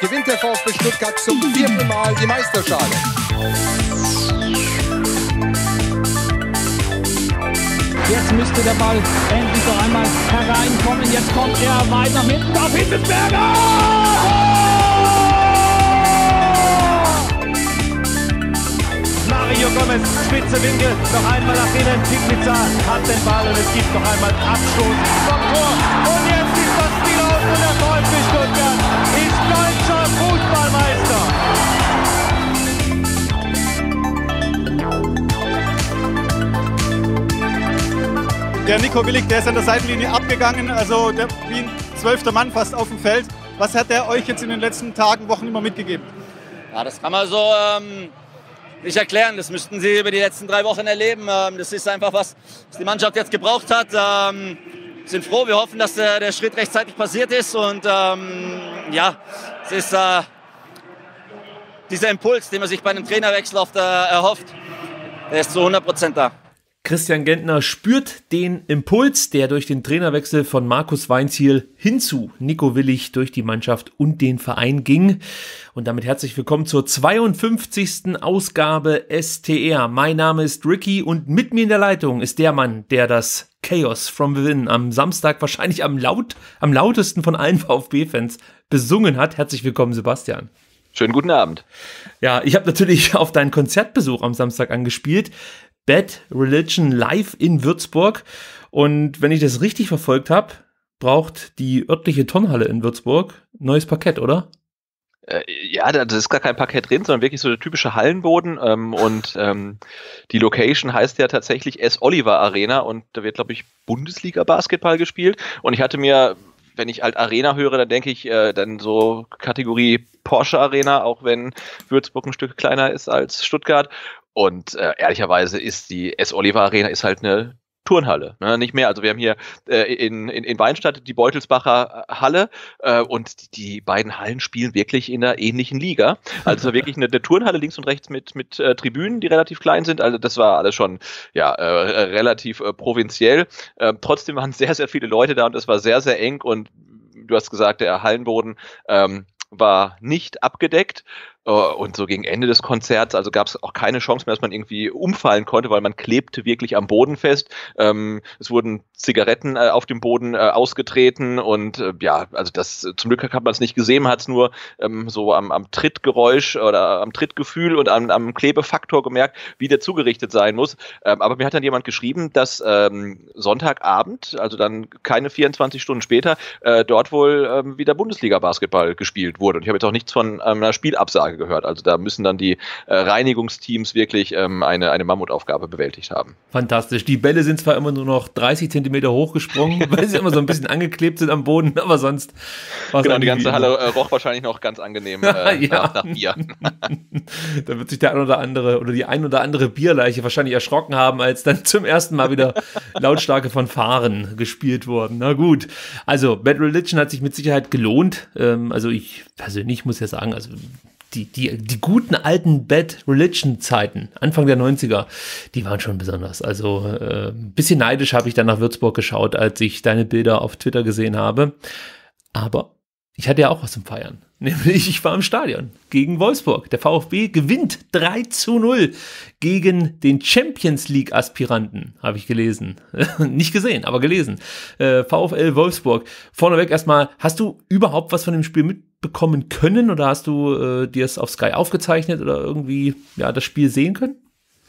gewinnt der VfB Stuttgart zum vierten Mal die Meisterschale. Jetzt müsste der Ball endlich noch einmal hereinkommen. Jetzt kommt er weiter mit hinten. Da Hittelsberger! Mario Gomez, spitze Winkel, noch einmal nach innen. Pignitza hat den Ball und es gibt noch einmal Abstoß vom Tor. Und jetzt ist das Spiel aus und der VfB Der Nico Willig, der ist an der Seitenlinie abgegangen, also der, wie ein zwölfter Mann fast auf dem Feld. Was hat der euch jetzt in den letzten Tagen, Wochen immer mitgegeben? Ja, das kann man so ähm, nicht erklären. Das müssten Sie über die letzten drei Wochen erleben. Ähm, das ist einfach was, was die Mannschaft jetzt gebraucht hat. Ähm, sind froh, wir hoffen, dass der, äh, der Schritt rechtzeitig passiert ist. Und ähm, ja, es ist äh, dieser Impuls, den man sich bei einem Trainerwechsel oft, äh, erhofft, der ist zu 100 Prozent da. Christian Gentner spürt den Impuls, der durch den Trainerwechsel von Markus Weinziel hin zu Nico Willig durch die Mannschaft und den Verein ging. Und damit herzlich willkommen zur 52. Ausgabe STR. Mein Name ist Ricky und mit mir in der Leitung ist der Mann, der das Chaos from Within am Samstag wahrscheinlich am, laut, am lautesten von allen VfB-Fans besungen hat. Herzlich willkommen, Sebastian. Schönen guten Abend. Ja, ich habe natürlich auf deinen Konzertbesuch am Samstag angespielt. Bad Religion live in Würzburg. Und wenn ich das richtig verfolgt habe, braucht die örtliche Turnhalle in Würzburg neues Parkett, oder? Äh, ja, da ist gar kein Parkett drin, sondern wirklich so der typische Hallenboden. Ähm, und ähm, die Location heißt ja tatsächlich S. Oliver Arena und da wird, glaube ich, Bundesliga-Basketball gespielt. Und ich hatte mir, wenn ich halt Arena höre, dann denke ich äh, dann so Kategorie Porsche Arena, auch wenn Würzburg ein Stück kleiner ist als Stuttgart. Und äh, ehrlicherweise ist die S. Oliver Arena ist halt eine Turnhalle, ne? nicht mehr. Also wir haben hier äh, in, in, in Weinstadt die Beutelsbacher äh, Halle äh, und die, die beiden Hallen spielen wirklich in einer ähnlichen Liga. Also wirklich eine, eine Turnhalle links und rechts mit, mit äh, Tribünen, die relativ klein sind. Also das war alles schon ja äh, äh relativ äh, provinziell. Äh, trotzdem waren sehr, sehr viele Leute da und es war sehr, sehr eng und du hast gesagt, der Hallenboden ähm, war nicht abgedeckt. Äh, und so gegen Ende des Konzerts, also gab es auch keine Chance mehr, dass man irgendwie umfallen konnte, weil man klebte wirklich am Boden fest. Ähm, es wurden Zigaretten äh, auf dem Boden äh, ausgetreten und äh, ja, also das zum Glück hat man es nicht gesehen, man hat es nur ähm, so am, am Trittgeräusch oder am Trittgefühl und am, am Klebefaktor gemerkt, wie der zugerichtet sein muss. Ähm, aber mir hat dann jemand geschrieben, dass ähm, Sonntagabend, also dann keine 24 Stunden später, äh, dort wohl ähm, wieder Bundesliga-Basketball gespielt wurde. Und ich habe jetzt auch nichts von ähm, einer Spielabsage gehört. Also da müssen dann die äh, Reinigungsteams wirklich ähm, eine, eine Mammutaufgabe bewältigt haben. Fantastisch. Die Bälle sind zwar immer nur noch 30 Zentimeter hochgesprungen, weil sie immer so ein bisschen angeklebt sind am Boden, aber sonst war Genau, die ganze Halle äh, roch wahrscheinlich noch ganz angenehm äh, ja. nach, nach Bier. da wird sich der ein oder andere oder die ein oder andere Bierleiche wahrscheinlich erschrocken haben, als dann zum ersten Mal wieder lautstarke von Fahren gespielt wurden. Na gut. Also, Bad Religion hat sich mit Sicherheit gelohnt. Ähm, also ich persönlich muss ja sagen, also die, die, die guten alten Bad Religion Zeiten, Anfang der 90er, die waren schon besonders. Also äh, bisschen neidisch habe ich dann nach Würzburg geschaut, als ich deine Bilder auf Twitter gesehen habe. Aber ich hatte ja auch was zum Feiern. Nämlich, ich war im Stadion gegen Wolfsburg. Der VfB gewinnt 3 zu 0 gegen den Champions League-Aspiranten, habe ich gelesen. Nicht gesehen, aber gelesen. Äh, VfL Wolfsburg. Vorneweg erstmal, hast du überhaupt was von dem Spiel mitbekommen können oder hast du äh, dir es auf Sky aufgezeichnet oder irgendwie ja, das Spiel sehen können?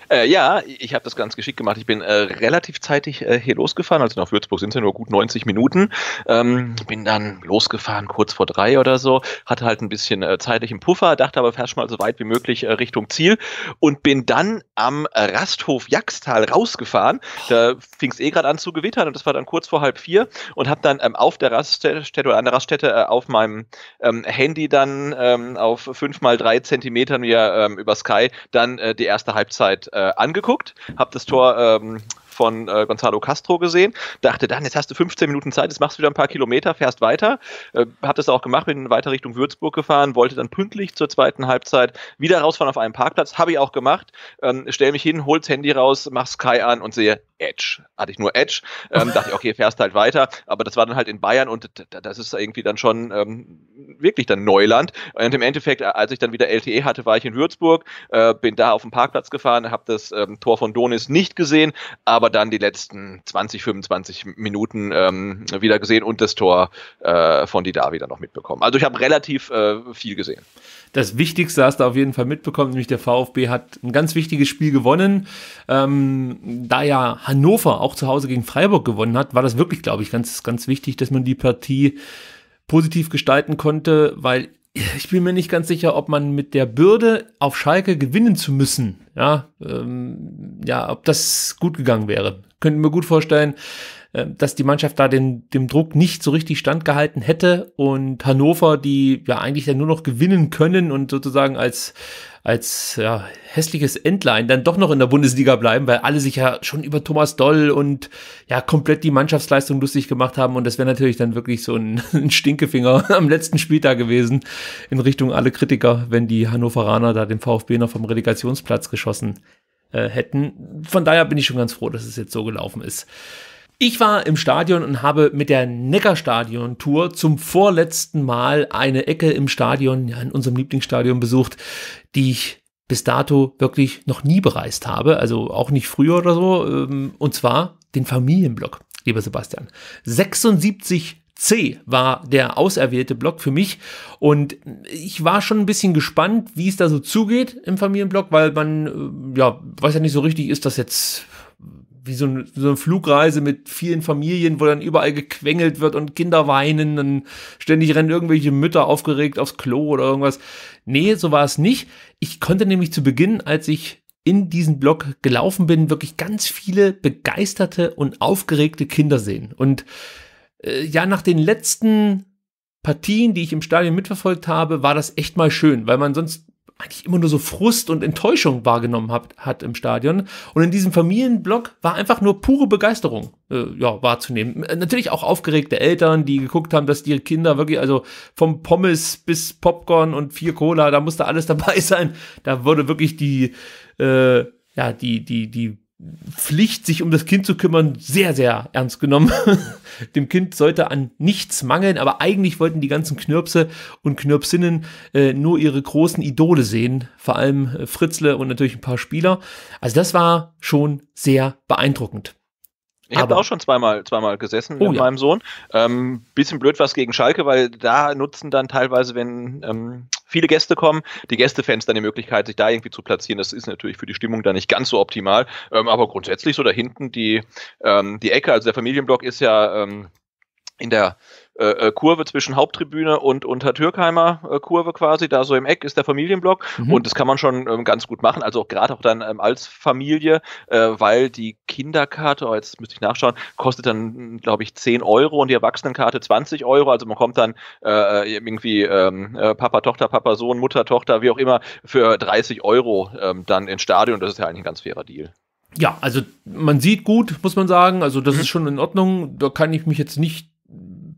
Äh, ja, ich habe das ganz geschickt gemacht. Ich bin äh, relativ zeitig äh, hier losgefahren. Also nach Würzburg sind es ja nur gut 90 Minuten. Ähm, bin dann losgefahren kurz vor drei oder so. Hatte halt ein bisschen äh, zeitlichen Puffer, dachte aber fährst mal so weit wie möglich äh, Richtung Ziel und bin dann am Rasthof Jaxtal rausgefahren. Da fing es eh gerade an zu gewittern und das war dann kurz vor halb vier und habe dann ähm, auf der Raststätte oder an der Raststätte äh, auf meinem ähm, Handy dann ähm, auf fünf mal drei Zentimetern mir ähm, über Sky dann die erste Halbzeit äh, angeguckt, habe das Tor ähm, von äh, Gonzalo Castro gesehen, dachte dann, jetzt hast du 15 Minuten Zeit, jetzt machst du wieder ein paar Kilometer, fährst weiter. Äh, hab das auch gemacht, bin weiter Richtung Würzburg gefahren, wollte dann pünktlich zur zweiten Halbzeit wieder rausfahren auf einem Parkplatz, habe ich auch gemacht. Ähm, stell mich hin, hol's Handy raus, mach Sky an und sehe Edge. Hatte ich nur Edge, ähm, dachte ich, okay, fährst halt weiter, aber das war dann halt in Bayern und das ist irgendwie dann schon ähm, wirklich dann Neuland. Und im Endeffekt, äh, als ich dann wieder LTE hatte, war ich in Würzburg, äh, bin da auf dem Parkplatz gefahren, habe das ähm, Tor von Donis nicht gesehen, aber aber dann die letzten 20, 25 Minuten ähm, wieder gesehen und das Tor äh, von Dida wieder noch mitbekommen. Also ich habe relativ äh, viel gesehen. Das Wichtigste hast du auf jeden Fall mitbekommen, nämlich der VfB hat ein ganz wichtiges Spiel gewonnen. Ähm, da ja Hannover auch zu Hause gegen Freiburg gewonnen hat, war das wirklich, glaube ich, ganz, ganz wichtig, dass man die Partie positiv gestalten konnte, weil ich bin mir nicht ganz sicher, ob man mit der Bürde auf Schalke gewinnen zu müssen, ja, ähm, ja, ob das gut gegangen wäre. Könnte mir gut vorstellen, äh, dass die Mannschaft da den, dem Druck nicht so richtig standgehalten hätte und Hannover, die ja eigentlich dann nur noch gewinnen können und sozusagen als, als ja, hässliches Endline dann doch noch in der Bundesliga bleiben, weil alle sich ja schon über Thomas Doll und ja komplett die Mannschaftsleistung lustig gemacht haben und das wäre natürlich dann wirklich so ein, ein, Stinkefinger am letzten Spieltag gewesen in Richtung alle Kritiker, wenn die Hannoveraner da den VfB noch vom Relegationsplatz geschossen äh, hätten. Von daher bin ich schon ganz froh, dass es jetzt so gelaufen ist. Ich war im Stadion und habe mit der Neckarstadion-Tour zum vorletzten Mal eine Ecke im Stadion, ja, in unserem Lieblingsstadion besucht, die ich bis dato wirklich noch nie bereist habe, also auch nicht früher oder so, ähm, und zwar den Familienblock, lieber Sebastian. 76 C war der auserwählte Block für mich und ich war schon ein bisschen gespannt, wie es da so zugeht im Familienblock, weil man äh, ja weiß ja nicht so richtig, ist das jetzt wie so, ein, so eine Flugreise mit vielen Familien, wo dann überall gequengelt wird und Kinder weinen, dann ständig rennen irgendwelche Mütter aufgeregt aufs Klo oder irgendwas. Nee, so war es nicht. Ich konnte nämlich zu Beginn, als ich in diesen Blog gelaufen bin, wirklich ganz viele begeisterte und aufgeregte Kinder sehen. Und äh, ja, nach den letzten Partien, die ich im Stadion mitverfolgt habe, war das echt mal schön, weil man sonst eigentlich immer nur so Frust und Enttäuschung wahrgenommen hat, hat im Stadion. Und in diesem Familienblock war einfach nur pure Begeisterung äh, ja, wahrzunehmen. Äh, natürlich auch aufgeregte Eltern, die geguckt haben, dass die Kinder wirklich, also vom Pommes bis Popcorn und vier Cola, da musste alles dabei sein. Da wurde wirklich die, äh, ja, die, die, die Pflicht, sich um das Kind zu kümmern, sehr, sehr ernst genommen. Dem Kind sollte an nichts mangeln, aber eigentlich wollten die ganzen Knirpse und Knirpsinnen äh, nur ihre großen Idole sehen, vor allem äh, Fritzle und natürlich ein paar Spieler. Also das war schon sehr beeindruckend. Ich habe auch schon zweimal, zweimal gesessen oh, mit ja. meinem Sohn. Ähm, bisschen blöd was gegen Schalke, weil da nutzen dann teilweise, wenn ähm, viele Gäste kommen, die Gästefans dann die Möglichkeit, sich da irgendwie zu platzieren. Das ist natürlich für die Stimmung da nicht ganz so optimal. Ähm, aber grundsätzlich so da hinten die, ähm, die Ecke, also der Familienblock ist ja ähm, in der äh, äh, Kurve zwischen Haupttribüne und unter Türkheimer äh, Kurve quasi, da so im Eck ist der Familienblock mhm. und das kann man schon ähm, ganz gut machen, also gerade auch dann ähm, als Familie, äh, weil die Kinderkarte, oh, jetzt müsste ich nachschauen, kostet dann glaube ich 10 Euro und die Erwachsenenkarte 20 Euro, also man kommt dann äh, äh, irgendwie ähm, Papa, Tochter, Papa, Sohn, Mutter, Tochter, wie auch immer, für 30 Euro ähm, dann ins Stadion das ist ja eigentlich ein ganz fairer Deal. Ja, also man sieht gut, muss man sagen. Also das mhm. ist schon in Ordnung. Da kann ich mich jetzt nicht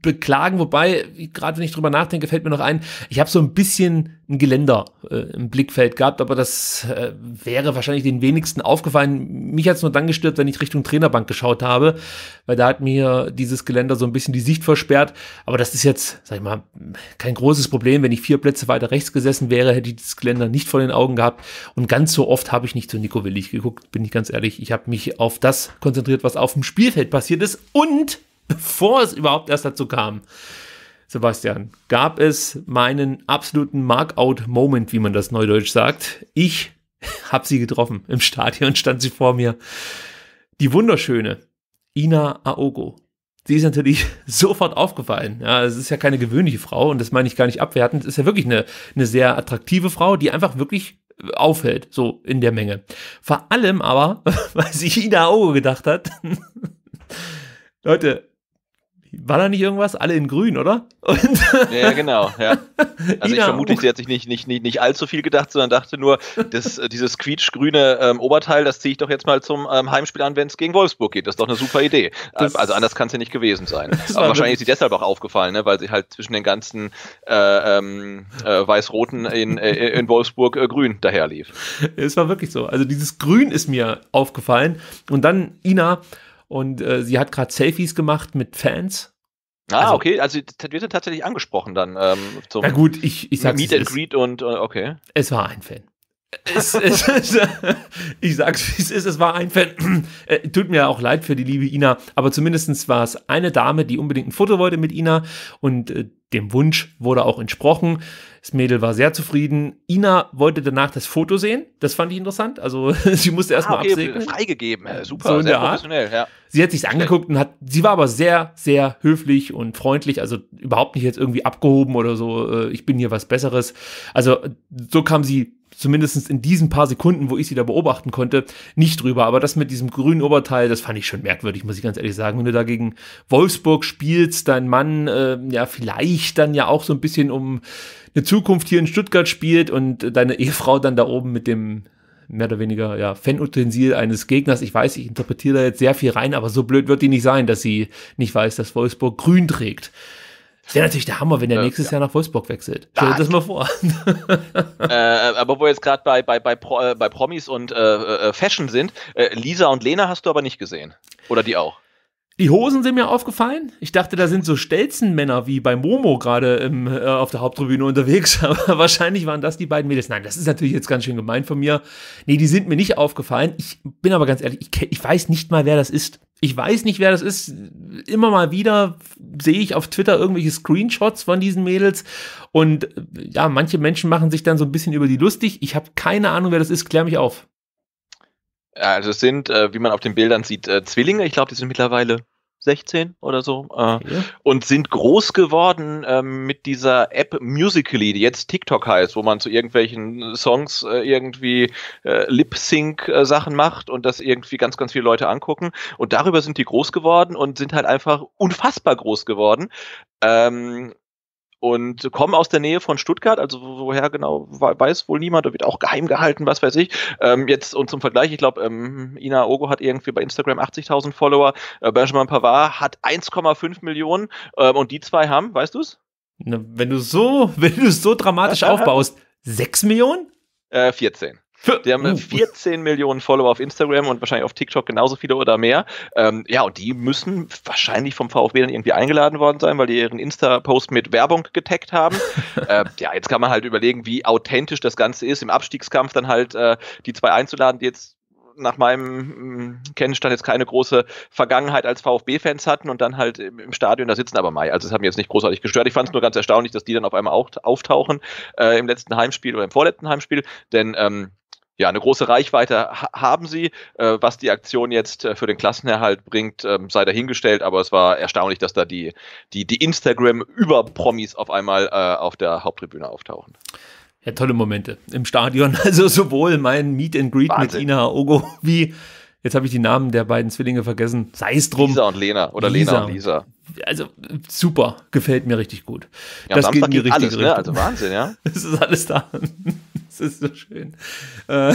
beklagen, wobei, gerade wenn ich drüber nachdenke, fällt mir noch ein, ich habe so ein bisschen ein Geländer äh, im Blickfeld gehabt, aber das äh, wäre wahrscheinlich den wenigsten aufgefallen. Mich hat es nur dann gestört, wenn ich Richtung Trainerbank geschaut habe, weil da hat mir dieses Geländer so ein bisschen die Sicht versperrt. Aber das ist jetzt, sag ich mal, kein großes Problem. Wenn ich vier Plätze weiter rechts gesessen wäre, hätte ich das Geländer nicht vor den Augen gehabt. Und ganz so oft habe ich nicht zu Nico Willig geguckt, bin ich ganz ehrlich. Ich habe mich auf das konzentriert, was auf dem Spielfeld passiert ist. Und bevor es überhaupt erst dazu kam, Sebastian, gab es meinen absoluten Markout-Moment, wie man das neudeutsch sagt. Ich habe sie getroffen. Im Stadion stand sie vor mir. Die wunderschöne Ina Aogo. Sie ist natürlich sofort aufgefallen. Ja, es ist ja keine gewöhnliche Frau und das meine ich gar nicht abwertend. Es ist ja wirklich eine, eine sehr attraktive Frau, die einfach wirklich äh, auffällt, so in der Menge. Vor allem aber, weil sich Ina Aogo gedacht hat, Leute, war da nicht irgendwas? Alle in grün, oder? Und ja, genau, ja. Also ich vermute, oh sie hat sich nicht, nicht, nicht, nicht allzu viel gedacht, sondern dachte nur, das, äh, dieses quietschgrüne ähm, Oberteil, das ziehe ich doch jetzt mal zum ähm, Heimspiel an, wenn es gegen Wolfsburg geht. Das ist doch eine super Idee. Ähm, das also anders kann es ja nicht gewesen sein. Aber wahrscheinlich ist sie deshalb auch aufgefallen, ne? weil sie halt zwischen den ganzen äh, ähm, äh, Weiß-Roten in, äh, in Wolfsburg äh, grün daherlief. Es war wirklich so. Also dieses Grün ist mir aufgefallen. Und dann, Ina, und äh, sie hat gerade Selfies gemacht mit Fans. Ah, also, okay, also wird er tatsächlich angesprochen dann. Ähm, zum ja gut, ich, ich sag's. Meet and Greet und, äh, okay. Es war ein Fan es, es, es, ich sag's, wie es ist. Es war ein Fan. Äh, tut mir auch leid für die liebe Ina, aber zumindestens war es eine Dame, die unbedingt ein Foto wollte mit Ina und äh, dem Wunsch wurde auch entsprochen. Das Mädel war sehr zufrieden. Ina wollte danach das Foto sehen. Das fand ich interessant. Also sie musste erstmal ah, okay, absegnen. Freigegeben, super, so sehr professionell. Ja. Sie hat sich's angeguckt und hat. Sie war aber sehr, sehr höflich und freundlich. Also überhaupt nicht jetzt irgendwie abgehoben oder so. Äh, ich bin hier was Besseres. Also so kam sie zumindest in diesen paar Sekunden, wo ich sie da beobachten konnte, nicht drüber. Aber das mit diesem grünen Oberteil, das fand ich schon merkwürdig, muss ich ganz ehrlich sagen. Wenn du dagegen Wolfsburg spielst, dein Mann äh, ja vielleicht dann ja auch so ein bisschen um eine Zukunft hier in Stuttgart spielt und deine Ehefrau dann da oben mit dem mehr oder weniger ja, Fanutensil eines Gegners. Ich weiß, ich interpretiere da jetzt sehr viel rein, aber so blöd wird die nicht sein, dass sie nicht weiß, dass Wolfsburg grün trägt. Das wäre natürlich der Hammer, wenn der äh, nächstes ja. Jahr nach Wolfsburg wechselt. Stell dir das mal vor. äh, aber wo wir jetzt gerade bei, bei, bei, Pro, äh, bei, Promis und äh, äh Fashion sind, äh, Lisa und Lena hast du aber nicht gesehen. Oder die auch? Die Hosen sind mir aufgefallen. Ich dachte, da sind so Stelzenmänner wie bei Momo gerade äh, auf der Haupttribüne unterwegs. Aber wahrscheinlich waren das die beiden Mädels. Nein, das ist natürlich jetzt ganz schön gemein von mir. Nee, die sind mir nicht aufgefallen. Ich bin aber ganz ehrlich, ich, ich weiß nicht mal, wer das ist ich weiß nicht, wer das ist. Immer mal wieder sehe ich auf Twitter irgendwelche Screenshots von diesen Mädels und äh, ja, manche Menschen machen sich dann so ein bisschen über die lustig. Ich habe keine Ahnung, wer das ist. Klär mich auf. Also es sind, äh, wie man auf den Bildern sieht, äh, Zwillinge. Ich glaube, die sind mittlerweile 16 oder so äh, okay. und sind groß geworden äh, mit dieser App Musically, die jetzt TikTok heißt, wo man zu irgendwelchen Songs äh, irgendwie äh, Lip-Sync-Sachen macht und das irgendwie ganz, ganz viele Leute angucken. Und darüber sind die groß geworden und sind halt einfach unfassbar groß geworden. Ähm, und kommen aus der Nähe von Stuttgart, also woher genau weiß wohl niemand, da wird auch geheim gehalten, was weiß ich. Ähm, jetzt und zum Vergleich, ich glaube, ähm, Ina Ogo hat irgendwie bei Instagram 80.000 Follower, äh, Benjamin Pavard hat 1,5 Millionen ähm, und die zwei haben, weißt du's? es? Wenn du so, wenn du so dramatisch aufbaust, 6 Millionen? Äh, 14. Die haben 14 Millionen Follower auf Instagram und wahrscheinlich auf TikTok genauso viele oder mehr. Ähm, ja, und die müssen wahrscheinlich vom VfB dann irgendwie eingeladen worden sein, weil die ihren Insta-Post mit Werbung getaggt haben. äh, ja, jetzt kann man halt überlegen, wie authentisch das Ganze ist. Im Abstiegskampf dann halt äh, die zwei einzuladen, die jetzt nach meinem mm, Kennenstand jetzt keine große Vergangenheit als VfB-Fans hatten und dann halt im Stadion da sitzen, aber Mai, also das hat mich jetzt nicht großartig gestört. Ich fand es nur ganz erstaunlich, dass die dann auf einmal auch auftauchen äh, im letzten Heimspiel oder im vorletzten Heimspiel, denn ähm, ja, eine große Reichweite ha haben sie. Äh, was die Aktion jetzt äh, für den Klassenerhalt bringt, ähm, sei dahingestellt, aber es war erstaunlich, dass da die, die, die instagram überpromis auf einmal äh, auf der Haupttribüne auftauchen. Ja, tolle Momente im Stadion. Also sowohl mein Meet and Greet Wahnsinn. mit Ina Ogo wie Jetzt habe ich die Namen der beiden Zwillinge vergessen. Sei es drum. Lisa und Lena oder Lisa. Lena und Lisa. Also super, gefällt mir richtig gut. Ja, das Samstag geht in die richtige alles, ne? Richtung. Ne? Also Wahnsinn, ja. Es ist alles da. Es ist so schön. Äh,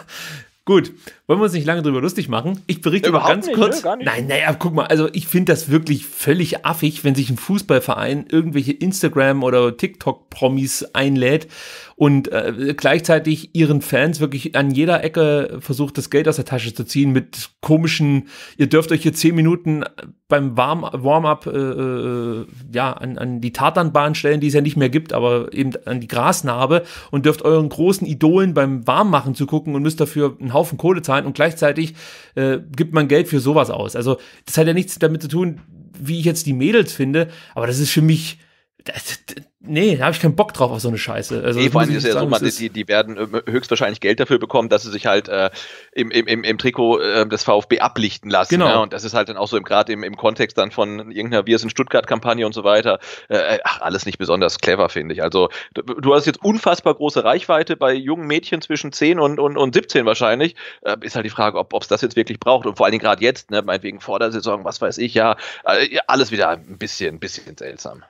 gut, wollen wir uns nicht lange drüber lustig machen? Ich berichte Überhaupt mal ganz nicht, kurz. Ne, nein, naja, guck mal, also ich finde das wirklich völlig affig, wenn sich ein Fußballverein irgendwelche Instagram- oder TikTok-Promis einlädt und äh, gleichzeitig ihren Fans wirklich an jeder Ecke versucht, das Geld aus der Tasche zu ziehen mit komischen, ihr dürft euch hier zehn Minuten äh, beim Warm-up äh, äh, ja, an, an die Tatanbahn stellen, die es ja nicht mehr gibt, aber eben an die Grasnarbe und dürft euren großen Idolen beim Warmmachen zu gucken und müsst dafür einen Haufen Kohle zahlen und gleichzeitig äh, gibt man Geld für sowas aus. Also das hat ja nichts damit zu tun, wie ich jetzt die Mädels finde, aber das ist für mich das, nee, da habe ich keinen Bock drauf auf so eine Scheiße. Also, nee, vor allem ist ja so, man, die, die werden ähm, höchstwahrscheinlich Geld dafür bekommen, dass sie sich halt äh, im, im, im Trikot äh, des VfB ablichten lassen. Genau. Ne? Und das ist halt dann auch so gerade im, im Kontext dann von irgendeiner Wir sind Stuttgart-Kampagne und so weiter. Äh, äh, ach, alles nicht besonders clever, finde ich. Also du, du, hast jetzt unfassbar große Reichweite bei jungen Mädchen zwischen 10 und, und, und 17 wahrscheinlich. Äh, ist halt die Frage, ob es das jetzt wirklich braucht. Und vor allen Dingen gerade jetzt, ne, meinetwegen vor der Saison, was weiß ich, ja, äh, alles wieder ein bisschen, ein bisschen seltsam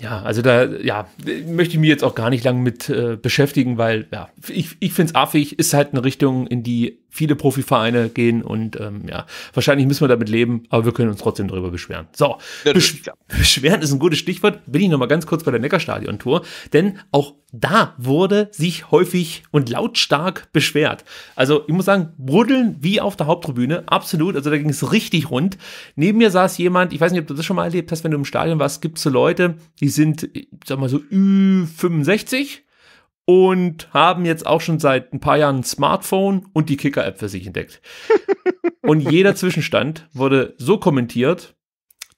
ja, also da, ja, möchte ich mich jetzt auch gar nicht lang mit äh, beschäftigen, weil, ja, ich, ich finde es affig, ist halt eine Richtung, in die viele Profivereine gehen und ähm, ja, wahrscheinlich müssen wir damit leben, aber wir können uns trotzdem darüber beschweren. So, Besch ja. beschweren ist ein gutes Stichwort. Bin ich nochmal ganz kurz bei der Neckarstadion-Tour, denn auch da wurde sich häufig und lautstark beschwert. Also ich muss sagen, bruddeln wie auf der Haupttribüne, absolut. Also da ging es richtig rund. Neben mir saß jemand, ich weiß nicht, ob du das schon mal erlebt hast, wenn du im Stadion warst, gibt es so Leute, die sind, ich sag mal so, Ü 65 und haben jetzt auch schon seit ein paar Jahren ein Smartphone und die Kicker-App für sich entdeckt. und jeder Zwischenstand wurde so kommentiert,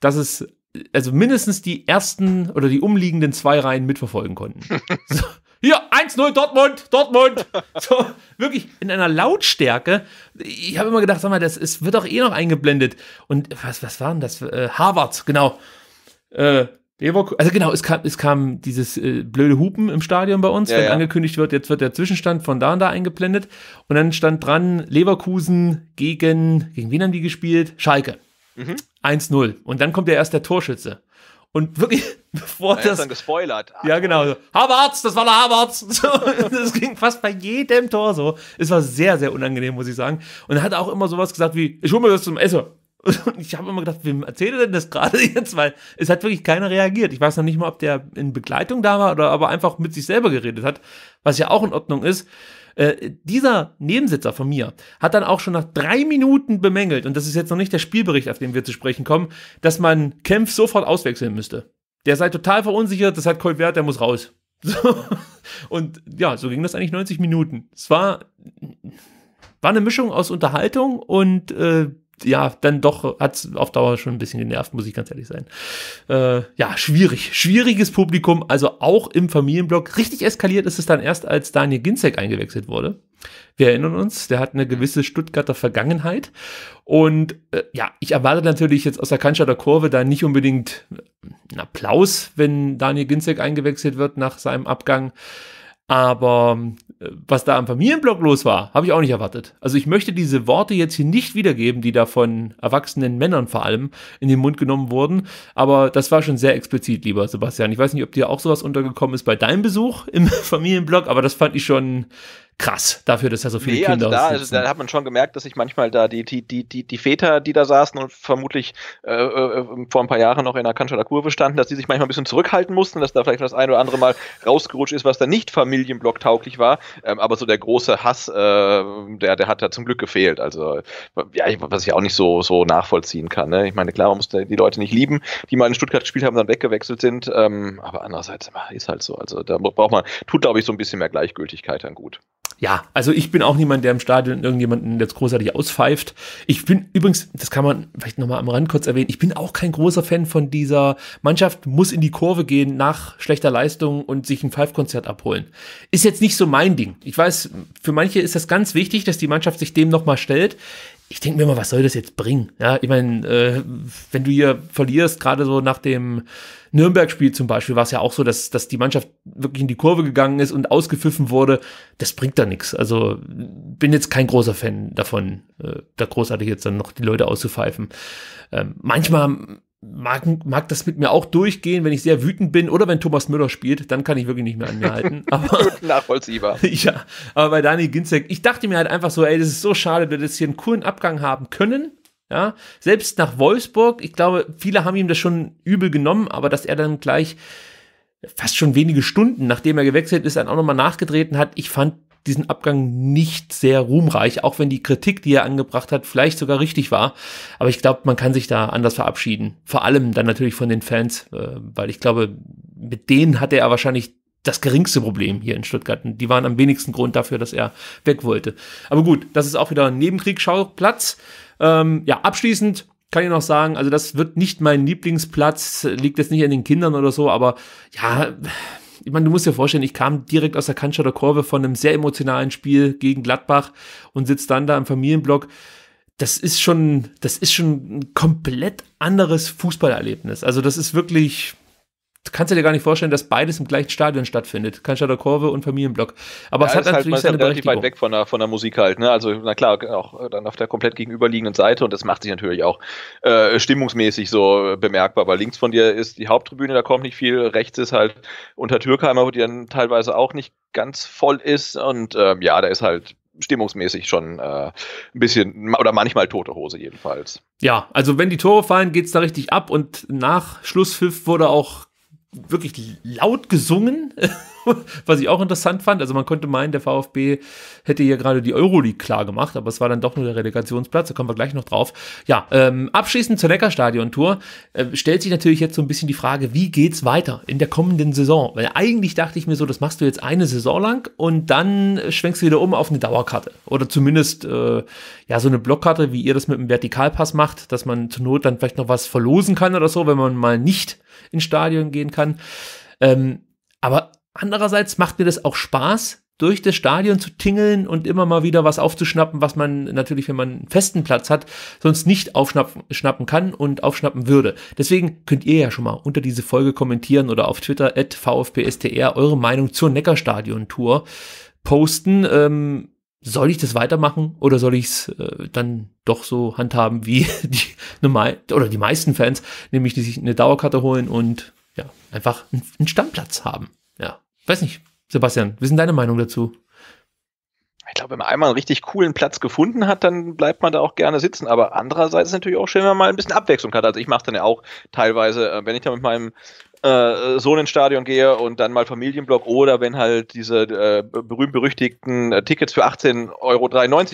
dass es also mindestens die ersten oder die umliegenden zwei Reihen mitverfolgen konnten. So, hier, 1-0 Dortmund, Dortmund. So, wirklich in einer Lautstärke. Ich habe immer gedacht, sag mal, das ist, wird doch eh noch eingeblendet. Und was, was war denn das? Äh, Harvard, genau. Äh, Leverkusen, also genau, es kam, es kam dieses äh, blöde Hupen im Stadion bei uns, ja, wenn ja. angekündigt wird, jetzt wird der Zwischenstand von da und da eingeblendet. Und dann stand dran Leverkusen gegen, gegen wen haben die gespielt? Schalke. Mhm. 1-0. Und dann kommt ja erst der Torschütze. Und wirklich, bevor ja, das. dann gespoilert. Ah, ja, genau. So. Havertz, das war der Havertz. So, das ging fast bei jedem Tor so. Es war sehr, sehr unangenehm, muss ich sagen. Und er hat auch immer sowas gesagt wie: Ich hole mir das zum Essen. Und ich habe immer gedacht, wem erzähle denn das gerade jetzt? Weil es hat wirklich keiner reagiert. Ich weiß noch nicht mal, ob der in Begleitung da war oder aber einfach mit sich selber geredet hat, was ja auch in Ordnung ist. Äh, dieser Nebensitzer von mir hat dann auch schon nach drei Minuten bemängelt, und das ist jetzt noch nicht der Spielbericht, auf den wir zu sprechen kommen, dass man Kempf sofort auswechseln müsste. Der sei total verunsichert, das hat Colbert, der muss raus. So. Und ja, so ging das eigentlich 90 Minuten. Es war, war eine Mischung aus Unterhaltung und äh, ja, dann doch hat es auf Dauer schon ein bisschen genervt, muss ich ganz ehrlich sein. Äh, ja, schwierig. Schwieriges Publikum, also auch im Familienblock. Richtig eskaliert ist es dann erst, als Daniel Ginzek eingewechselt wurde. Wir erinnern uns, der hat eine mhm. gewisse Stuttgarter Vergangenheit. Und äh, ja, ich erwarte natürlich jetzt aus der Cannstatter Kurve da nicht unbedingt einen äh, Applaus, wenn Daniel Ginzek eingewechselt wird nach seinem Abgang. Aber was da am Familienblock los war, habe ich auch nicht erwartet. Also ich möchte diese Worte jetzt hier nicht wiedergeben, die da von erwachsenen Männern vor allem in den Mund genommen wurden. Aber das war schon sehr explizit, lieber Sebastian. Ich weiß nicht, ob dir auch sowas untergekommen ist bei deinem Besuch im Familienblock, aber das fand ich schon krass, dafür, dass da so viele nee, Kinder also da, also da hat man schon gemerkt, dass sich manchmal da die, die, die, die, die Väter, die da saßen und vermutlich äh, äh vor ein paar Jahren noch in der Kanzler Kurve standen, dass die sich manchmal ein bisschen zurückhalten mussten, dass da vielleicht das ein oder andere Mal rausgerutscht ist, was da nicht familienblocktauglich war. Ähm, aber so der große Hass, äh, der, der hat da zum Glück gefehlt. Also, ja, was ich auch nicht so, so nachvollziehen kann. Ne? Ich meine, klar, man muss die Leute nicht lieben, die mal in Stuttgart gespielt haben, dann weggewechselt sind. Ähm, aber andererseits ist halt so. Also da braucht man, tut glaube ich so ein bisschen mehr Gleichgültigkeit dann gut ja, also ich bin auch niemand, der im Stadion irgendjemanden jetzt großartig auspfeift. Ich bin übrigens, das kann man vielleicht nochmal am Rand kurz erwähnen, ich bin auch kein großer Fan von dieser Mannschaft, muss in die Kurve gehen nach schlechter Leistung und sich ein Pfeifkonzert abholen. Ist jetzt nicht so mein Ding. Ich weiß, für manche ist das ganz wichtig, dass die Mannschaft sich dem nochmal stellt ich denke mir immer, was soll das jetzt bringen? Ja, ich meine, äh, wenn du hier verlierst, gerade so nach dem Nürnberg-Spiel zum Beispiel war es ja auch so, dass, dass die Mannschaft wirklich in die Kurve gegangen ist und ausgepfiffen wurde. Das bringt da nichts. Also bin jetzt kein großer Fan davon, äh, da großartig jetzt dann noch die Leute auszupfeifen. Ähm, manchmal mag, mag das mit mir auch durchgehen, wenn ich sehr wütend bin oder wenn Thomas Müller spielt, dann kann ich wirklich nicht mehr an mir halten. Aber, Nachvollziehbar. ja, aber bei Dani Ginzek, ich dachte mir halt einfach so, ey, das ist so schade, dass wir jetzt hier einen coolen Abgang haben können ja, selbst nach Wolfsburg, ich glaube, viele haben ihm das schon übel genommen, aber dass er dann gleich fast schon wenige Stunden, nachdem er gewechselt ist, dann auch nochmal nachgetreten hat, ich fand diesen Abgang nicht sehr ruhmreich, auch wenn die Kritik, die er angebracht hat, vielleicht sogar richtig war. Aber ich glaube, man kann sich da anders verabschieden. Vor allem dann natürlich von den Fans, äh, weil ich glaube, mit denen hat er wahrscheinlich das geringste Problem hier in Stuttgart. die waren am wenigsten Grund dafür, dass er weg wollte. Aber gut, das ist auch wieder ein Nebenkriegsschauplatz. Ähm, ja, abschließend kann ich noch sagen, also das wird nicht mein Lieblingsplatz, liegt jetzt nicht an den Kindern oder so, aber ja, ich meine, du musst dir vorstellen, ich kam direkt aus der Cannstatter Kurve von einem sehr emotionalen Spiel gegen Gladbach und sitze dann da im Familienblock. Das ist schon, das ist schon ein komplett anderes Fußballerlebnis. Also das ist wirklich, kannst du dir gar nicht vorstellen, dass beides im gleichen Stadion stattfindet. Cannstatter Kurve und Familienblock. Aber ja, es hat natürlich halt, man seine ist halt, halt relativ weit weg von der, von der Musik halt. Ne? Also, na klar, auch äh, dann auf der komplett gegenüberliegenden Seite und das macht sich natürlich auch äh, stimmungsmäßig so äh, bemerkbar, weil links von dir ist die Haupttribüne, da kommt nicht viel, rechts ist halt unter Türkheimer, wo die dann teilweise auch nicht ganz voll ist und ähm, ja, da ist halt stimmungsmäßig schon äh, ein bisschen oder manchmal tote Hose jedenfalls. Ja, also wenn die Tore fallen, geht es da richtig ab und nach Schlusspfiff wurde auch wirklich laut gesungen. was ich auch interessant fand. Also man könnte meinen, der VfB hätte hier gerade die Euroleague klar gemacht, aber es war dann doch nur der Relegationsplatz, da kommen wir gleich noch drauf. Ja, ähm, abschließend zur Neckarstadion-Tour äh, stellt sich natürlich jetzt so ein bisschen die Frage, wie geht's weiter in der kommenden Saison? Weil eigentlich dachte ich mir so, das machst du jetzt eine Saison lang und dann schwenkst du wieder um auf eine Dauerkarte oder zumindest äh, ja so eine Blockkarte, wie ihr das mit einem Vertikalpass macht, dass man zur Not dann vielleicht noch was verlosen kann oder so, wenn man mal nicht ins Stadion gehen kann. Ähm, aber Andererseits macht mir das auch Spaß, durch das Stadion zu tingeln und immer mal wieder was aufzuschnappen, was man natürlich, wenn man einen festen Platz hat, sonst nicht aufschnappen kann und aufschnappen würde. Deswegen könnt ihr ja schon mal unter diese Folge kommentieren oder auf Twitter at VfBSTR eure Meinung zur Neckarstadion-Tour posten. Ähm, soll ich das weitermachen oder soll ich es äh, dann doch so handhaben wie die normal oder die meisten Fans, nämlich die sich eine Dauerkarte holen und ja, einfach einen Stammplatz haben. Weiß nicht, Sebastian, wie ist deine Meinung dazu? Ich glaube, wenn man einmal einen richtig coolen Platz gefunden hat, dann bleibt man da auch gerne sitzen. Aber andererseits ist es natürlich auch schön, wenn man mal ein bisschen Abwechslung hat. Also ich mache dann ja auch teilweise, äh, wenn ich da mit meinem äh, so ins Stadion gehe und dann mal Familienblock oder wenn halt diese äh, berühmt-berüchtigten äh, Tickets für 18,93 Euro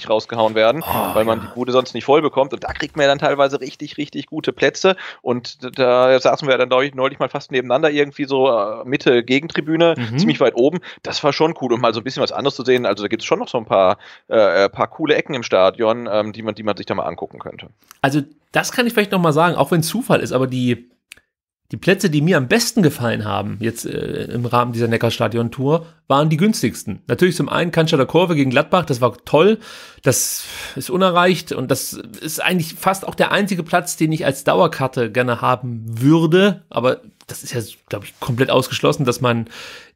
rausgehauen werden, oh, weil man ja. die Bude sonst nicht voll bekommt. Und da kriegt man ja dann teilweise richtig, richtig gute Plätze. Und da saßen wir dann neulich, neulich mal fast nebeneinander, irgendwie so äh, Mitte Gegentribüne, mhm. ziemlich weit oben. Das war schon cool, um mal so ein bisschen was anderes zu sehen. Also da gibt es schon noch so ein paar, äh, äh, paar coole Ecken im Stadion, ähm, die, man, die man sich da mal angucken könnte. Also das kann ich vielleicht nochmal sagen, auch wenn Zufall ist, aber die die Plätze, die mir am besten gefallen haben, jetzt äh, im Rahmen dieser Neckarstadion-Tour, waren die günstigsten. Natürlich zum einen Kanschader Kurve gegen Gladbach, das war toll, das ist unerreicht und das ist eigentlich fast auch der einzige Platz, den ich als Dauerkarte gerne haben würde, aber das ist ja, glaube ich, komplett ausgeschlossen, dass man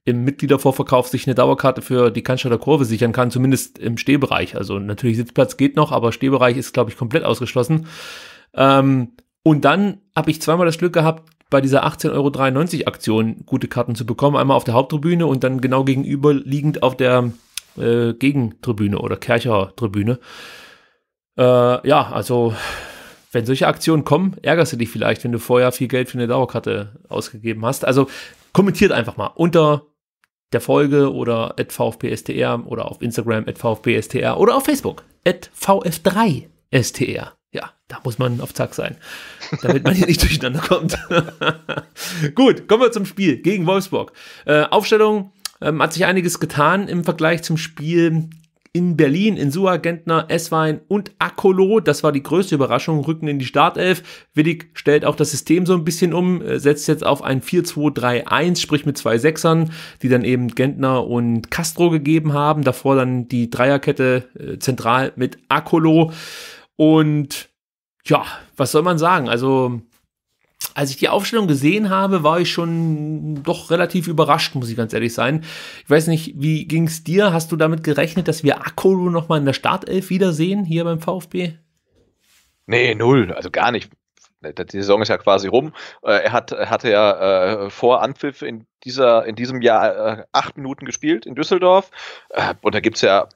im Mitgliedervorverkauf sich eine Dauerkarte für die Cannstatter Kurve sichern kann, zumindest im Stehbereich. Also natürlich Sitzplatz geht noch, aber Stehbereich ist, glaube ich, komplett ausgeschlossen. Ähm, und dann habe ich zweimal das Glück gehabt, bei dieser 18,93 Euro Aktion gute Karten zu bekommen. Einmal auf der Haupttribüne und dann genau gegenüberliegend auf der äh, Gegentribüne oder Kercher-Tribüne. Äh, ja, also wenn solche Aktionen kommen, ärgerst du dich vielleicht, wenn du vorher viel Geld für eine Dauerkarte ausgegeben hast. Also kommentiert einfach mal unter der Folge oder at VfPSTR oder auf Instagram at VfPSTR oder auf Facebook at VF3STR ja, da muss man auf Zack sein, damit man hier nicht durcheinander kommt. Gut, kommen wir zum Spiel gegen Wolfsburg. Äh, Aufstellung ähm, hat sich einiges getan im Vergleich zum Spiel in Berlin, in Sua, Gentner, Esswein und Akolo. Das war die größte Überraschung. Rücken in die Startelf. Willig stellt auch das System so ein bisschen um, äh, setzt jetzt auf ein 4-2-3-1, sprich mit zwei Sechsern, die dann eben Gentner und Castro gegeben haben. Davor dann die Dreierkette äh, zentral mit Akolo. Und ja, was soll man sagen? Also, als ich die Aufstellung gesehen habe, war ich schon doch relativ überrascht, muss ich ganz ehrlich sein. Ich weiß nicht, wie ging es dir? Hast du damit gerechnet, dass wir Akolu nochmal in der Startelf wiedersehen, hier beim VfB? Nee, null, also gar nicht. Die Saison ist ja quasi rum. Äh, er hat, hatte ja äh, vor Anpfiff in, dieser, in diesem Jahr äh, acht Minuten gespielt in Düsseldorf. Äh, und da gibt es ja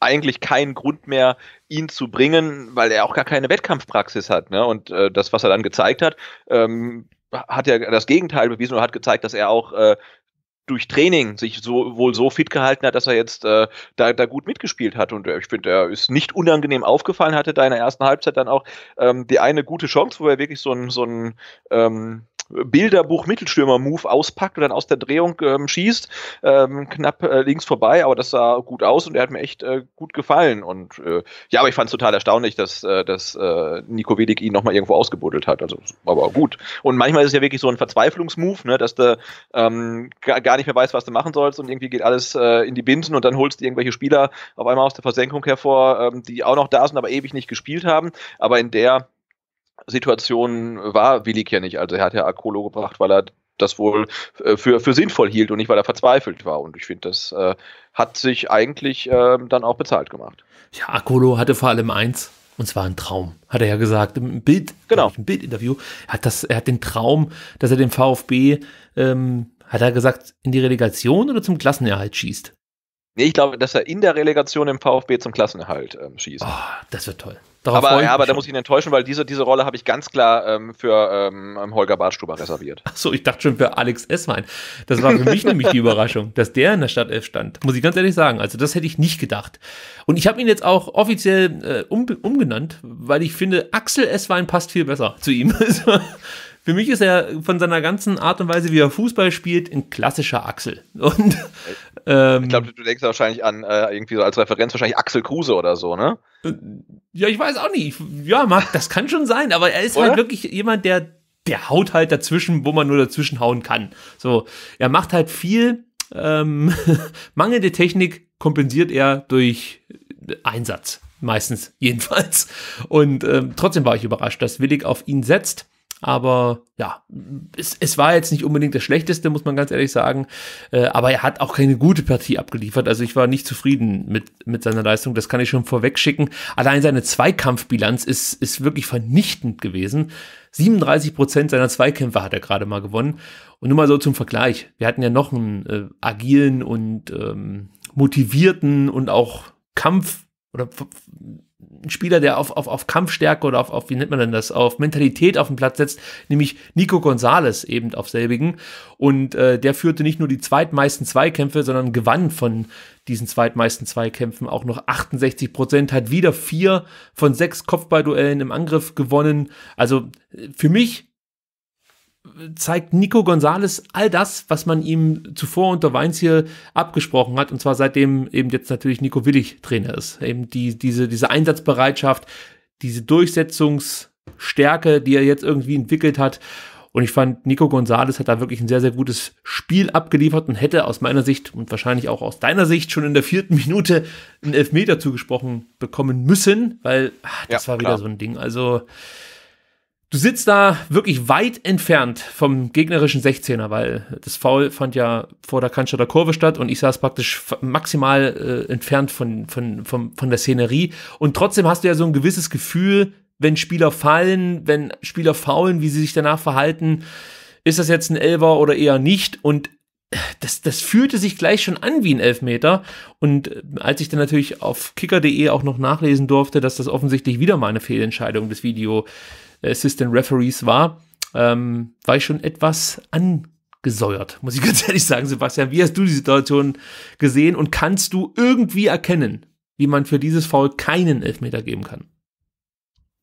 eigentlich keinen Grund mehr, ihn zu bringen, weil er auch gar keine Wettkampfpraxis hat. Ne? Und äh, das, was er dann gezeigt hat, ähm, hat ja das Gegenteil bewiesen und hat gezeigt, dass er auch äh, durch Training sich so, wohl so fit gehalten hat, dass er jetzt äh, da, da gut mitgespielt hat. Und äh, ich finde, er ist nicht unangenehm aufgefallen, hatte da in der ersten Halbzeit dann auch ähm, die eine gute Chance, wo er wirklich so ein, so ein ähm, Bilderbuch-Mittelstürmer-Move auspackt und dann aus der Drehung ähm, schießt. Ähm, knapp äh, links vorbei, aber das sah gut aus und er hat mir echt äh, gut gefallen. Und äh, ja, aber ich fand es total erstaunlich, dass, äh, dass äh, Nico Wedig ihn nochmal irgendwo ausgebuddelt hat. Also aber gut. Und manchmal ist es ja wirklich so ein Verzweiflungsmove, ne, dass du ähm, gar nicht mehr weißt, was du machen sollst und irgendwie geht alles äh, in die Binsen und dann holst du irgendwelche Spieler auf einmal aus der Versenkung hervor, ähm, die auch noch da sind, aber ewig nicht gespielt haben. Aber in der Situation war Willig ja nicht. Also er hat ja Akolo gebracht, weil er das wohl äh, für, für sinnvoll hielt und nicht, weil er verzweifelt war. Und ich finde, das äh, hat sich eigentlich äh, dann auch bezahlt gemacht. Ja, Akolo hatte vor allem eins. Und zwar einen Traum, hat er ja gesagt im Bild, genau. im Bildinterview. Hat das, er hat den Traum, dass er den VfB, ähm, hat er gesagt, in die Relegation oder zum Klassenerhalt schießt? Nee, ich glaube, dass er in der Relegation im VfB zum Klassenerhalt ähm, schießt. Oh, das wird toll. Darauf aber ja, aber da muss ich ihn enttäuschen, weil diese, diese Rolle habe ich ganz klar ähm, für ähm, Holger Bartstuber reserviert. Achso, ich dachte schon für Alex Esswein. Das war für mich nämlich die Überraschung, dass der in der Stadt F stand. Muss ich ganz ehrlich sagen. Also das hätte ich nicht gedacht. Und ich habe ihn jetzt auch offiziell äh, um, umgenannt, weil ich finde, Axel Esswein passt viel besser zu ihm. Also, für mich ist er von seiner ganzen Art und Weise, wie er Fußball spielt, ein klassischer Axel. Und ähm, ich glaube, du denkst wahrscheinlich an äh, irgendwie so als Referenz wahrscheinlich Axel Kruse oder so, ne? Äh, ja, ich weiß auch nicht. Ja, Marc, das kann schon sein, aber er ist halt oder? halt wirklich jemand, der, der haut halt dazwischen, wo man nur dazwischen hauen kann. So, er macht halt viel. Ähm, mangelnde Technik kompensiert er durch Einsatz. Meistens, jedenfalls. Und ähm, trotzdem war ich überrascht, dass Willig auf ihn setzt. Aber ja, es, es war jetzt nicht unbedingt das Schlechteste, muss man ganz ehrlich sagen. Äh, aber er hat auch keine gute Partie abgeliefert. Also ich war nicht zufrieden mit, mit seiner Leistung. Das kann ich schon vorweg schicken. Allein seine Zweikampfbilanz ist, ist wirklich vernichtend gewesen. 37 Prozent seiner Zweikämpfe hat er gerade mal gewonnen. Und nur mal so zum Vergleich. Wir hatten ja noch einen äh, agilen und ähm, motivierten und auch Kampf oder ein Spieler, der auf, auf, auf Kampfstärke oder auf, auf, wie nennt man denn das, auf Mentalität auf den Platz setzt, nämlich Nico Gonzales eben auf selbigen. Und äh, der führte nicht nur die zweitmeisten Zweikämpfe, sondern gewann von diesen zweitmeisten Zweikämpfen auch noch 68 Prozent, hat wieder vier von sechs Kopfballduellen im Angriff gewonnen. Also äh, für mich zeigt Nico Gonzalez all das, was man ihm zuvor unter Weins hier abgesprochen hat, und zwar seitdem eben jetzt natürlich Nico Willig Trainer ist. Eben die, diese, diese Einsatzbereitschaft, diese Durchsetzungsstärke, die er jetzt irgendwie entwickelt hat. Und ich fand, Nico Gonzalez hat da wirklich ein sehr, sehr gutes Spiel abgeliefert und hätte aus meiner Sicht und wahrscheinlich auch aus deiner Sicht schon in der vierten Minute einen Elfmeter zugesprochen bekommen müssen, weil ach, das ja, war wieder so ein Ding. Also, Du sitzt da wirklich weit entfernt vom gegnerischen 16er, weil das Foul fand ja vor der der Kurve statt und ich saß praktisch maximal äh, entfernt von, von, von, von der Szenerie. Und trotzdem hast du ja so ein gewisses Gefühl, wenn Spieler fallen, wenn Spieler faulen, wie sie sich danach verhalten, ist das jetzt ein Elver oder eher nicht? Und das, das fühlte sich gleich schon an wie ein Elfmeter. Und äh, als ich dann natürlich auf kicker.de auch noch nachlesen durfte, dass das offensichtlich wieder mal eine Fehlentscheidung des Video Assistant Referees war, ähm, war ich schon etwas angesäuert, muss ich ganz ehrlich sagen, Sebastian. Wie hast du die Situation gesehen und kannst du irgendwie erkennen, wie man für dieses Foul keinen Elfmeter geben kann?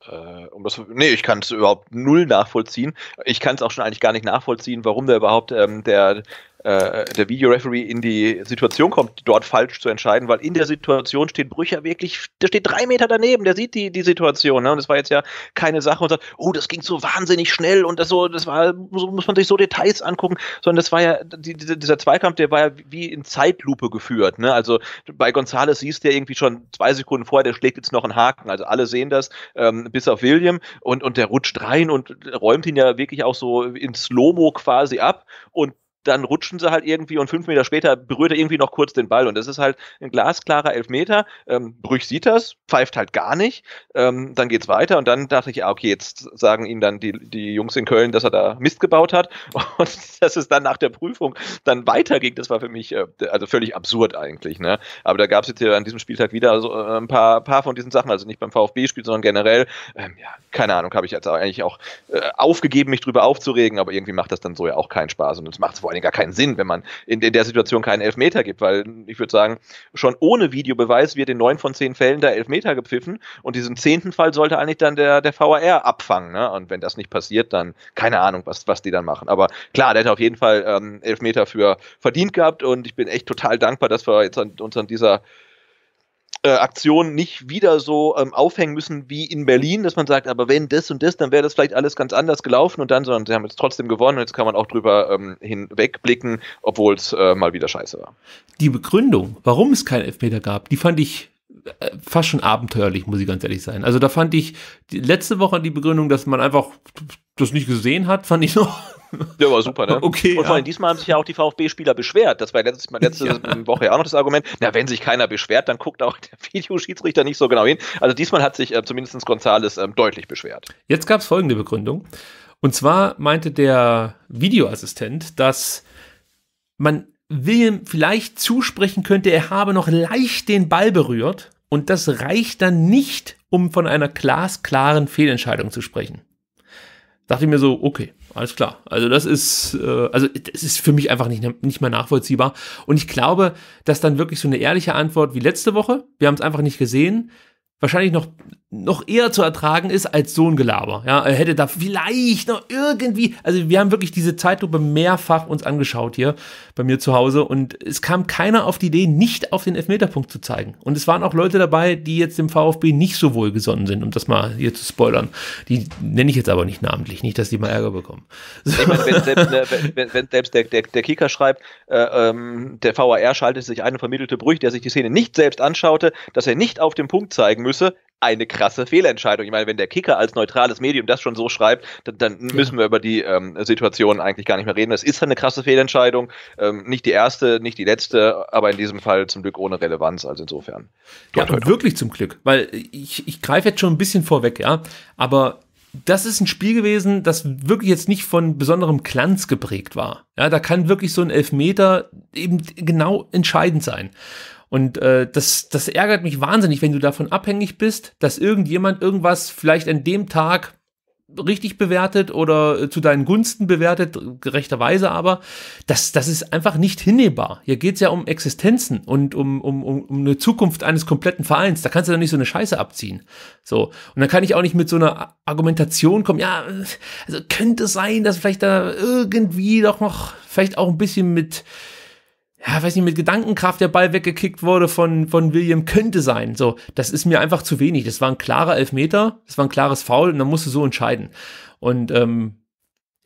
Äh, um das, nee, ich kann es überhaupt null nachvollziehen. Ich kann es auch schon eigentlich gar nicht nachvollziehen, warum der überhaupt ähm, der äh, der Video-Referee in die Situation kommt, dort falsch zu entscheiden, weil in der Situation steht Brücher wirklich, der steht drei Meter daneben, der sieht die, die Situation. Ne? Und das war jetzt ja keine Sache und sagt, oh, das ging so wahnsinnig schnell und das so, das war, so muss man sich so Details angucken, sondern das war ja, die, dieser Zweikampf, der war ja wie in Zeitlupe geführt. Ne? Also bei Gonzales siehst du ja irgendwie schon zwei Sekunden vorher, der schlägt jetzt noch einen Haken. Also alle sehen das, ähm, bis auf William und, und der rutscht rein und räumt ihn ja wirklich auch so in Slow-Mo quasi ab und dann rutschen sie halt irgendwie und fünf Meter später berührt er irgendwie noch kurz den Ball. Und das ist halt ein glasklarer Elfmeter. Ähm, Brüch sieht das, pfeift halt gar nicht. Ähm, dann geht's weiter und dann dachte ich, ja, okay, jetzt sagen ihm dann die, die Jungs in Köln, dass er da Mist gebaut hat. Und dass es dann nach der Prüfung dann weiterging, das war für mich äh, also völlig absurd eigentlich. Ne? Aber da gab es jetzt ja an diesem Spieltag wieder so äh, ein paar, paar von diesen Sachen, also nicht beim VfB-Spiel, sondern generell. Ähm, ja, keine Ahnung, habe ich jetzt eigentlich auch äh, aufgegeben, mich drüber aufzuregen, aber irgendwie macht das dann so ja auch keinen Spaß. Und es macht es vor allem allem gar keinen Sinn, wenn man in, der Situation keinen Elfmeter gibt, weil ich würde sagen, schon ohne Videobeweis wird in neun von zehn Fällen da Elfmeter gepfiffen und diesen zehnten Fall sollte eigentlich dann der, der VAR abfangen. Ne? Und wenn das nicht passiert, dann keine Ahnung, was, was die dann machen. Aber klar, der hätte auf jeden Fall ähm, Elfmeter für verdient gehabt und ich bin echt total dankbar, dass wir jetzt an, uns an dieser äh, Aktionen nicht wieder so ähm, aufhängen müssen wie in Berlin, dass man sagt, aber wenn das und das, dann wäre das vielleicht alles ganz anders gelaufen und dann, sondern sie haben jetzt trotzdem gewonnen und jetzt kann man auch drüber ähm, hinwegblicken, obwohl es äh, mal wieder scheiße war. Die Begründung, warum es keinen Elfmeter gab, die fand ich äh, fast schon abenteuerlich, muss ich ganz ehrlich sein. Also da fand ich letzte Woche die Begründung, dass man einfach das nicht gesehen hat, fand ich noch Ja, war super, ne? Okay. Und vor allem ja. diesmal haben sich ja auch die VfB-Spieler beschwert. Das war letztes letzte ja. Woche ja auch noch das Argument. Na, wenn sich keiner beschwert, dann guckt auch der Videoschiedsrichter nicht so genau hin. Also diesmal hat sich äh, zumindest Gonzales ähm, deutlich beschwert. Jetzt gab es folgende Begründung. Und zwar meinte der Videoassistent, dass man William vielleicht zusprechen könnte, er habe noch leicht den Ball berührt und das reicht dann nicht, um von einer glasklaren Fehlentscheidung zu sprechen. Dachte ich mir so, okay, alles klar. Also das ist, äh, also das ist für mich einfach nicht, nicht mehr nachvollziehbar. Und ich glaube, dass dann wirklich so eine ehrliche Antwort wie letzte Woche, wir haben es einfach nicht gesehen, wahrscheinlich noch noch eher zu ertragen ist als so ein Gelaber. Ja, er hätte da vielleicht noch irgendwie, also wir haben wirklich diese Zeitlupe mehrfach uns angeschaut hier bei mir zu Hause und es kam keiner auf die Idee, nicht auf den Elfmeterpunkt zu zeigen. Und es waren auch Leute dabei, die jetzt dem VfB nicht so wohlgesonnen sind, um das mal hier zu spoilern. Die nenne ich jetzt aber nicht namentlich, nicht, dass die mal Ärger bekommen. So. meine, wenn, selbst, äh, wenn, wenn, selbst, der, der, der Kicker schreibt, äh, ähm, der VAR schaltet sich eine vermittelte Brüch, der sich die Szene nicht selbst anschaute, dass er nicht auf den Punkt zeigen müsse, eine krasse Fehlentscheidung. Ich meine, wenn der Kicker als neutrales Medium das schon so schreibt, dann, dann ja. müssen wir über die ähm, Situation eigentlich gar nicht mehr reden. Das ist eine krasse Fehlentscheidung. Ähm, nicht die erste, nicht die letzte, aber in diesem Fall zum Glück ohne Relevanz. Also insofern. Ja, und wirklich zum Glück, weil ich, ich greife jetzt schon ein bisschen vorweg, ja. Aber das ist ein Spiel gewesen, das wirklich jetzt nicht von besonderem Glanz geprägt war. Ja, da kann wirklich so ein Elfmeter eben genau entscheidend sein. Und äh, das, das ärgert mich wahnsinnig, wenn du davon abhängig bist, dass irgendjemand irgendwas vielleicht an dem Tag richtig bewertet oder äh, zu deinen Gunsten bewertet, gerechterweise aber, das, das ist einfach nicht hinnehmbar. Hier geht's ja um Existenzen und um, um, um um eine Zukunft eines kompletten Vereins. Da kannst du doch nicht so eine Scheiße abziehen. So. Und dann kann ich auch nicht mit so einer Argumentation kommen, ja, also könnte sein, dass vielleicht da irgendwie doch noch, vielleicht auch ein bisschen mit ja, weiß nicht, mit Gedankenkraft der Ball weggekickt wurde von, von William, könnte sein. So, das ist mir einfach zu wenig. Das war ein klarer Elfmeter, das war ein klares Foul und dann musst du so entscheiden. Und ähm,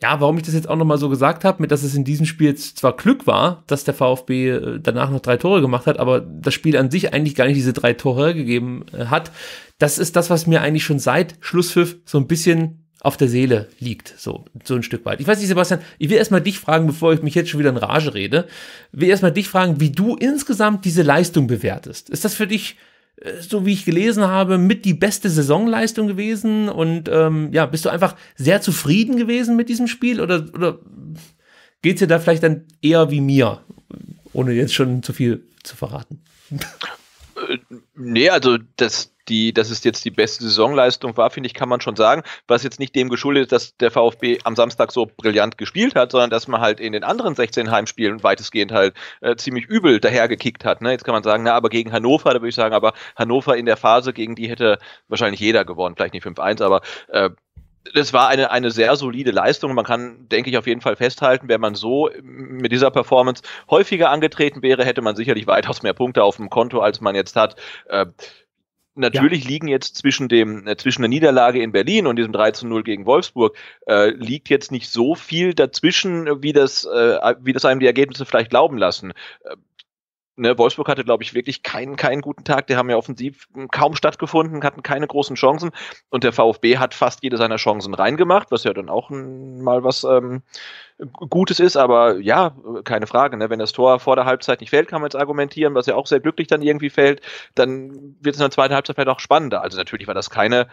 ja, warum ich das jetzt auch nochmal so gesagt habe, mit dass es in diesem Spiel jetzt zwar Glück war, dass der VfB äh, danach noch drei Tore gemacht hat, aber das Spiel an sich eigentlich gar nicht diese drei Tore gegeben äh, hat, das ist das, was mir eigentlich schon seit Schlusspfiff so ein bisschen auf der Seele liegt, so, so ein Stück weit. Ich weiß nicht, Sebastian, ich will erstmal dich fragen, bevor ich mich jetzt schon wieder in Rage rede, will erstmal dich fragen, wie du insgesamt diese Leistung bewertest. Ist das für dich, äh, so wie ich gelesen habe, mit die beste Saisonleistung gewesen? Und ähm, ja, bist du einfach sehr zufrieden gewesen mit diesem Spiel? Oder, oder geht es dir da vielleicht dann eher wie mir, ohne jetzt schon zu viel zu verraten? Äh, nee, also das, die, dass es jetzt die beste Saisonleistung war, finde ich, kann man schon sagen. Was jetzt nicht dem geschuldet ist, dass der VfB am Samstag so brillant gespielt hat, sondern dass man halt in den anderen 16 Heimspielen weitestgehend halt äh, ziemlich übel dahergekickt hat. Ne? Jetzt kann man sagen, na, aber gegen Hannover, da würde ich sagen, aber Hannover in der Phase, gegen die hätte wahrscheinlich jeder gewonnen, vielleicht nicht 5-1, aber äh, das war eine, eine sehr solide Leistung. Man kann, denke ich, auf jeden Fall festhalten, wenn man so mit dieser Performance häufiger angetreten wäre, hätte man sicherlich weitaus mehr Punkte auf dem Konto, als man jetzt hat. Ähm, natürlich ja. liegen jetzt zwischen dem, äh, zwischen der Niederlage in Berlin und diesem 13 0 gegen Wolfsburg, äh, liegt jetzt nicht so viel dazwischen, wie das, äh, wie das einem die Ergebnisse vielleicht glauben lassen. Äh, Ne, Wolfsburg hatte, glaube ich, wirklich keinen, keinen guten Tag. Die haben ja offensiv kaum stattgefunden, hatten keine großen Chancen. Und der VfB hat fast jede seiner Chancen reingemacht, was ja dann auch mal was ähm, Gutes ist. Aber ja, keine Frage. Ne? Wenn das Tor vor der Halbzeit nicht fällt, kann man jetzt argumentieren, was ja auch sehr glücklich dann irgendwie fällt, dann wird es in der zweiten Halbzeit vielleicht auch spannender. Also natürlich war das keine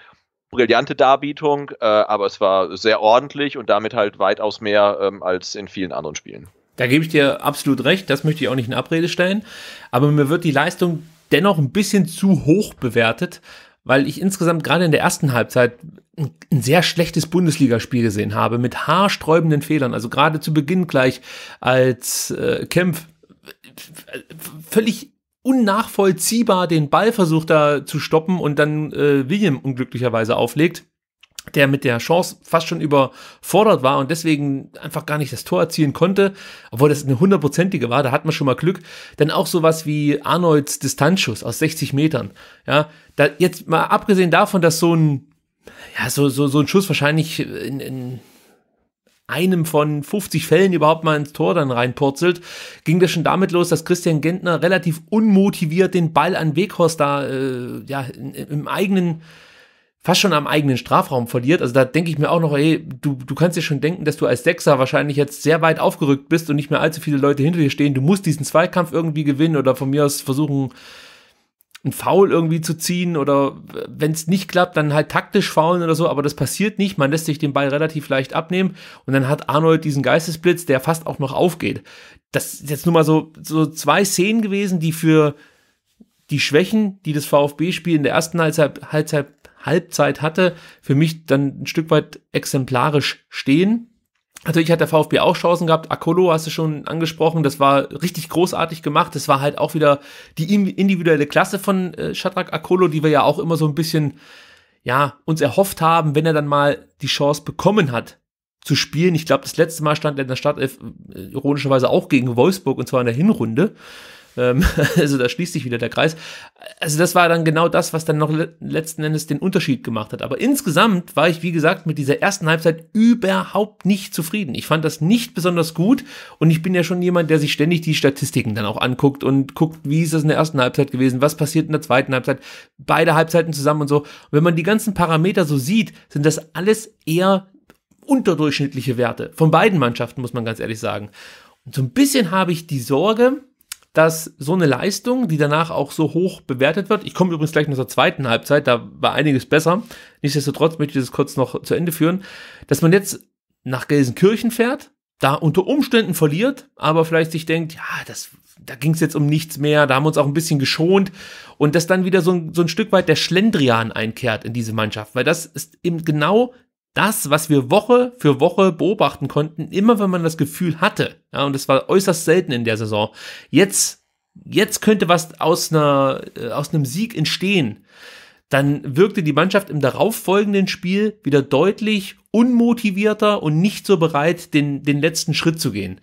brillante Darbietung, äh, aber es war sehr ordentlich und damit halt weitaus mehr ähm, als in vielen anderen Spielen. Da gebe ich dir absolut recht, das möchte ich auch nicht in Abrede stellen. Aber mir wird die Leistung dennoch ein bisschen zu hoch bewertet, weil ich insgesamt gerade in der ersten Halbzeit ein sehr schlechtes Bundesligaspiel gesehen habe mit haarsträubenden Fehlern. Also gerade zu Beginn gleich als äh, Kempf völlig unnachvollziehbar den Ball versucht da zu stoppen und dann äh, William unglücklicherweise auflegt der mit der Chance fast schon überfordert war und deswegen einfach gar nicht das Tor erzielen konnte, obwohl das eine hundertprozentige war, da hat man schon mal Glück. Dann auch sowas wie Arnolds Distanzschuss aus 60 Metern. Ja, da jetzt mal abgesehen davon, dass so ein ja, so, so, so ein Schuss wahrscheinlich in, in einem von 50 Fällen überhaupt mal ins Tor dann reinpurzelt, ging das schon damit los, dass Christian Gentner relativ unmotiviert den Ball an Weghorst da äh, ja, in, im eigenen fast schon am eigenen Strafraum verliert. Also da denke ich mir auch noch, ey, du, du kannst dir schon denken, dass du als Sechser wahrscheinlich jetzt sehr weit aufgerückt bist und nicht mehr allzu viele Leute hinter dir stehen. Du musst diesen Zweikampf irgendwie gewinnen oder von mir aus versuchen, einen Foul irgendwie zu ziehen oder wenn es nicht klappt, dann halt taktisch faulen oder so, aber das passiert nicht. Man lässt sich den Ball relativ leicht abnehmen und dann hat Arnold diesen Geistesblitz, der fast auch noch aufgeht. Das ist jetzt nur mal so, so zwei Szenen gewesen, die für die Schwächen, die das VfB-Spiel in der ersten Halbzeit, Halbzeit Halbzeit hatte, für mich dann ein Stück weit exemplarisch stehen. Natürlich hat der VfB auch Chancen gehabt. Akolo hast du schon angesprochen. Das war richtig großartig gemacht. Das war halt auch wieder die individuelle Klasse von äh, Shadrach Akolo, die wir ja auch immer so ein bisschen, ja, uns erhofft haben, wenn er dann mal die Chance bekommen hat zu spielen. Ich glaube, das letzte Mal stand er in der Stadt äh, ironischerweise auch gegen Wolfsburg und zwar in der Hinrunde. Ähm, also da schließt sich wieder der Kreis. Also das war dann genau das, was dann noch letzten Endes den Unterschied gemacht hat. Aber insgesamt war ich, wie gesagt, mit dieser ersten Halbzeit überhaupt nicht zufrieden. Ich fand das nicht besonders gut und ich bin ja schon jemand, der sich ständig die Statistiken dann auch anguckt und guckt, wie ist das in der ersten Halbzeit gewesen, was passiert in der zweiten Halbzeit, beide Halbzeiten zusammen und so. Und wenn man die ganzen Parameter so sieht, sind das alles eher unterdurchschnittliche Werte von beiden Mannschaften, muss man ganz ehrlich sagen. Und so ein bisschen habe ich die Sorge, dass so eine Leistung, die danach auch so hoch bewertet wird, ich komme übrigens gleich noch zur zweiten Halbzeit, da war einiges besser, nichtsdestotrotz möchte ich das kurz noch zu Ende führen, dass man jetzt nach Gelsenkirchen fährt, da unter Umständen verliert, aber vielleicht sich denkt, ja, das, da ging es jetzt um nichts mehr, da haben wir uns auch ein bisschen geschont und dass dann wieder so ein, so ein Stück weit der Schlendrian einkehrt in diese Mannschaft, weil das ist eben genau das, was wir Woche für Woche beobachten konnten, immer wenn man das Gefühl hatte, ja, und das war äußerst selten in der Saison, jetzt, jetzt könnte was aus, einer, äh, aus einem Sieg entstehen, dann wirkte die Mannschaft im darauffolgenden Spiel wieder deutlich unmotivierter und nicht so bereit, den, den letzten Schritt zu gehen.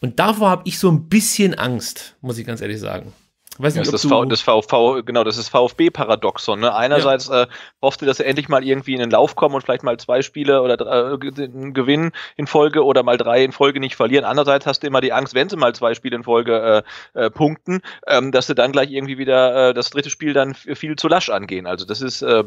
Und davor habe ich so ein bisschen Angst, muss ich ganz ehrlich sagen. Weiß nicht, ja, das, du... das, VfV, genau, das ist VfB-Paradoxon. Ne? Einerseits ja. äh, hoffte, dass sie endlich mal irgendwie in den Lauf kommen und vielleicht mal zwei Spiele oder äh, Gewinn in Folge oder mal drei in Folge nicht verlieren. Andererseits hast du immer die Angst, wenn sie mal zwei Spiele in Folge äh, äh, punkten, ähm, dass sie dann gleich irgendwie wieder äh, das dritte Spiel dann viel zu lasch angehen. Also das ist äh,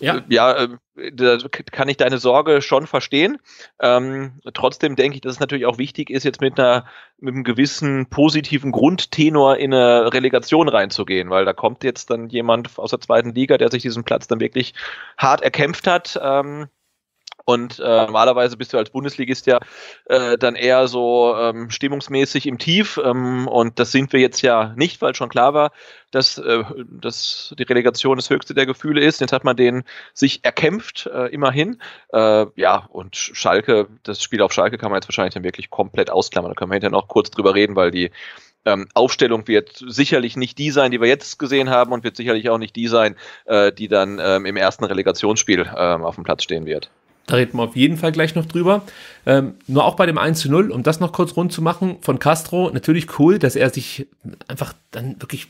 ja, äh, ja äh, da kann ich deine Sorge schon verstehen. Ähm, trotzdem denke ich, dass es natürlich auch wichtig ist, jetzt mit einer mit einem gewissen positiven Grundtenor in eine Relegation reinzugehen, weil da kommt jetzt dann jemand aus der zweiten Liga, der sich diesen Platz dann wirklich hart erkämpft hat. Ähm, und äh, normalerweise bist du als Bundesligist ja äh, dann eher so ähm, stimmungsmäßig im Tief. Ähm, und das sind wir jetzt ja nicht, weil schon klar war, dass, äh, dass die Relegation das höchste der Gefühle ist. Jetzt hat man den sich erkämpft, äh, immerhin. Äh, ja, und Schalke, das Spiel auf Schalke kann man jetzt wahrscheinlich dann wirklich komplett ausklammern. Da können wir hinterher noch kurz drüber reden, weil die ähm, Aufstellung wird sicherlich nicht die sein, die wir jetzt gesehen haben und wird sicherlich auch nicht die sein, äh, die dann ähm, im ersten Relegationsspiel ähm, auf dem Platz stehen wird. Da reden wir auf jeden Fall gleich noch drüber. Ähm, nur auch bei dem 1 zu 0, um das noch kurz rund zu machen, von Castro, natürlich cool, dass er sich einfach dann wirklich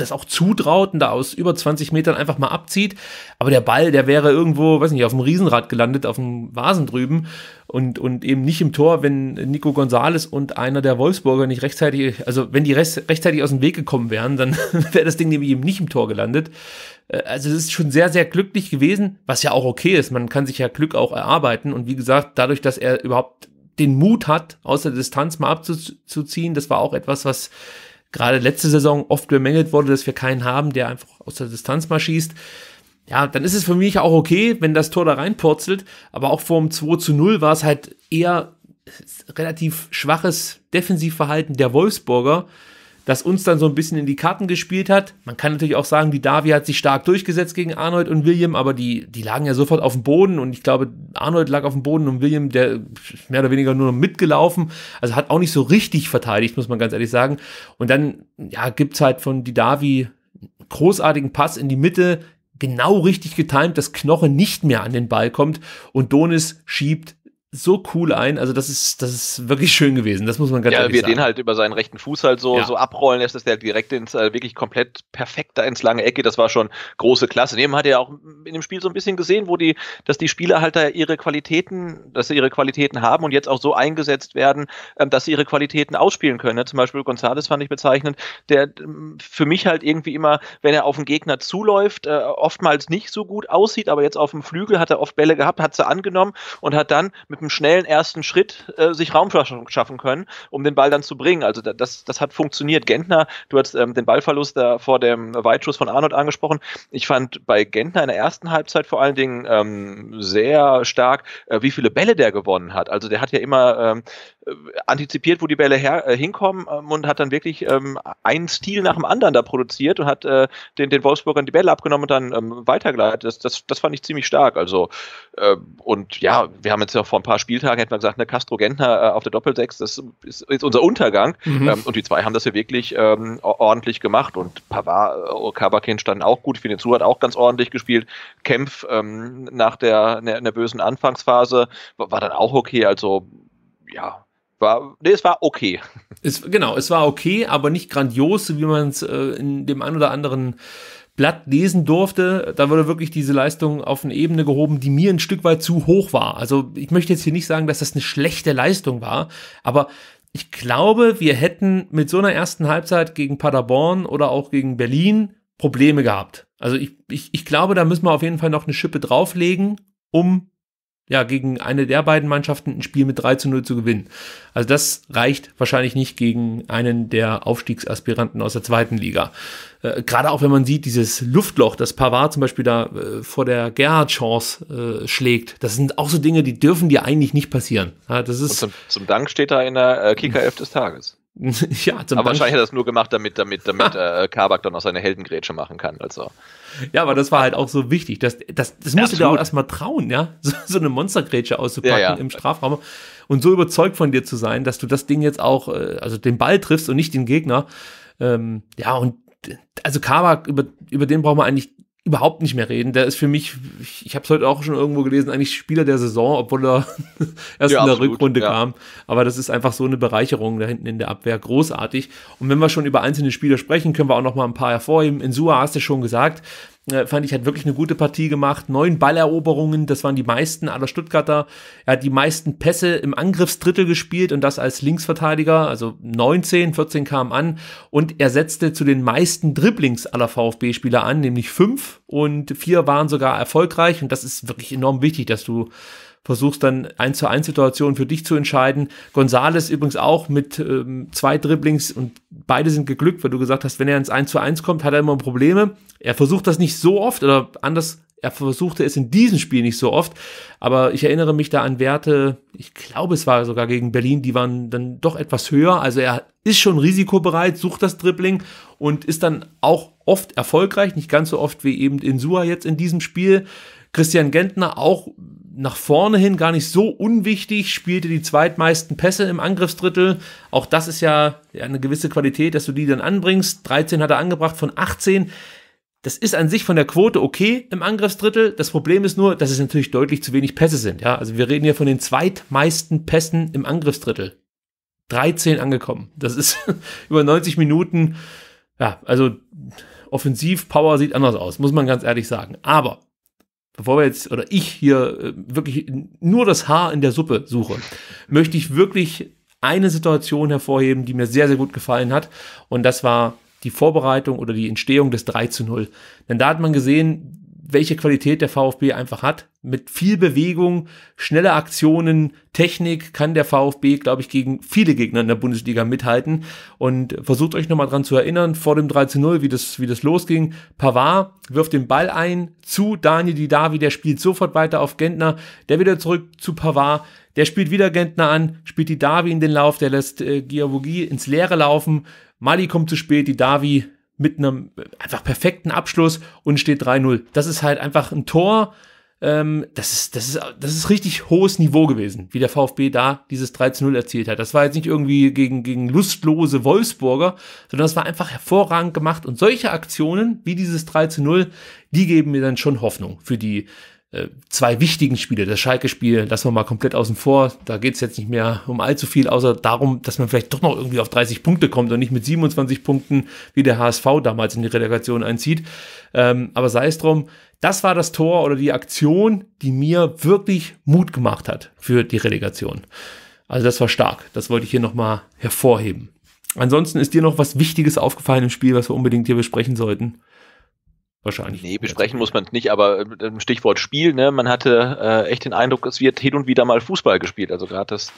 das auch zutraut und da aus über 20 Metern einfach mal abzieht. Aber der Ball, der wäre irgendwo, weiß nicht, auf dem Riesenrad gelandet, auf dem Vasen drüben und, und eben nicht im Tor, wenn Nico Gonzales und einer der Wolfsburger nicht rechtzeitig, also wenn die rechtzeitig aus dem Weg gekommen wären, dann wäre das Ding nämlich eben nicht im Tor gelandet. Äh, also es ist schon sehr, sehr glücklich gewesen, was ja auch okay ist. Man kann sich ja Glück auch erarbeiten. Und wie gesagt, dadurch, dass er überhaupt den Mut hat, aus der Distanz mal abzuziehen, das war auch etwas, was gerade letzte Saison oft bemängelt wurde, dass wir keinen haben, der einfach aus der Distanz mal schießt. Ja, dann ist es für mich auch okay, wenn das Tor da reinpurzelt, aber auch vor dem 2 zu 0 war es halt eher relativ schwaches Defensivverhalten der Wolfsburger, das uns dann so ein bisschen in die Karten gespielt hat. Man kann natürlich auch sagen, die Davi hat sich stark durchgesetzt gegen Arnold und William, aber die, die lagen ja sofort auf dem Boden und ich glaube, Arnold lag auf dem Boden und William, der mehr oder weniger nur noch mitgelaufen, also hat auch nicht so richtig verteidigt, muss man ganz ehrlich sagen. Und dann, ja, gibt's halt von die Davi großartigen Pass in die Mitte, genau richtig getimt, dass Knoche nicht mehr an den Ball kommt und Donis schiebt so cool ein. Also das ist, das ist wirklich schön gewesen. Das muss man ganz ja, ehrlich sagen. Ja, wir den halt über seinen rechten Fuß halt so, ja. so abrollen lässt, dass der halt direkt ins, äh, wirklich komplett perfekt da ins lange Ecke. Das war schon große Klasse. Neben hat er auch in dem Spiel so ein bisschen gesehen, wo die, dass die Spieler halt da ihre Qualitäten, dass sie ihre Qualitäten haben und jetzt auch so eingesetzt werden, ähm, dass sie ihre Qualitäten ausspielen können. Ne? Zum Beispiel Gonzales fand ich bezeichnend, der ähm, für mich halt irgendwie immer, wenn er auf den Gegner zuläuft, äh, oftmals nicht so gut aussieht, aber jetzt auf dem Flügel hat er oft Bälle gehabt, hat sie angenommen und hat dann mit mit einem schnellen ersten Schritt äh, sich Raum schaffen können, um den Ball dann zu bringen. Also das, das hat funktioniert. Gentner, du hast ähm, den Ballverlust da vor dem Weitschuss von Arnold angesprochen. Ich fand bei Gentner in der ersten Halbzeit vor allen Dingen ähm, sehr stark, äh, wie viele Bälle der gewonnen hat. Also der hat ja immer ähm, äh, antizipiert, wo die Bälle her, äh, hinkommen ähm, und hat dann wirklich ähm, einen Stil nach dem anderen da produziert und hat äh, den, den Wolfsburgern die Bälle abgenommen und dann ähm, weitergeleitet. Das, das, das fand ich ziemlich stark. Also äh, und ja, wir haben jetzt ja vor dem paar Spieltagen hätte man gesagt, ne, Castro Gentner äh, auf der Doppelsechs, das ist, ist unser Untergang. Mhm. Ähm, und die zwei haben das ja wirklich ähm, ordentlich gemacht. Und Pavard, äh, oh, Kabakin standen auch gut. Ich finde, Zu hat auch ganz ordentlich gespielt. Kempf ähm, nach der nervösen Anfangsphase war, war dann auch okay. Also, ja, war, nee, es war okay. Es, genau, es war okay, aber nicht grandios, wie man es äh, in dem einen oder anderen Blatt lesen durfte, da wurde wirklich diese Leistung auf eine Ebene gehoben, die mir ein Stück weit zu hoch war. Also ich möchte jetzt hier nicht sagen, dass das eine schlechte Leistung war, aber ich glaube, wir hätten mit so einer ersten Halbzeit gegen Paderborn oder auch gegen Berlin Probleme gehabt. Also ich, ich, ich glaube, da müssen wir auf jeden Fall noch eine Schippe drauflegen, um ja, gegen eine der beiden Mannschaften ein Spiel mit 3 zu 0 zu gewinnen. Also das reicht wahrscheinlich nicht gegen einen der Aufstiegsaspiranten aus der zweiten Liga. Äh, Gerade auch wenn man sieht, dieses Luftloch, das Pavard zum Beispiel da äh, vor der Gerhard-Chance äh, schlägt, das sind auch so Dinge, die dürfen dir eigentlich nicht passieren. Ja, das ist zum, zum, Dank steht da in der äh, Kicker 11 des Tages. ja, zum Aber Dank wahrscheinlich hat er das nur gemacht, damit, damit, damit äh, Kabak dann auch seine Heldengrätsche machen kann. Also. Ja, aber das war halt auch so wichtig. Dass, das, das musst ja, du dir auch erstmal trauen, ja, so, so eine Monstergrätsche auszupacken ja, ja. im Strafraum und so überzeugt von dir zu sein, dass du das Ding jetzt auch, äh, also den Ball triffst und nicht den Gegner. Ähm, ja, und also Kabak, über, über den brauchen wir eigentlich überhaupt nicht mehr reden. Der ist für mich, ich, ich habe es heute auch schon irgendwo gelesen, eigentlich Spieler der Saison, obwohl er erst ja, in der absolut, Rückrunde ja. kam. Aber das ist einfach so eine Bereicherung da hinten in der Abwehr, großartig. Und wenn wir schon über einzelne Spieler sprechen, können wir auch noch mal ein paar hervorheben. In Sua hast du schon gesagt, äh, fand ich, hat wirklich eine gute Partie gemacht. Neun Balleroberungen, das waren die meisten aller Stuttgarter. Er hat die meisten Pässe im Angriffsdrittel gespielt und das als Linksverteidiger, also 19, 14 kamen an. Und er setzte zu den meisten Dribblings aller VfB-Spieler an, nämlich fünf und vier waren sogar erfolgreich. Und das ist wirklich enorm wichtig, dass du versuchst dann eins zu eins Situationen für dich zu entscheiden. Gonzales übrigens auch mit ähm, zwei Dribblings und beide sind geglückt, weil du gesagt hast, wenn er ins 1 zu 1 kommt, hat er immer Probleme. Er versucht das nicht so oft oder anders, er versuchte es in diesem Spiel nicht so oft, aber ich erinnere mich da an Werte, ich glaube es war sogar gegen Berlin, die waren dann doch etwas höher, also er ist schon risikobereit, sucht das Dribbling und ist dann auch oft erfolgreich, nicht ganz so oft wie eben in Sua jetzt in diesem Spiel. Christian Gentner auch nach vorne hin gar nicht so unwichtig, spielte die zweitmeisten Pässe im Angriffsdrittel. Auch das ist ja eine gewisse Qualität, dass du die dann anbringst. 13 hat er angebracht von 18. Das ist an sich von der Quote okay im Angriffsdrittel. Das Problem ist nur, dass es natürlich deutlich zu wenig Pässe sind. Ja, also wir reden hier von den zweitmeisten Pässen im Angriffsdrittel. 13 angekommen. Das ist über 90 Minuten. Ja, also Offensivpower sieht anders aus, muss man ganz ehrlich sagen. Aber bevor wir jetzt, oder ich hier äh, wirklich nur das Haar in der Suppe suche, möchte ich wirklich eine Situation hervorheben, die mir sehr, sehr gut gefallen hat. Und das war die Vorbereitung oder die Entstehung des 3 zu 0. Denn da hat man gesehen, welche Qualität der VfB einfach hat mit viel Bewegung, schnelle Aktionen, Technik kann der VfB, glaube ich, gegen viele Gegner in der Bundesliga mithalten. Und versucht euch nochmal dran zu erinnern, vor dem 13-0, wie das, wie das losging. Pavard wirft den Ball ein zu Daniel Didavi, der spielt sofort weiter auf Gentner, der wieder zurück zu Pavard, der spielt wieder Gentner an, spielt Didavi in den Lauf, der lässt äh, Giavogi ins Leere laufen. Mali kommt zu spät, Didavi mit einem äh, einfach perfekten Abschluss und steht 3-0. Das ist halt einfach ein Tor, ähm, das, ist, das, ist, das ist richtig hohes Niveau gewesen, wie der VfB da dieses 3-0 erzielt hat. Das war jetzt nicht irgendwie gegen, gegen lustlose Wolfsburger, sondern das war einfach hervorragend gemacht. Und solche Aktionen wie dieses 3-0, die geben mir dann schon Hoffnung für die äh, zwei wichtigen Spiele. Das Schalke-Spiel lassen wir mal komplett außen vor. Da geht es jetzt nicht mehr um allzu viel, außer darum, dass man vielleicht doch noch irgendwie auf 30 Punkte kommt und nicht mit 27 Punkten wie der HSV damals in die Relegation einzieht. Ähm, aber sei es drum, das war das Tor oder die Aktion, die mir wirklich Mut gemacht hat für die Relegation. Also das war stark. Das wollte ich hier nochmal hervorheben. Ansonsten ist dir noch was Wichtiges aufgefallen im Spiel, was wir unbedingt hier besprechen sollten? Wahrscheinlich. Nee, besprechen muss man es nicht, aber im äh, Stichwort Spiel, ne? man hatte äh, echt den Eindruck, es wird hin und wieder mal Fußball gespielt. Also gerade das,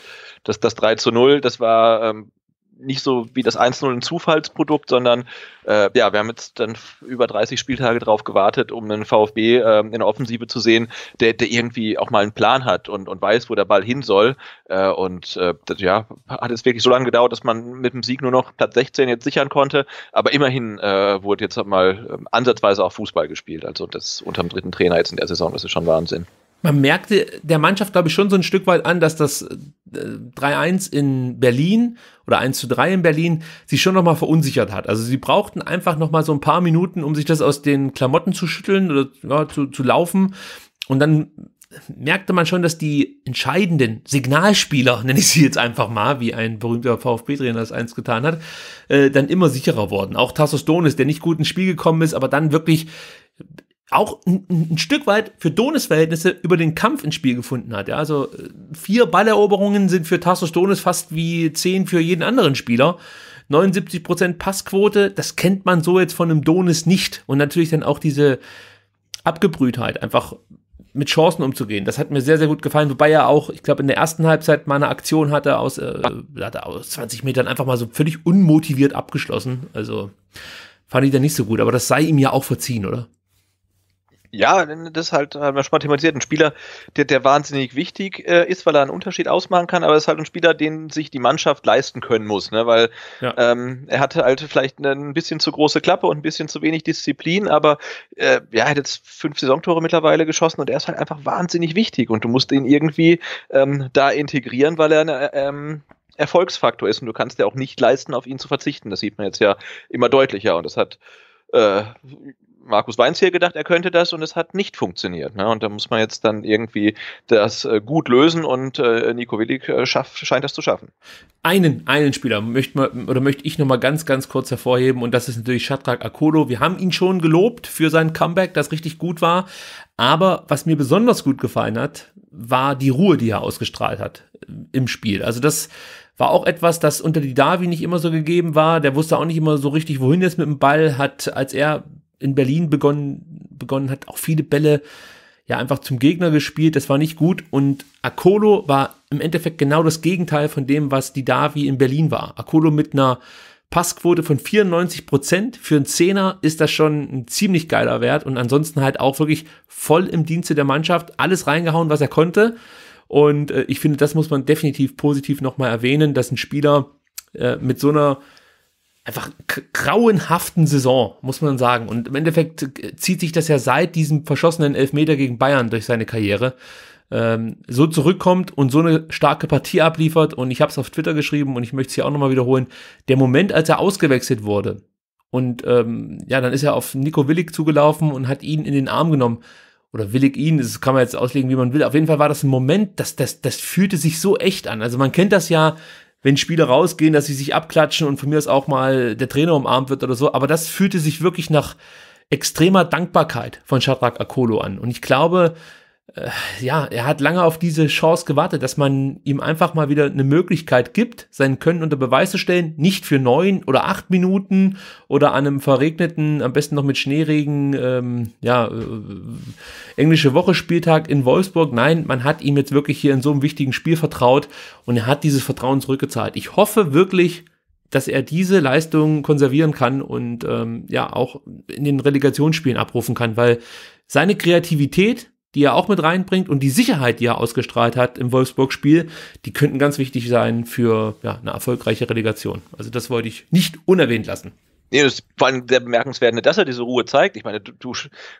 das, das 3 zu 0, das war ähm, nicht so wie das 1-0 ein Zufallsprodukt, sondern äh, ja, wir haben jetzt dann über 30 Spieltage drauf gewartet, um einen VfB äh, in der Offensive zu sehen, der, der irgendwie auch mal einen Plan hat und, und weiß, wo der Ball hin soll. Äh, und äh, das, ja, hat es wirklich so lange gedauert, dass man mit dem Sieg nur noch Platz 16 jetzt sichern konnte. Aber immerhin äh, wurde jetzt mal äh, ansatzweise auch Fußball gespielt. Also das unter dem dritten Trainer jetzt in der Saison, das ist schon Wahnsinn man merkte der Mannschaft, glaube ich, schon so ein Stück weit an, dass das 3-1 äh, in Berlin oder 1 zu 3 in Berlin sie schon nochmal verunsichert hat. Also sie brauchten einfach nochmal so ein paar Minuten, um sich das aus den Klamotten zu schütteln oder ja, zu, zu laufen. Und dann merkte man schon, dass die entscheidenden Signalspieler, nenne ich sie jetzt einfach mal, wie ein berühmter VfB-Trainer das eins getan hat, äh, dann immer sicherer wurden. Auch Tassos Donis, der nicht gut ins Spiel gekommen ist, aber dann wirklich auch ein, ein, Stück weit für Donis Verhältnisse über den Kampf ins Spiel gefunden hat. Ja, also äh, vier Balleroberungen sind für Tassos Donis fast wie zehn für jeden anderen Spieler. 79% Prozent Passquote, das kennt man so jetzt von einem Donis nicht. Und natürlich dann auch diese Abgebrühtheit, einfach mit Chancen umzugehen. Das hat mir sehr, sehr gut gefallen, wobei er auch, ich glaube, in der ersten Halbzeit mal eine Aktion hatte aus, äh, hat er aus 20 Metern einfach mal so völlig unmotiviert abgeschlossen. Also fand ich dann nicht so gut, aber das sei ihm ja auch verziehen, oder? Ja, das ist halt, haben äh, wir schon mal thematisiert, ein Spieler, der, der wahnsinnig wichtig äh, ist, weil er einen Unterschied ausmachen kann, aber es ist halt ein Spieler, den sich die Mannschaft leisten können muss, ne? weil ja. ähm, er hatte halt vielleicht ein bisschen zu große Klappe und ein bisschen zu wenig Disziplin, aber äh, ja, er hat jetzt fünf Saisontore mittlerweile geschossen und er ist halt einfach wahnsinnig wichtig und du musst ihn irgendwie ähm, da integrieren, weil er ein ähm, Erfolgsfaktor ist und du kannst ja auch nicht leisten, auf ihn zu verzichten. Das sieht man jetzt ja immer deutlicher und das hat äh, Markus Weins hier gedacht, er könnte das und es hat nicht funktioniert. Ne? Und da muss man jetzt dann irgendwie das äh, gut lösen und äh, Nico Willig äh, scheint das zu schaffen. Einen, einen Spieler möchte, man, oder möchte ich nochmal ganz, ganz kurz hervorheben und das ist natürlich Shadrach Akolo. Wir haben ihn schon gelobt für sein Comeback, das richtig gut war. Aber was mir besonders gut gefallen hat, war die Ruhe, die er ausgestrahlt hat äh, im Spiel. Also das war auch etwas, das unter die Davi nicht immer so gegeben war. Der wusste auch nicht immer so richtig, wohin jetzt mit dem Ball hat, als er in Berlin begonnen, begonnen hat, auch viele Bälle ja einfach zum Gegner gespielt. Das war nicht gut. Und Akolo war im Endeffekt genau das Gegenteil von dem, was die Davi in Berlin war. Akolo mit einer Passquote von 94 Prozent für einen Zehner ist das schon ein ziemlich geiler Wert und ansonsten halt auch wirklich voll im Dienste der Mannschaft, alles reingehauen, was er konnte. Und äh, ich finde, das muss man definitiv positiv nochmal erwähnen, dass ein Spieler äh, mit so einer einfach grauenhaften Saison, muss man sagen. Und im Endeffekt äh, zieht sich das ja seit diesem verschossenen Elfmeter gegen Bayern durch seine Karriere. Ähm, so zurückkommt und so eine starke Partie abliefert. Und ich habe es auf Twitter geschrieben und ich möchte es hier auch nochmal wiederholen. Der Moment, als er ausgewechselt wurde und ähm, ja, dann ist er auf Nico Willig zugelaufen und hat ihn in den Arm genommen. Oder Willig ihn, das kann man jetzt auslegen, wie man will. Auf jeden Fall war das ein Moment, das, das, das fühlte sich so echt an. Also man kennt das ja, wenn Spieler rausgehen, dass sie sich abklatschen und von mir aus auch mal der Trainer umarmt wird oder so. Aber das fühlte sich wirklich nach extremer Dankbarkeit von Shadrach Akolo an. Und ich glaube, äh, ja, er hat lange auf diese Chance gewartet, dass man ihm einfach mal wieder eine Möglichkeit gibt, sein Können unter Beweis zu stellen, nicht für neun oder acht Minuten oder an einem verregneten, am besten noch mit Schneeregen, ähm, ja, äh, äh, englische Woche Spieltag in Wolfsburg. Nein, man hat ihm jetzt wirklich hier in so einem wichtigen Spiel vertraut und er hat dieses Vertrauen zurückgezahlt. Ich hoffe wirklich, dass er diese Leistung konservieren kann und ähm, ja auch in den Relegationsspielen abrufen kann, weil seine Kreativität die er auch mit reinbringt und die Sicherheit, die er ausgestrahlt hat im Wolfsburg-Spiel, die könnten ganz wichtig sein für ja, eine erfolgreiche Relegation. Also das wollte ich nicht unerwähnt lassen. Nee, das ist vor allem sehr bemerkenswert, ne, dass er diese Ruhe zeigt. Ich meine, du, du,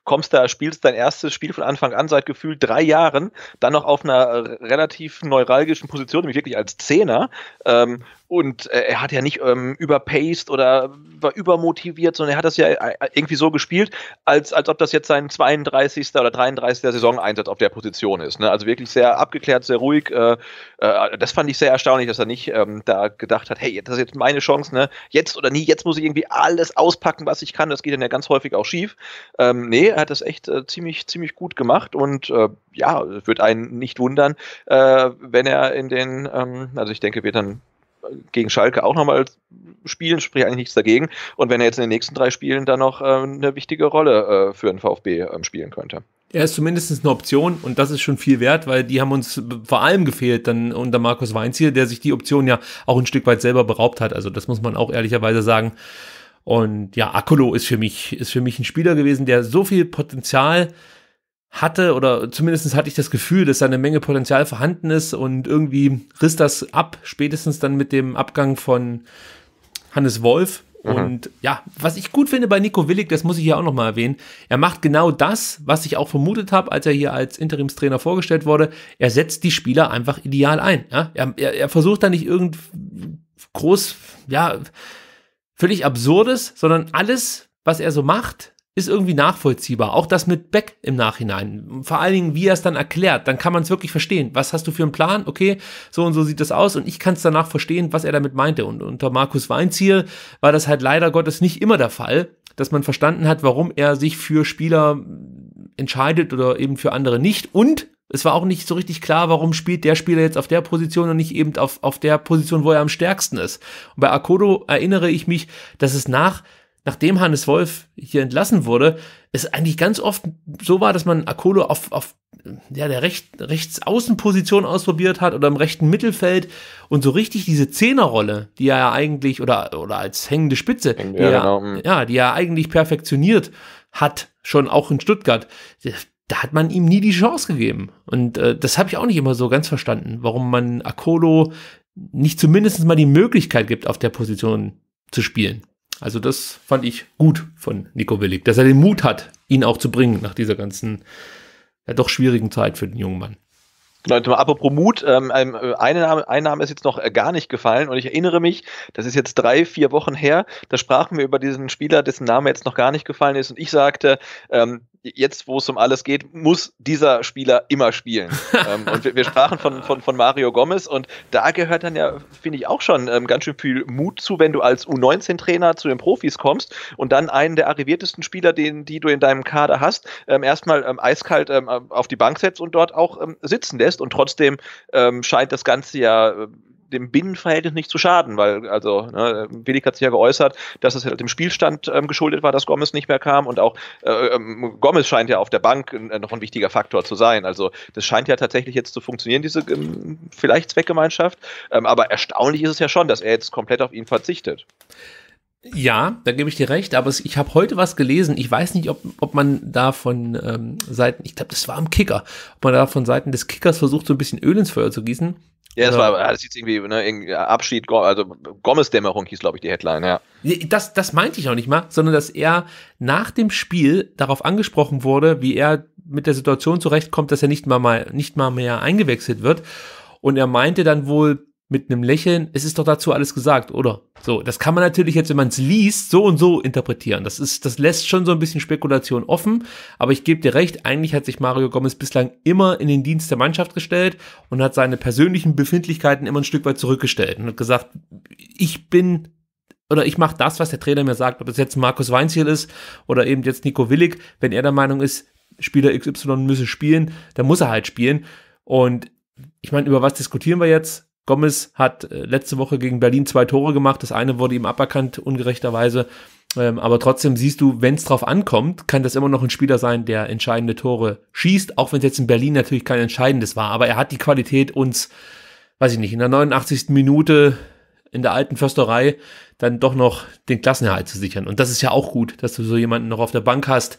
kommst da, spielst dein erstes Spiel von Anfang an seit gefühlt drei Jahren, dann noch auf einer relativ neuralgischen Position, nämlich wirklich als Zehner. Ähm, und äh, er hat ja nicht ähm, überpaced oder war übermotiviert, sondern er hat das ja äh, irgendwie so gespielt, als, als ob das jetzt sein 32. oder 33. Saison-Einsatz auf der Position ist. Ne? Also wirklich sehr abgeklärt, sehr ruhig. Äh, äh, das fand ich sehr erstaunlich, dass er nicht ähm, da gedacht hat, hey, das ist jetzt meine Chance, ne? jetzt oder nie, jetzt muss ich irgendwie alles auspacken, was ich kann. Das geht dann ja ganz häufig auch schief. Ähm, nee, er hat das echt äh, ziemlich, ziemlich gut gemacht und äh, ja, wird einen nicht wundern, äh, wenn er in den, ähm, also ich denke, wird dann gegen Schalke auch nochmal spielen, sprich eigentlich nichts dagegen. Und wenn er jetzt in den nächsten drei Spielen dann noch äh, eine wichtige Rolle äh, für den VfB ähm, spielen könnte. Er ist zumindest eine Option und das ist schon viel wert, weil die haben uns vor allem gefehlt dann unter Markus Weinz hier, der sich die Option ja auch ein Stück weit selber beraubt hat. Also das muss man auch ehrlicherweise sagen. Und ja, Akolo ist für mich, ist für mich ein Spieler gewesen, der so viel Potenzial äh, hatte oder zumindest hatte ich das Gefühl, dass da eine Menge Potenzial vorhanden ist und irgendwie riss das ab, spätestens dann mit dem Abgang von Hannes Wolf. Mhm. Und ja, was ich gut finde bei Nico Willig, das muss ich hier auch nochmal erwähnen, er macht genau das, was ich auch vermutet habe, als er hier als Interimstrainer vorgestellt wurde. Er setzt die Spieler einfach ideal ein. Ja? Er, er, er versucht da nicht irgend groß, ja, völlig absurdes, sondern alles, was er so macht, ist irgendwie nachvollziehbar. Auch das mit Beck im Nachhinein. Vor allen Dingen, wie er es dann erklärt, dann kann man es wirklich verstehen. Was hast du für einen Plan? Okay, so und so sieht das aus und ich kann es danach verstehen, was er damit meinte. Und unter Markus Weinziel war das halt leider Gottes nicht immer der Fall, dass man verstanden hat, warum er sich für Spieler entscheidet oder eben für andere nicht. Und es war auch nicht so richtig klar, warum spielt der Spieler jetzt auf der Position und nicht eben auf, auf der Position, wo er am stärksten ist. Und bei Akodo erinnere ich mich, dass es nach nachdem Hannes Wolf hier entlassen wurde, es eigentlich ganz oft so war, dass man Akolo auf, auf ja, der Recht, Rechtsaußenposition ausprobiert hat oder im rechten Mittelfeld und so richtig diese Zehnerrolle, die er ja eigentlich oder, oder als hängende Spitze, ja, die, er, genau. Mhm. ja, die er eigentlich perfektioniert hat, schon auch in Stuttgart, da hat man ihm nie die Chance gegeben. Und äh, das habe ich auch nicht immer so ganz verstanden, warum man Akolo nicht zumindest mal die Möglichkeit gibt, auf der Position zu spielen. Also das fand ich gut von Nico Willig, dass er den Mut hat, ihn auch zu bringen nach dieser ganzen, ja doch schwierigen Zeit für den jungen Mann. Leute, apropos Mut, ähm, ähm ein, Name, ein Name ist jetzt noch äh, gar nicht gefallen und ich erinnere mich, das ist jetzt drei, vier Wochen her, da sprachen wir über diesen Spieler, dessen Name jetzt noch gar nicht gefallen ist und ich sagte, ähm, jetzt, wo es um alles geht, muss dieser Spieler immer spielen. ähm, und wir, wir, sprachen von, von, von Mario Gomez und da gehört dann ja, finde ich, auch schon ähm, ganz schön viel Mut zu, wenn du als U19-Trainer zu den Profis kommst und dann einen der arriviertesten Spieler, den, die du in deinem Kader hast, ähm, erstmal ähm, eiskalt ähm, auf die Bank setzt und dort auch ähm, sitzen lässt. Und trotzdem scheint das Ganze ja dem Binnenverhältnis nicht zu schaden, weil also ne, Willig hat sich ja geäußert, dass es halt dem Spielstand ähm, geschuldet war, dass Gomez nicht mehr kam und auch äh, ähm, Gomez scheint ja auf der Bank äh, noch ein wichtiger Faktor zu sein. Also das scheint ja tatsächlich jetzt zu funktionieren, diese ähm, vielleicht Zweckgemeinschaft, ähm, aber erstaunlich ist es ja schon, dass er jetzt komplett auf ihn verzichtet. Ja, da gebe ich dir recht, aber ich habe heute was gelesen. Ich weiß nicht, ob, ob man da von ähm, Seiten, ich glaube, das war am Kicker, ob man da von Seiten des Kickers versucht, so ein bisschen Öl ins Feuer zu gießen. Ja, das war, das ist irgendwie, ne, irgendwie Abschied, also Gommes-Dämmerung hieß, glaube ich, die Headline, ja. Das, das meinte ich auch nicht mal, sondern dass er nach dem Spiel darauf angesprochen wurde, wie er mit der Situation zurechtkommt, dass er nicht mal, mal, nicht mal mehr eingewechselt wird. Und er meinte dann wohl, mit einem Lächeln, es ist doch dazu alles gesagt, oder? So, das kann man natürlich jetzt, wenn man es liest, so und so interpretieren. Das ist, das lässt schon so ein bisschen Spekulation offen, aber ich gebe dir recht, eigentlich hat sich Mario Gomez bislang immer in den Dienst der Mannschaft gestellt und hat seine persönlichen Befindlichkeiten immer ein Stück weit zurückgestellt und hat gesagt, ich bin oder ich mache das, was der Trainer mir sagt, ob es jetzt Markus Weinziel ist oder eben jetzt Nico Willig, wenn er der Meinung ist, Spieler XY müsse spielen, dann muss er halt spielen und ich meine, über was diskutieren wir jetzt? Gomez hat äh, letzte Woche gegen Berlin zwei Tore gemacht. Das eine wurde ihm aberkannt, ungerechterweise. Ähm, aber trotzdem siehst du, wenn es drauf ankommt, kann das immer noch ein Spieler sein, der entscheidende Tore schießt, auch wenn es jetzt in Berlin natürlich kein entscheidendes war. Aber er hat die Qualität, uns, weiß ich nicht, in der 89. Minute in der alten Försterei dann doch noch den Klassenerhalt zu sichern. Und das ist ja auch gut, dass du so jemanden noch auf der Bank hast,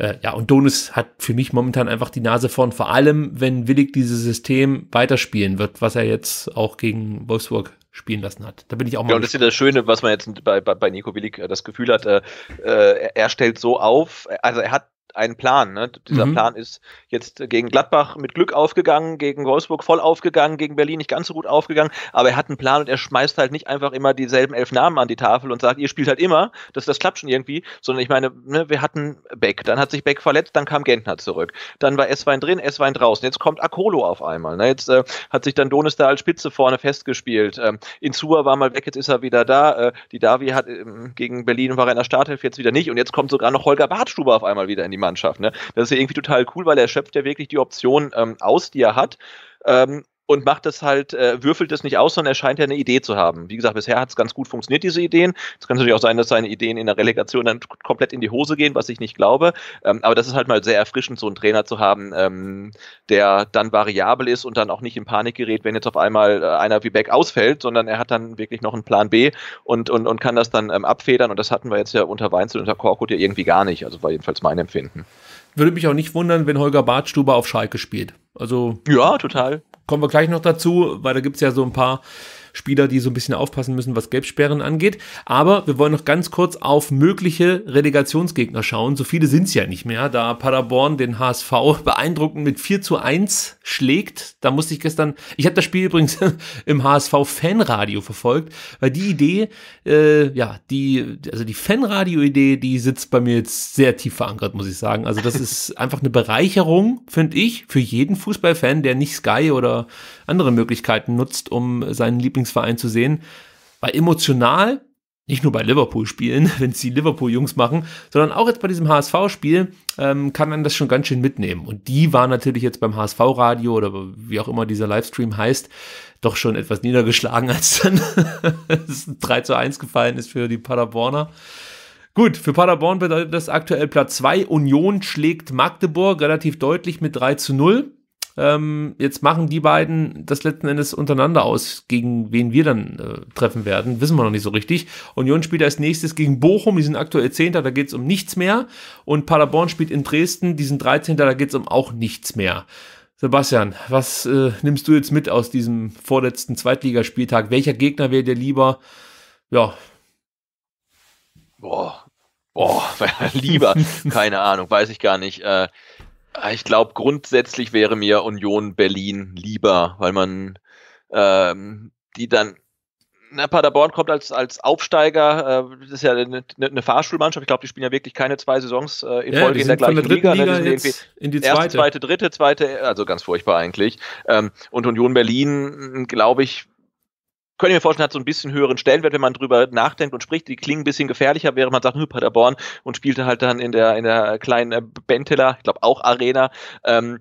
äh, ja, und Donis hat für mich momentan einfach die Nase vorn, vor allem wenn Willig dieses System weiterspielen wird, was er jetzt auch gegen Wolfsburg spielen lassen hat. Da bin ich auch mal. Ja, und das ist ja das Schöne, was man jetzt bei, bei, bei Nico Willig äh, das Gefühl hat, äh, äh, er, er stellt so auf, also er hat einen Plan. Ne? Dieser mhm. Plan ist jetzt gegen Gladbach mit Glück aufgegangen, gegen Wolfsburg voll aufgegangen, gegen Berlin nicht ganz so gut aufgegangen, aber er hat einen Plan und er schmeißt halt nicht einfach immer dieselben elf Namen an die Tafel und sagt, ihr spielt halt immer, das, das klappt schon irgendwie, sondern ich meine, ne, wir hatten Beck, dann hat sich Beck verletzt, dann kam Gentner zurück, dann war Esswein drin, Esswein draußen, jetzt kommt Akolo auf einmal, ne? jetzt äh, hat sich dann Donis da als Spitze vorne festgespielt, ähm, Insua war mal weg, jetzt ist er wieder da, äh, die Davi hat ähm, gegen Berlin war er in der Starthilfe, jetzt wieder nicht und jetzt kommt sogar noch Holger Bartstube auf einmal wieder in die Mannschaft. Ne? Das ist ja irgendwie total cool, weil er schöpft ja wirklich die Option ähm, aus, die er hat. Ähm, und macht das halt, äh, würfelt es nicht aus, sondern er scheint ja eine Idee zu haben. Wie gesagt, bisher hat es ganz gut funktioniert, diese Ideen. Es kann natürlich auch sein, dass seine Ideen in der Relegation dann komplett in die Hose gehen, was ich nicht glaube. Ähm, aber das ist halt mal sehr erfrischend, so einen Trainer zu haben, ähm, der dann variabel ist und dann auch nicht in Panik gerät, wenn jetzt auf einmal äh, einer wie Beck ausfällt, sondern er hat dann wirklich noch einen Plan B und, und, und kann das dann ähm, abfedern. Und das hatten wir jetzt ja unter Weinzel und unter Korkut ja irgendwie gar nicht. Also war jedenfalls mein Empfinden. Würde mich auch nicht wundern, wenn Holger Bartstuber auf Schalke spielt. Also ja, total. Kommen wir gleich noch dazu, weil da gibt es ja so ein paar Spieler, die so ein bisschen aufpassen müssen, was Gelbsperren angeht. Aber wir wollen noch ganz kurz auf mögliche Relegationsgegner schauen. So viele sind es ja nicht mehr, da Paderborn den HSV beeindruckend mit 4 zu 1 schlägt. Da musste ich gestern, ich habe das Spiel übrigens im HSV-Fanradio verfolgt, weil die Idee, äh, ja, die, also die Fanradio-Idee, die sitzt bei mir jetzt sehr tief verankert, muss ich sagen. Also das ist einfach eine Bereicherung, finde ich, für jeden Fußballfan, der nicht Sky oder andere Möglichkeiten nutzt, um seinen Lieblings Lieblingsverein zu sehen, weil emotional, nicht nur bei Liverpool-Spielen, wenn es die Liverpool-Jungs machen, sondern auch jetzt bei diesem HSV-Spiel, ähm, kann man das schon ganz schön mitnehmen. Und die war natürlich jetzt beim HSV-Radio oder wie auch immer dieser Livestream heißt, doch schon etwas niedergeschlagen, als dann 3 zu 1 gefallen ist für die Paderborner. Gut, für Paderborn bedeutet das aktuell Platz 2. Union schlägt Magdeburg relativ deutlich mit 3 zu 0. Ähm, jetzt machen die beiden das letzten Endes untereinander aus, gegen wen wir dann äh, treffen werden. Wissen wir noch nicht so richtig. Union spielt als nächstes gegen Bochum, die sind aktuell Zehnter, da geht es um nichts mehr. Und Paderborn spielt in Dresden, die sind 13. Da geht es um auch nichts mehr. Sebastian, was äh, nimmst du jetzt mit aus diesem vorletzten Zweitligaspieltag? Welcher Gegner wäre dir lieber? Ja. Boah, Boah, lieber, keine Ahnung, weiß ich gar nicht. Äh, Ah, ich glaube, grundsätzlich wäre mir Union Berlin lieber, weil man ähm, die dann. Na, Paderborn kommt als, als Aufsteiger, äh, das ist ja eine, eine Fahrschulmannschaft. Ich glaube, die spielen ja wirklich keine zwei Saisons äh, in ja, Folge in der gleichen der Liga. Liga ne? in die zweite. Erste, zweite, dritte, zweite, also ganz furchtbar eigentlich. Ähm, und Union Berlin, glaube ich, könnte mir vorstellen, hat so ein bisschen höheren Stellenwert, wenn man drüber nachdenkt und spricht. Die klingen ein bisschen gefährlicher, während man sagt, hm, Paderborn und spielte halt dann in der, in der kleinen äh, Benteler, ich glaube auch Arena. Ähm,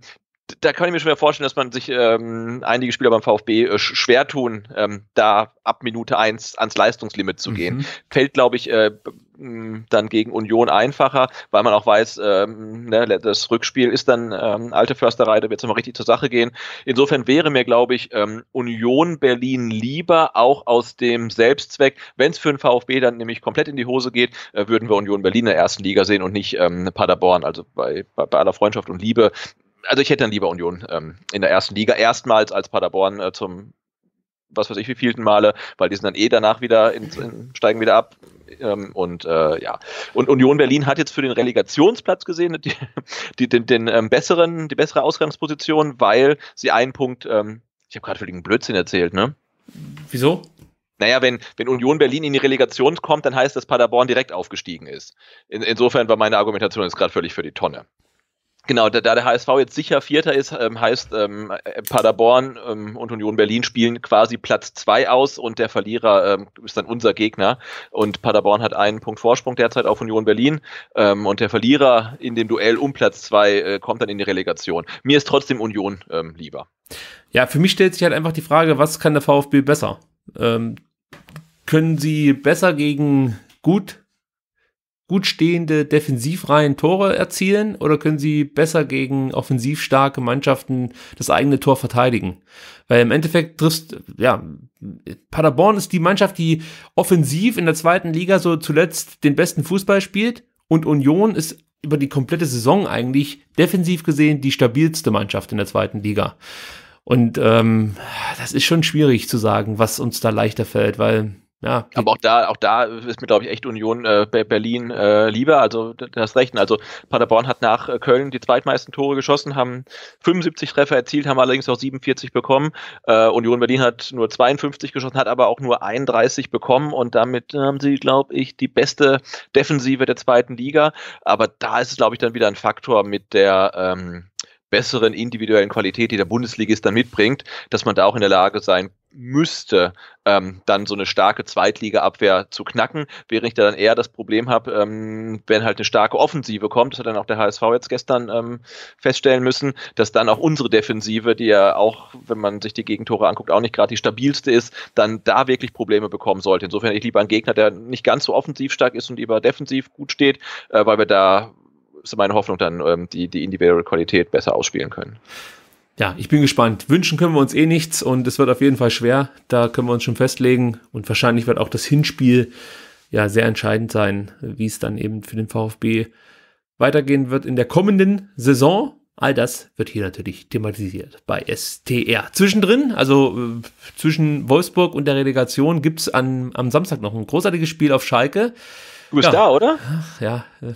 da kann ich mir schon mal vorstellen, dass man sich ähm, einige Spieler beim VfB äh, schwer tun, ähm, da ab Minute 1 ans Leistungslimit zu gehen. Mhm. Fällt, glaube ich, äh, dann gegen Union einfacher, weil man auch weiß, ähm, ne, das Rückspiel ist dann ähm, alte Försterei, da wird es mal richtig zur Sache gehen. Insofern wäre mir, glaube ich, ähm, Union Berlin lieber, auch aus dem Selbstzweck, wenn es für den VfB dann nämlich komplett in die Hose geht, äh, würden wir Union Berlin in der ersten Liga sehen und nicht ähm, Paderborn. Also bei, bei, bei aller Freundschaft und Liebe also ich hätte dann lieber Union ähm, in der ersten Liga erstmals als Paderborn äh, zum was weiß ich wie vielten Male, weil die sind dann eh danach wieder in, in, steigen wieder ab ähm, und äh, ja und Union Berlin hat jetzt für den Relegationsplatz gesehen die, die den, den ähm, besseren die bessere Ausgangsposition, weil sie einen Punkt ähm, ich habe gerade völligen Blödsinn erzählt ne wieso naja, wenn, wenn Union Berlin in die Relegation kommt, dann heißt das, Paderborn direkt aufgestiegen ist. In, insofern war meine Argumentation jetzt gerade völlig für die Tonne. Genau, da, da, der HSV jetzt sicher Vierter ist, ähm, heißt ähm, äh, Paderborn ähm, und Union Berlin spielen quasi Platz zwei aus und der Verlierer ähm, ist dann unser Gegner. Und Paderborn hat einen Punkt Vorsprung derzeit auf Union Berlin ähm, und der Verlierer in dem Duell um Platz zwei äh, kommt dann in die Relegation. Mir ist trotzdem Union ähm, lieber. Ja, für mich stellt sich halt einfach die Frage, was kann der VfB besser? können sie besser gegen gut gut stehende defensivreihen Tore erzielen oder können sie besser gegen offensiv starke Mannschaften das eigene Tor verteidigen? Weil im Endeffekt triffst, ja, Paderborn ist die Mannschaft, die offensiv in der zweiten Liga so zuletzt den besten Fußball spielt und Union ist über die komplette Saison eigentlich defensiv gesehen die stabilste Mannschaft in der zweiten Liga. Und ähm, das ist schon schwierig zu sagen, was uns da leichter fällt, weil ja, aber auch da, auch da ist mir, glaube ich, echt Union äh, Berlin äh, lieber. Also das Rechten. Also Paderborn hat nach äh, Köln die zweitmeisten Tore geschossen, haben 75 Treffer erzielt, haben allerdings auch 47 bekommen. Äh, Union Berlin hat nur 52 geschossen, hat aber auch nur 31 bekommen und damit haben sie, glaube ich, die beste Defensive der zweiten Liga. Aber da ist es, glaube ich, dann wieder ein Faktor mit der ähm, besseren individuellen Qualität, die der Bundesligist dann mitbringt, dass man da auch in der Lage sein müsste, ähm, dann so eine starke Zweitliga-Abwehr zu knacken, während ich da dann eher das Problem habe, ähm, wenn halt eine starke Offensive kommt, das hat dann auch der HSV jetzt gestern ähm, feststellen müssen, dass dann auch unsere Defensive, die ja auch, wenn man sich die Gegentore anguckt, auch nicht gerade die stabilste ist, dann da wirklich Probleme bekommen sollte. Insofern ich lieber einen Gegner, der nicht ganz so offensiv stark ist und lieber defensiv gut steht, äh, weil wir da ist meine Hoffnung dann, ähm, die, die individuelle Qualität besser ausspielen können. Ja, ich bin gespannt. Wünschen können wir uns eh nichts und es wird auf jeden Fall schwer. Da können wir uns schon festlegen und wahrscheinlich wird auch das Hinspiel ja sehr entscheidend sein, wie es dann eben für den VfB weitergehen wird in der kommenden Saison. All das wird hier natürlich thematisiert bei STR. Zwischendrin, also äh, zwischen Wolfsburg und der Relegation, gibt es am Samstag noch ein großartiges Spiel auf Schalke. Du bist ja. da, oder? Ach, ja, äh,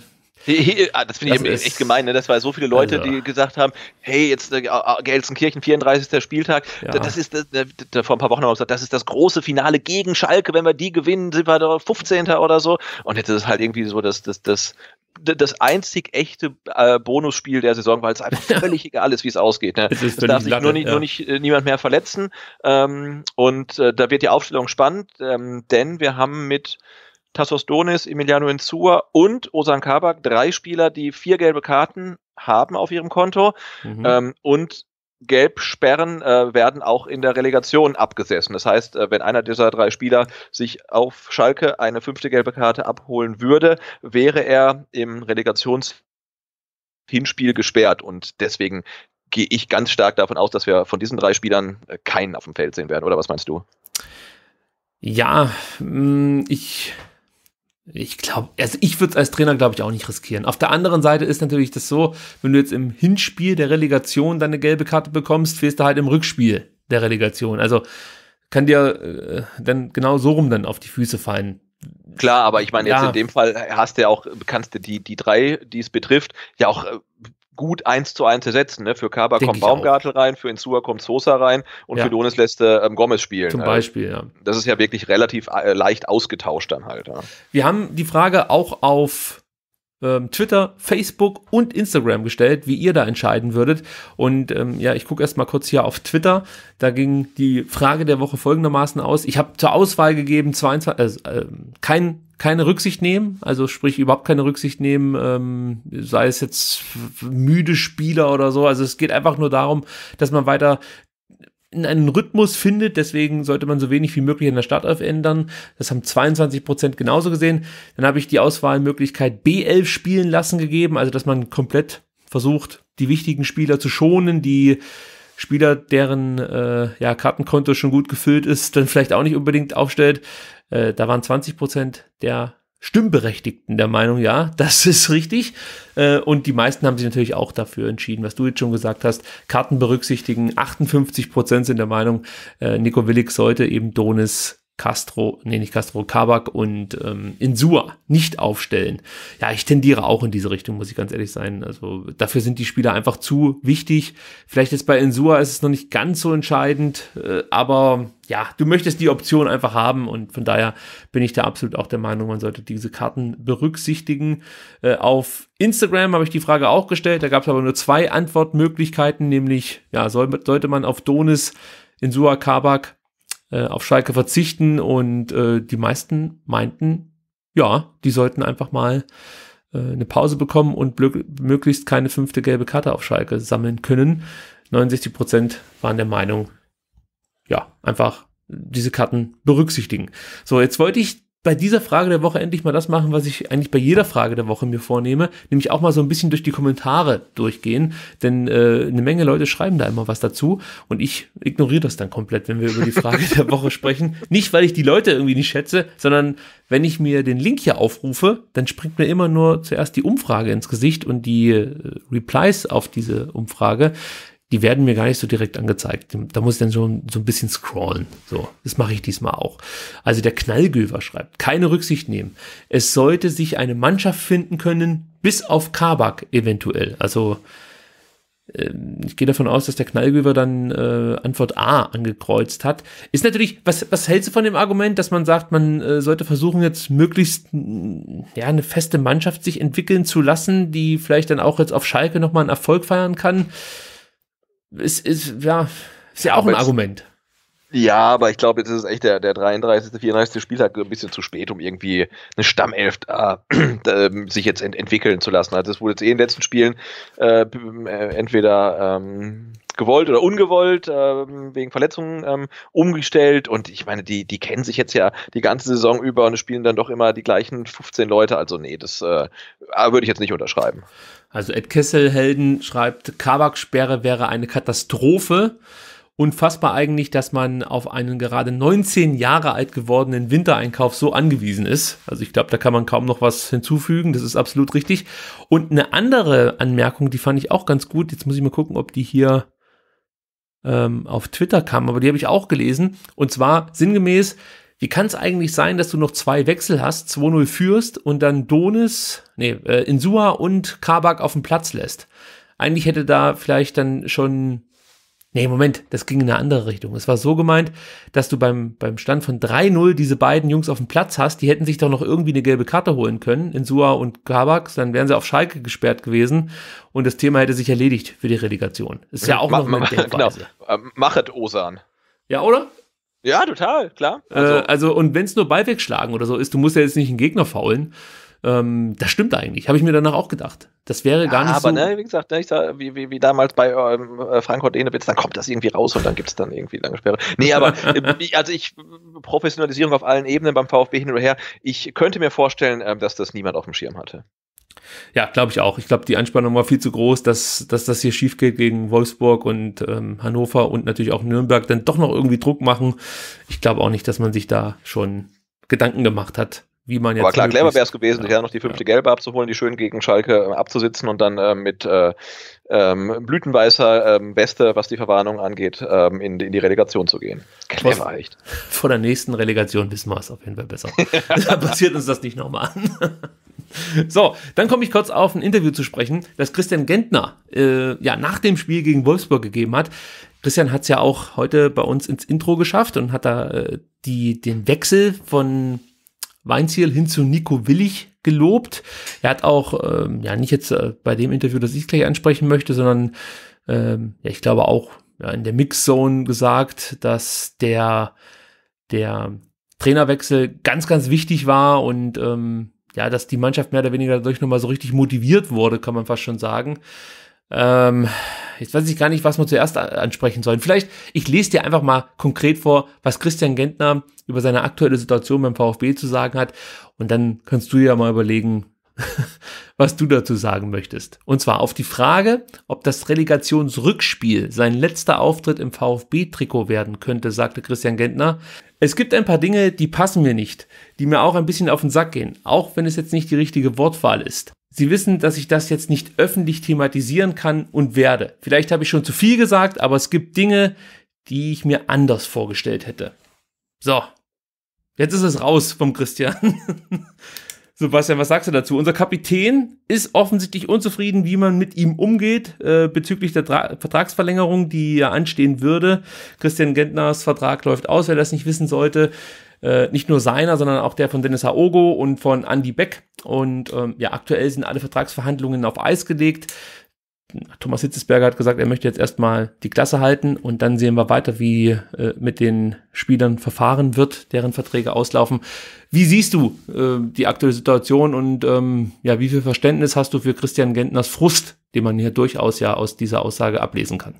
Ah, das finde ich das echt gemein, ne? Das war so viele Leute, also. die gesagt haben, hey, jetzt äh, ah, ah, Gelsenkirchen, 34. Spieltag, ja. das ist, äh, das, da, vor ein paar Wochen haben wir gesagt, das ist das große Finale gegen Schalke, wenn wir die gewinnen, sind wir da 15. oder so. Und jetzt ist es halt irgendwie so, dass das, das das einzig echte äh, Bonusspiel der Saison, weil es einfach völlig egal ist, wie es ausgeht. Ne? Es ist darf sich nur nicht, ja. nur nicht äh, niemand mehr verletzen. Ähm, und äh, da wird die Aufstellung spannend, ähm, denn wir haben mit Tassos Donis, Emiliano Insua und Osan Kabak, drei Spieler, die vier gelbe Karten haben auf ihrem Konto mhm. ähm, und Gelbsperren äh, werden auch in der Relegation abgesessen. Das heißt, äh, wenn einer dieser drei Spieler sich auf Schalke eine fünfte gelbe Karte abholen würde, wäre er im Relegationshinspiel gesperrt und deswegen gehe ich ganz stark davon aus, dass wir von diesen drei Spielern äh, keinen auf dem Feld sehen werden. Oder was meinst du? Ja, mm, ich ich glaube, also ich würde es als Trainer, glaube ich, auch nicht riskieren. Auf der anderen Seite ist natürlich das so, wenn du jetzt im Hinspiel der Relegation deine gelbe Karte bekommst, fehlst du halt im Rückspiel der Relegation. Also kann dir äh, dann genau so rum dann auf die Füße fallen. Klar, aber ich meine, jetzt ja. in dem Fall hast du ja auch, kannst du die, die drei, die es betrifft, ja auch äh, gut eins zu eins ersetzen. Ne? Für Kaba kommt Baumgartel auch. rein, für Insua kommt Sosa rein und ja. für Donis lässt äh, ähm, Gomez spielen. Zum also, Beispiel, ja. Das ist ja wirklich relativ äh, leicht ausgetauscht dann halt. Ja. Wir haben die Frage auch auf ähm, Twitter, Facebook und Instagram gestellt, wie ihr da entscheiden würdet. Und ähm, ja, ich gucke erstmal kurz hier auf Twitter. Da ging die Frage der Woche folgendermaßen aus. Ich habe zur Auswahl gegeben, 22, äh, äh, kein keine Rücksicht nehmen, also sprich überhaupt keine Rücksicht nehmen, ähm, sei es jetzt müde Spieler oder so. Also es geht einfach nur darum, dass man weiter in einen Rhythmus findet. Deswegen sollte man so wenig wie möglich in der Startelf ändern. Das haben 22 genauso gesehen. Dann habe ich die Auswahlmöglichkeit B11 spielen lassen gegeben, also dass man komplett versucht, die wichtigen Spieler zu schonen, die Spieler, deren äh, ja, Kartenkonto schon gut gefüllt ist, dann vielleicht auch nicht unbedingt aufstellt. Äh, da waren 20 der Stimmberechtigten der Meinung, ja, das ist richtig. Äh, und die meisten haben sich natürlich auch dafür entschieden, was du jetzt schon gesagt hast. Karten berücksichtigen. 58 Prozent sind der Meinung, äh, Nico Willig sollte eben Donis Castro, nee, nicht Castro, Kabak und ähm, Insua nicht aufstellen. Ja, ich tendiere auch in diese Richtung, muss ich ganz ehrlich sein. Also dafür sind die Spieler einfach zu wichtig. Vielleicht jetzt bei Insua ist es noch nicht ganz so entscheidend, äh, aber ja, du möchtest die Option einfach haben und von daher bin ich da absolut auch der Meinung, man sollte diese Karten berücksichtigen. Äh, auf Instagram habe ich die Frage auch gestellt, da gab es aber nur zwei Antwortmöglichkeiten, nämlich, ja, soll, sollte man auf Donis Insua Kabak äh, auf Schalke verzichten und äh, die meisten meinten, ja, die sollten einfach mal äh, eine Pause bekommen und möglichst keine fünfte gelbe Karte auf Schalke sammeln können. 69 Prozent waren der Meinung, ja, einfach diese Karten berücksichtigen. So, jetzt wollte ich bei dieser Frage der Woche endlich mal das machen, was ich eigentlich bei jeder Frage der Woche mir vornehme, nämlich auch mal so ein bisschen durch die Kommentare durchgehen, denn äh, eine Menge Leute schreiben da immer was dazu und ich ignoriere das dann komplett, wenn wir über die Frage der Woche sprechen. Nicht, weil ich die Leute irgendwie nicht schätze, sondern wenn ich mir den Link hier aufrufe, dann springt mir immer nur zuerst die Umfrage ins Gesicht und die äh, Replies auf diese Umfrage die werden mir gar nicht so direkt angezeigt. Da muss ich dann schon so ein bisschen scrollen. So, das mache ich diesmal auch. Also der Knallgöver schreibt, keine Rücksicht nehmen. Es sollte sich eine Mannschaft finden können, bis auf Kabak eventuell. Also ähm, ich gehe davon aus, dass der Knallgöver dann äh, Antwort A angekreuzt hat. Ist natürlich, was, was hältst du von dem Argument, dass man sagt, man äh, sollte versuchen, jetzt möglichst ja, eine feste Mannschaft sich entwickeln zu lassen, die vielleicht dann auch jetzt auf Schalke nochmal einen Erfolg feiern kann? ist, ist, ja, ist ja auch aber ein Argument. Ja, aber ich glaube, jetzt ist es echt der, der 33., 34. Spieltag äh, ein bisschen zu spät, um irgendwie eine Stammelf äh, sich jetzt ent entwickeln zu lassen. Also es wurde jetzt eh in den letzten Spielen äh, äh, entweder ähm, gewollt oder ungewollt ähm, wegen Verletzungen ähm, umgestellt und ich meine, die, die kennen sich jetzt ja die ganze Saison über und spielen dann doch immer die gleichen 15 Leute. Also nee, das äh, würde ich jetzt nicht unterschreiben. Also Ed Kesselhelden schreibt, kabak wäre eine Katastrophe. Unfassbar eigentlich, dass man auf einen gerade 19 Jahre alt gewordenen Wintereinkauf so angewiesen ist. Also ich glaube, da kann man kaum noch was hinzufügen. Das ist absolut richtig. Und eine andere Anmerkung, die fand ich auch ganz gut. Jetzt muss ich mal gucken, ob die hier ähm, auf Twitter kam, aber die habe ich auch gelesen. Und zwar sinngemäß, wie kann es eigentlich sein, dass du noch zwei Wechsel hast, 2-0 führst und dann Donis, nee, äh, Insua und Kabak auf dem Platz lässt? Eigentlich hätte da vielleicht dann schon, nee, Moment, das ging in eine andere Richtung. Es war so gemeint, dass du beim, beim Stand von 3-0 diese beiden Jungs auf dem Platz hast, die hätten sich doch noch irgendwie eine gelbe Karte holen können, Insua und Kabak, dann wären sie auf Schalke gesperrt gewesen und das Thema hätte sich erledigt für die Relegation. Ist ja auch ma noch mal ma Denkweise. Genau. Ähm, machet Osan. Ja, oder? Ja, total, klar. Also, äh, also, also und wenn es nur Ball wegschlagen oder so ist, du musst ja jetzt nicht einen Gegner faulen. Ähm, das stimmt eigentlich, habe ich mir danach auch gedacht. Das wäre ja, gar nicht aber, so. Aber ne, wie gesagt, ne, sag, wie, wie, wie, damals bei ähm, äh, Franco Denewitz, dann kommt das irgendwie raus und dann gibt es dann irgendwie lange Sperre. Nee, aber ähm, also ich, Professionalisierung auf allen Ebenen beim VfB hin oder her, ich könnte mir vorstellen, ähm, dass das niemand auf dem Schirm hatte. Ja, glaube ich auch. Ich glaube, die Anspannung war viel zu groß, dass, dass das hier schief geht gegen Wolfsburg und ähm, Hannover und natürlich auch Nürnberg dann doch noch irgendwie Druck machen. Ich glaube auch nicht, dass man sich da schon Gedanken gemacht hat, wie man jetzt. Aber klar, clever wäre es gewesen, ja, genau ja, noch die fünfte ja. Gelbe abzuholen, die schön gegen Schalke äh, abzusitzen und dann äh, mit äh, ähm, blütenweißer ähm, Weste, was die Verwarnung angeht, ähm, in, in, die Relegation zu gehen. Clever, Vor, echt. Vor der nächsten Relegation wissen wir es auf jeden Fall besser. da passiert uns das nicht nochmal an. So, dann komme ich kurz auf ein Interview zu sprechen, das Christian Gentner äh, ja nach dem Spiel gegen Wolfsburg gegeben hat. Christian hat es ja auch heute bei uns ins Intro geschafft und hat da äh, die, den Wechsel von Weinziel hin zu Nico Willig gelobt. Er hat auch, äh, ja, nicht jetzt äh, bei dem Interview, das ich gleich ansprechen möchte, sondern ähm, ja, ich glaube auch ja, in der Mixzone gesagt, dass der, der Trainerwechsel ganz, ganz wichtig war und ähm, ja, dass die Mannschaft mehr oder weniger dadurch nochmal so richtig motiviert wurde, kann man fast schon sagen. Ähm, jetzt weiß ich gar nicht, was wir zuerst ansprechen sollen. Vielleicht, ich lese dir einfach mal konkret vor, was Christian Gentner über seine aktuelle Situation beim VfB zu sagen hat. Und dann kannst du ja mal überlegen, was du dazu sagen möchtest. Und zwar auf die Frage, ob das Relegationsrückspiel sein letzter Auftritt im VfB-Trikot werden könnte, sagte Christian Gentner. Es gibt ein paar Dinge, die passen mir nicht, die mir auch ein bisschen auf den Sack gehen, auch wenn es jetzt nicht die richtige Wortwahl ist. Sie wissen, dass ich das jetzt nicht öffentlich thematisieren kann und werde. Vielleicht habe ich schon zu viel gesagt, aber es gibt Dinge, die ich mir anders vorgestellt hätte. So, jetzt ist es raus vom Christian. Sebastian, was sagst du dazu? Unser Kapitän ist offensichtlich unzufrieden, wie man mit ihm umgeht äh, bezüglich der Tra Vertragsverlängerung, die ja anstehen würde. Christian Gentners Vertrag läuft aus, wer das nicht wissen sollte. Äh, nicht nur seiner, sondern auch der von Dennis Haogo und von Andy Beck. Und ähm, ja, aktuell sind alle Vertragsverhandlungen auf Eis gelegt. Thomas Hitzesberger hat gesagt, er möchte jetzt erstmal die Klasse halten und dann sehen wir weiter, wie äh, mit den Spielern verfahren wird, deren Verträge auslaufen. Wie siehst du äh, die aktuelle Situation und ähm, ja, wie viel Verständnis hast du für Christian Gentners Frust, den man hier durchaus ja aus dieser Aussage ablesen kann?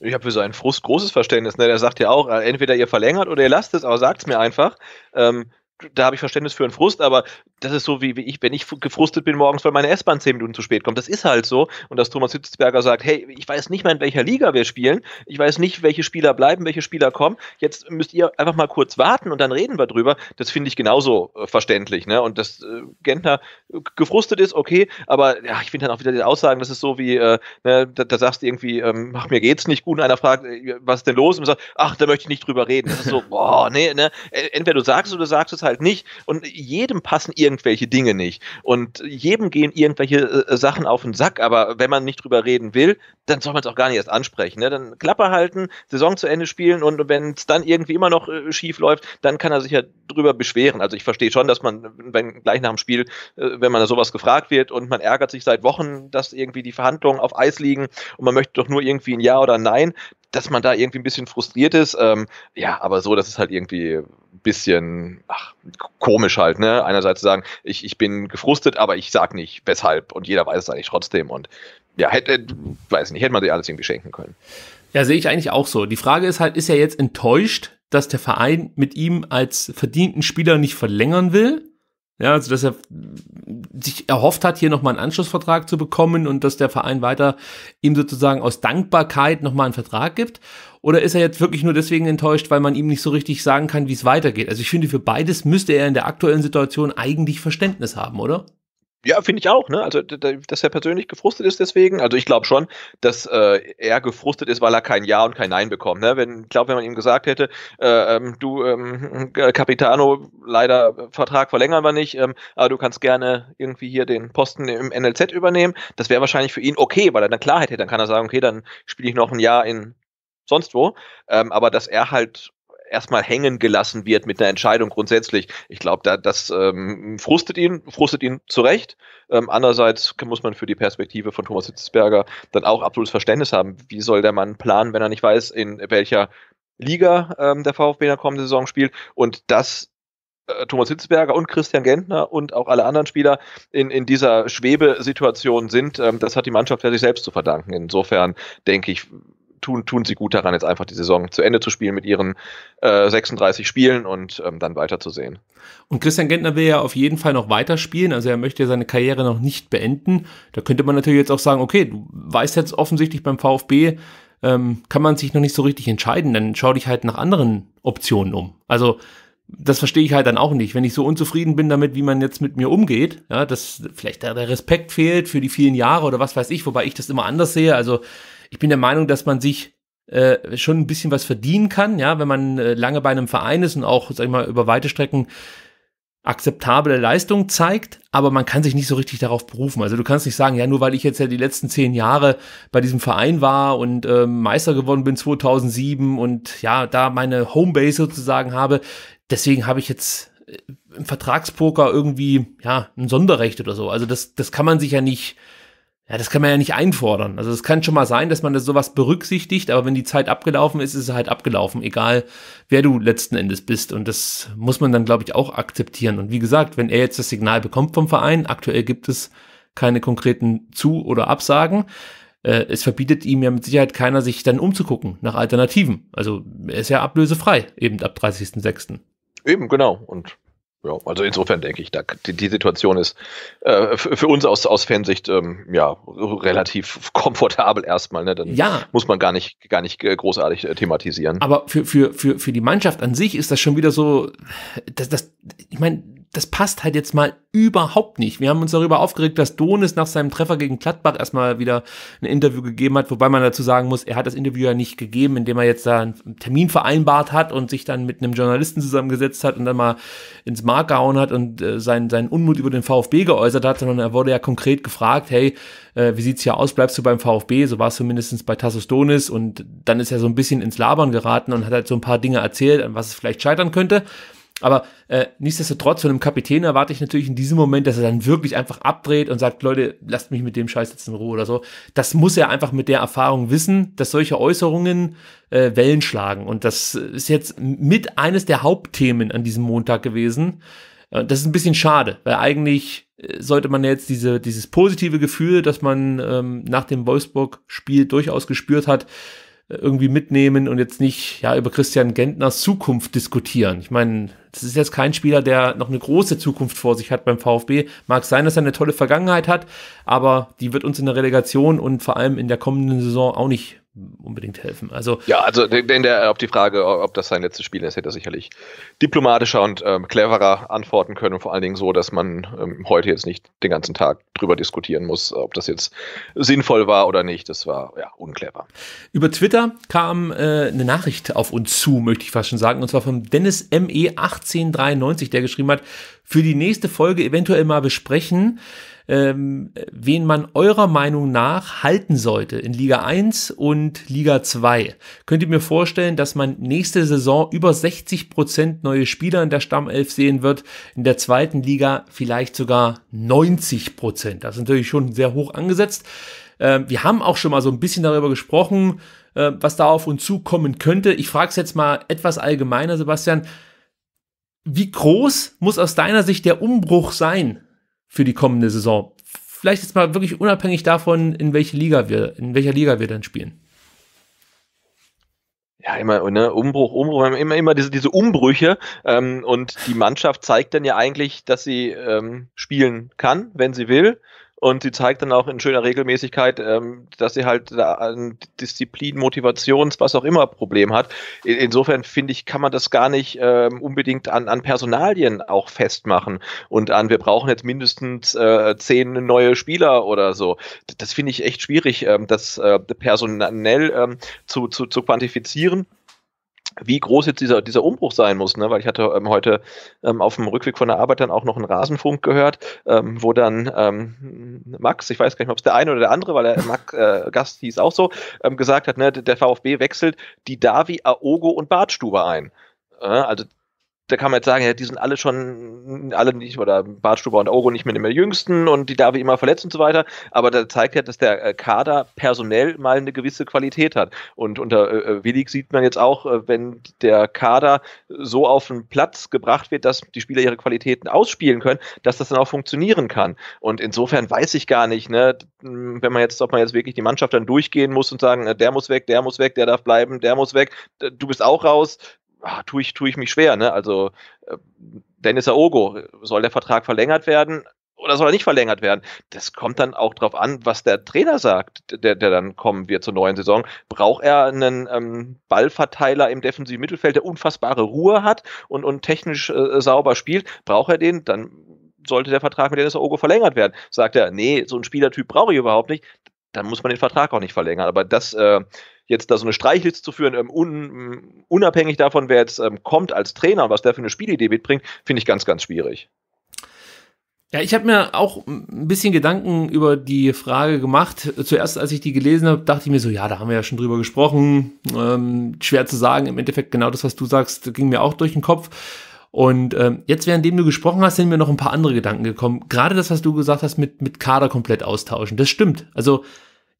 Ich habe für seinen Frust großes Verständnis. Ne? Der sagt ja auch, äh, entweder ihr verlängert oder ihr lasst es, aber sagt es mir einfach. Ähm, da habe ich Verständnis für einen Frust, aber das ist so, wie, wie ich, wenn ich gefrustet bin morgens, weil meine S-Bahn zehn Minuten zu spät kommt. Das ist halt so. Und dass Thomas Hitzberger sagt, hey, ich weiß nicht mal, in welcher Liga wir spielen. Ich weiß nicht, welche Spieler bleiben, welche Spieler kommen. Jetzt müsst ihr einfach mal kurz warten und dann reden wir drüber. Das finde ich genauso äh, verständlich. Ne? Und dass äh, Gentner äh, gefrustet ist, okay. Aber ja, ich finde dann auch wieder die Aussagen, das ist so wie, äh, ne, da, da, sagst du irgendwie, ähm, ach, mir geht's nicht gut. Und einer fragt, äh, was ist denn los? Und sagt, ach, da möchte ich nicht drüber reden. Das ist so, boah, nee, ne? ne? Äh, entweder du sagst es oder du sagst es halt nicht. Und jedem passen ihr irgendwelche Dinge nicht. Und jedem gehen irgendwelche äh, äh, Sachen auf den Sack, aber wenn man nicht drüber reden will, dann soll man es auch gar nicht erst ansprechen. Ne? Dann Klappe halten, Saison zu Ende spielen und wenn es dann irgendwie immer noch äh, schief läuft, dann kann er sich ja drüber beschweren. Also ich verstehe schon, dass man, wenn gleich nach dem Spiel, äh, wenn man da sowas gefragt wird und man ärgert sich seit Wochen, dass irgendwie die Verhandlungen auf Eis liegen und man möchte doch nur irgendwie ein Ja oder ein Nein, dass man da irgendwie ein bisschen frustriert ist. Ähm, ja, aber so, das ist halt irgendwie ein bisschen ach, komisch halt, ne? Einerseits zu sagen, ich, ich bin gefrustet, aber ich sag nicht, weshalb. Und jeder weiß es eigentlich trotzdem. Und ja, hätte, weiß nicht, hätte man sich alles irgendwie schenken können. Ja, sehe ich eigentlich auch so. Die Frage ist halt, ist er jetzt enttäuscht, dass der Verein mit ihm als verdienten Spieler nicht verlängern will? Ja, also dass er sich erhofft hat, hier nochmal einen Anschlussvertrag zu bekommen und dass der Verein weiter ihm sozusagen aus Dankbarkeit nochmal einen Vertrag gibt? Oder ist er jetzt wirklich nur deswegen enttäuscht, weil man ihm nicht so richtig sagen kann, wie es weitergeht? Also ich finde, für beides müsste er in der aktuellen Situation eigentlich Verständnis haben, oder? Ja, finde ich auch, ne? Also, dass er persönlich gefrustet ist deswegen. Also, ich glaube schon, dass äh, er gefrustet ist, weil er kein Ja und kein Nein bekommt. Ne? Wenn, ich glaube, wenn man ihm gesagt hätte, äh, ähm, du, ähm, Capitano, leider äh, Vertrag verlängern wir nicht, ähm, aber du kannst gerne irgendwie hier den Posten im NLZ übernehmen, das wäre wahrscheinlich für ihn okay, weil er dann Klarheit hätte. Dann kann er sagen, okay, dann spiele ich noch ein Jahr in sonst wo. Ähm, aber dass er halt erstmal hängen gelassen wird mit einer Entscheidung grundsätzlich. Ich glaube, da, das ähm, frustet ihn, frustet ihn zurecht. Ähm, andererseits muss man für die Perspektive von Thomas Hitzberger dann auch absolutes Verständnis haben. Wie soll der Mann planen, wenn er nicht weiß, in welcher Liga ähm, der VfB in der kommenden Saison spielt? Und das äh, Thomas Hitzberger und Christian Gentner und auch alle anderen Spieler in, in dieser Schwebesituation sind, ähm, das hat die Mannschaft ja sich selbst zu verdanken. Insofern denke ich, tun, tun sie gut daran, jetzt einfach die Saison zu Ende zu spielen mit ihren äh, 36 Spielen und ähm, dann weiterzusehen. Und Christian Gentner will ja auf jeden Fall noch weiterspielen, also er möchte ja seine Karriere noch nicht beenden. Da könnte man natürlich jetzt auch sagen, okay, du weißt jetzt offensichtlich beim VfB, ähm, kann man sich noch nicht so richtig entscheiden, dann schau dich halt nach anderen Optionen um. Also das verstehe ich halt dann auch nicht. Wenn ich so unzufrieden bin damit, wie man jetzt mit mir umgeht, ja, dass vielleicht der Respekt fehlt für die vielen Jahre oder was weiß ich, wobei ich das immer anders sehe. Also ich bin der Meinung, dass man sich äh, schon ein bisschen was verdienen kann, ja, wenn man äh, lange bei einem Verein ist und auch, sag ich mal, über weite Strecken akzeptable Leistung zeigt, aber man kann sich nicht so richtig darauf berufen. Also du kannst nicht sagen, ja, nur weil ich jetzt ja die letzten zehn Jahre bei diesem Verein war und äh, Meister geworden bin 2007 und ja, da meine Homebase sozusagen habe, deswegen habe ich jetzt äh, im Vertragspoker irgendwie, ja, ein Sonderrecht oder so. Also das, das kann man sich ja nicht, ja, das kann man ja nicht einfordern. Also es kann schon mal sein, dass man das sowas berücksichtigt, aber wenn die Zeit abgelaufen ist, ist es halt abgelaufen, egal wer du letzten Endes bist. Und das muss man dann, glaube ich, auch akzeptieren. Und wie gesagt, wenn er jetzt das Signal bekommt vom Verein, aktuell gibt es keine konkreten Zu- oder Absagen, äh, es verbietet ihm ja mit Sicherheit keiner, sich dann umzugucken nach Alternativen. Also er ist ja ablösefrei, eben ab 30.06. Eben, genau. Und ja, also insofern denke ich, da, die, die Situation ist äh, für uns aus, aus Fansicht ähm, ja, relativ komfortabel erstmal. Ne? Dann ja. muss man gar nicht, gar nicht äh, großartig äh, thematisieren. Aber für, für, für, für die Mannschaft an sich ist das schon wieder so, dass, dass ich meine, das passt halt jetzt mal überhaupt nicht. Wir haben uns darüber aufgeregt, dass Donis nach seinem Treffer gegen Gladbach erstmal wieder ein Interview gegeben hat, wobei man dazu sagen muss, er hat das Interview ja nicht gegeben, indem er jetzt da einen Termin vereinbart hat und sich dann mit einem Journalisten zusammengesetzt hat und dann mal ins Mark gehauen hat und äh, seinen, seinen Unmut über den VfB geäußert hat, sondern er wurde ja konkret gefragt, hey, äh, wie sieht's hier aus, bleibst du beim VfB? So war es zumindest bei Tassos Donis und dann ist er so ein bisschen ins Labern geraten und hat halt so ein paar Dinge erzählt, an was es vielleicht scheitern könnte. Aber äh, nichtsdestotrotz, von einem Kapitän erwarte ich natürlich in diesem Moment, dass er dann wirklich einfach abdreht und sagt, Leute, lasst mich mit dem Scheiß jetzt in Ruhe oder so. Das muss er einfach mit der Erfahrung wissen, dass solche Äußerungen äh, Wellen schlagen. Und das ist jetzt mit eines der Hauptthemen an diesem Montag gewesen. Äh, das ist ein bisschen schade, weil eigentlich äh, sollte man jetzt diese, dieses positive Gefühl, das man ähm, nach dem Wolfsburg-Spiel durchaus gespürt hat, irgendwie mitnehmen und jetzt nicht ja über Christian Gentners Zukunft diskutieren. Ich meine, das ist jetzt kein Spieler, der noch eine große Zukunft vor sich hat beim VfB. Mag sein, dass er eine tolle Vergangenheit hat, aber die wird uns in der Relegation und vor allem in der kommenden Saison auch nicht unbedingt helfen. Also ja, also in der, äh, auf die Frage, ob das sein letztes Spiel ist, hätte er sicherlich diplomatischer und ähm, cleverer antworten können und vor allen Dingen so, dass man ähm, heute jetzt nicht den ganzen Tag drüber diskutieren muss, ob das jetzt sinnvoll war oder nicht. Das war ja unclever. Über Twitter kam äh, eine Nachricht auf uns zu, möchte ich fast schon sagen, und zwar vom Dennis ME1893, der geschrieben hat, für die nächste Folge eventuell mal besprechen, ähm, wen man eurer Meinung nach halten sollte in Liga 1 und Liga 2. Könnt ihr mir vorstellen, dass man nächste Saison über 60 Prozent neue Spieler in der Stammelf sehen wird, in der zweiten Liga vielleicht sogar 90 Prozent. Das ist natürlich schon sehr hoch angesetzt. Ähm, wir haben auch schon mal so ein bisschen darüber gesprochen, äh, was da auf uns zukommen könnte. Ich frage es jetzt mal etwas allgemeiner, Sebastian. Wie groß muss aus deiner Sicht der Umbruch sein für die kommende Saison. Vielleicht jetzt mal wirklich unabhängig davon, in welche Liga wir, in welcher Liga wir dann spielen. Ja, immer, ne, Umbruch, Umbruch, immer, immer diese, diese Umbrüche. Ähm, und die Mannschaft zeigt dann ja eigentlich, dass sie ähm, spielen kann, wenn sie will. Und sie zeigt dann auch in schöner Regelmäßigkeit, ähm, dass sie halt da ein Disziplin, Motivations, was auch immer Problem hat. In, insofern finde ich, kann man das gar nicht ähm, unbedingt an, an Personalien auch festmachen und an, wir brauchen jetzt mindestens äh, zehn neue Spieler oder so. Das, das finde ich echt schwierig, ähm, das äh, personell ähm, zu, zu, zu quantifizieren wie groß jetzt dieser, dieser Umbruch sein muss, ne? weil ich hatte ähm, heute ähm, auf dem Rückweg von der Arbeit dann auch noch einen Rasenfunk gehört, ähm, wo dann ähm, Max, ich weiß gar nicht mehr, ob es der eine oder der andere, weil der Max äh, Gast hieß auch so, ähm, gesagt hat, ne, der VfB wechselt die Davi, Aogo und Bartstube ein. Äh, also da kann man jetzt sagen, ja, die sind alle schon, alle nicht, oder Bartstuber und Oro nicht mehr, nicht mehr jüngsten und die darf ich immer verletzen und so weiter. Aber da zeigt ja, dass der äh, Kader personell mal eine gewisse Qualität hat. Und unter äh, äh Willig sieht man jetzt auch, äh, wenn der Kader so auf den Platz gebracht wird, dass die Spieler ihre Qualitäten ausspielen können, dass das dann auch funktionieren kann. Und insofern weiß ich gar nicht, ne, hm, wenn man jetzt, ob man jetzt wirklich die Mannschaft dann durchgehen muss und sagen, der muss weg, der muss weg, der darf bleiben, der muss weg, du bist auch raus, ach, tue, ich, tue ich mich schwer. Ne? Also äh, Dennis Aogo, soll der Vertrag verlängert werden? Oder soll er nicht verlängert werden? Das kommt dann auch drauf an, was der Trainer sagt, der, der dann kommen wird zur neuen Saison. Braucht er einen ähm, Ballverteiler im defensiven Mittelfeld, der unfassbare Ruhe hat und, und technisch äh, sauber spielt? Braucht er den? Dann sollte der Vertrag mit Dennis Aogo verlängert werden. Sagt er, nee, so einen Spielertyp brauche ich überhaupt nicht, dann muss man den Vertrag auch nicht verlängern. Aber das äh, jetzt da so eine Streichliste zu führen, ähm, un, unabhängig davon, wer jetzt ähm, kommt als Trainer und was der für eine Spielidee mitbringt, finde ich ganz, ganz schwierig. Ja, ich habe mir auch ein bisschen Gedanken über die Frage gemacht. Zuerst, als ich die gelesen habe, dachte ich mir so, ja, da haben wir ja schon drüber gesprochen. Ähm, schwer zu sagen, im Endeffekt genau das, was du sagst, ging mir auch durch den Kopf. Und ähm, jetzt, währenddem du gesprochen hast, sind mir noch ein paar andere Gedanken gekommen. Gerade das, was du gesagt hast, mit, mit Kader komplett austauschen. Das stimmt. Also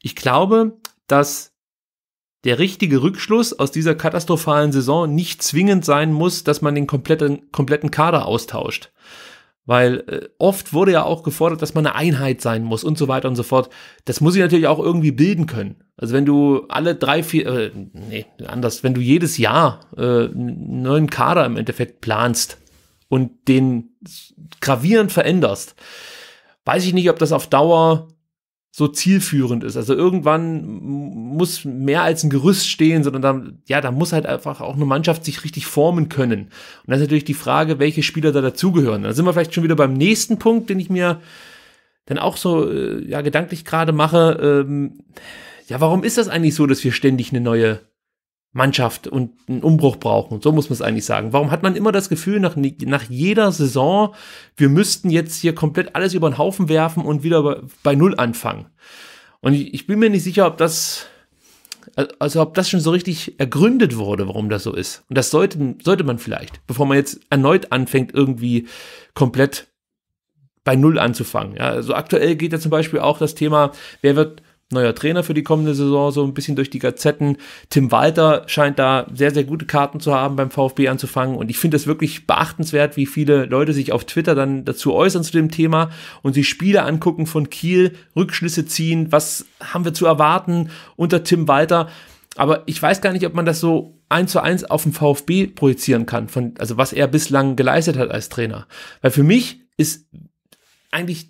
ich glaube, dass der richtige Rückschluss aus dieser katastrophalen Saison nicht zwingend sein muss, dass man den kompletten, kompletten Kader austauscht. Weil äh, oft wurde ja auch gefordert, dass man eine Einheit sein muss und so weiter und so fort. Das muss ich natürlich auch irgendwie bilden können. Also wenn du alle drei, vier, äh, nee, anders, wenn du jedes Jahr äh, einen neuen Kader im Endeffekt planst und den gravierend veränderst, weiß ich nicht, ob das auf Dauer so zielführend ist. Also irgendwann muss mehr als ein Gerüst stehen, sondern da, ja, da muss halt einfach auch eine Mannschaft sich richtig formen können. Und das ist natürlich die Frage, welche Spieler da dazugehören. Da sind wir vielleicht schon wieder beim nächsten Punkt, den ich mir dann auch so, äh, ja, gedanklich gerade mache. Ähm, ja, warum ist das eigentlich so, dass wir ständig eine neue Mannschaft und einen Umbruch brauchen. So muss man es eigentlich sagen. Warum hat man immer das Gefühl, nach, nach jeder Saison, wir müssten jetzt hier komplett alles über den Haufen werfen und wieder bei, bei Null anfangen? Und ich, ich bin mir nicht sicher, ob das, also ob das schon so richtig ergründet wurde, warum das so ist. Und das sollte, sollte man vielleicht, bevor man jetzt erneut anfängt, irgendwie komplett bei Null anzufangen. Ja, also aktuell geht ja zum Beispiel auch das Thema, wer wird neuer Trainer für die kommende Saison, so ein bisschen durch die Gazetten. Tim Walter scheint da sehr, sehr gute Karten zu haben, beim VfB anzufangen. Und ich finde das wirklich beachtenswert, wie viele Leute sich auf Twitter dann dazu äußern zu dem Thema und sich Spiele angucken von Kiel, Rückschlüsse ziehen, was haben wir zu erwarten unter Tim Walter. Aber ich weiß gar nicht, ob man das so eins zu eins auf dem VfB projizieren kann, von, also was er bislang geleistet hat als Trainer. Weil für mich ist eigentlich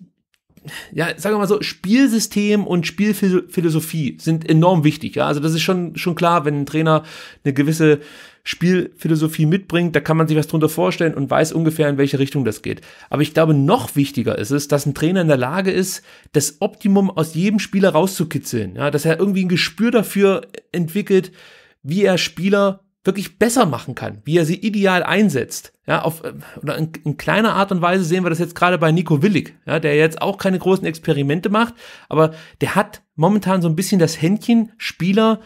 ja, sagen wir mal so, Spielsystem und Spielphilosophie sind enorm wichtig. Ja? Also das ist schon, schon klar, wenn ein Trainer eine gewisse Spielphilosophie mitbringt, da kann man sich was drunter vorstellen und weiß ungefähr, in welche Richtung das geht. Aber ich glaube, noch wichtiger ist es, dass ein Trainer in der Lage ist, das Optimum aus jedem Spieler rauszukitzeln. Ja? Dass er irgendwie ein Gespür dafür entwickelt, wie er Spieler wirklich besser machen kann, wie er sie ideal einsetzt. Ja, auf, äh, oder in, in, kleiner Art und Weise sehen wir das jetzt gerade bei Nico Willig, ja, der jetzt auch keine großen Experimente macht, aber der hat momentan so ein bisschen das Händchen, Spieler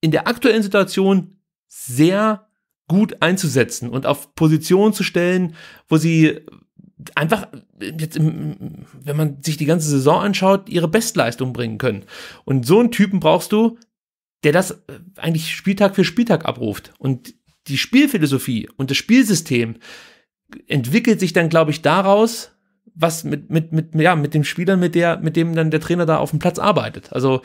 in der aktuellen Situation sehr gut einzusetzen und auf Positionen zu stellen, wo sie einfach äh, jetzt im, wenn man sich die ganze Saison anschaut, ihre Bestleistung bringen können. Und so einen Typen brauchst du, der das äh, eigentlich Spieltag für Spieltag abruft. Und die Spielphilosophie und das Spielsystem entwickelt sich dann, glaube ich, daraus, was mit, mit, mit, ja, mit dem Spieler, mit der, mit dem dann der Trainer da auf dem Platz arbeitet. Also,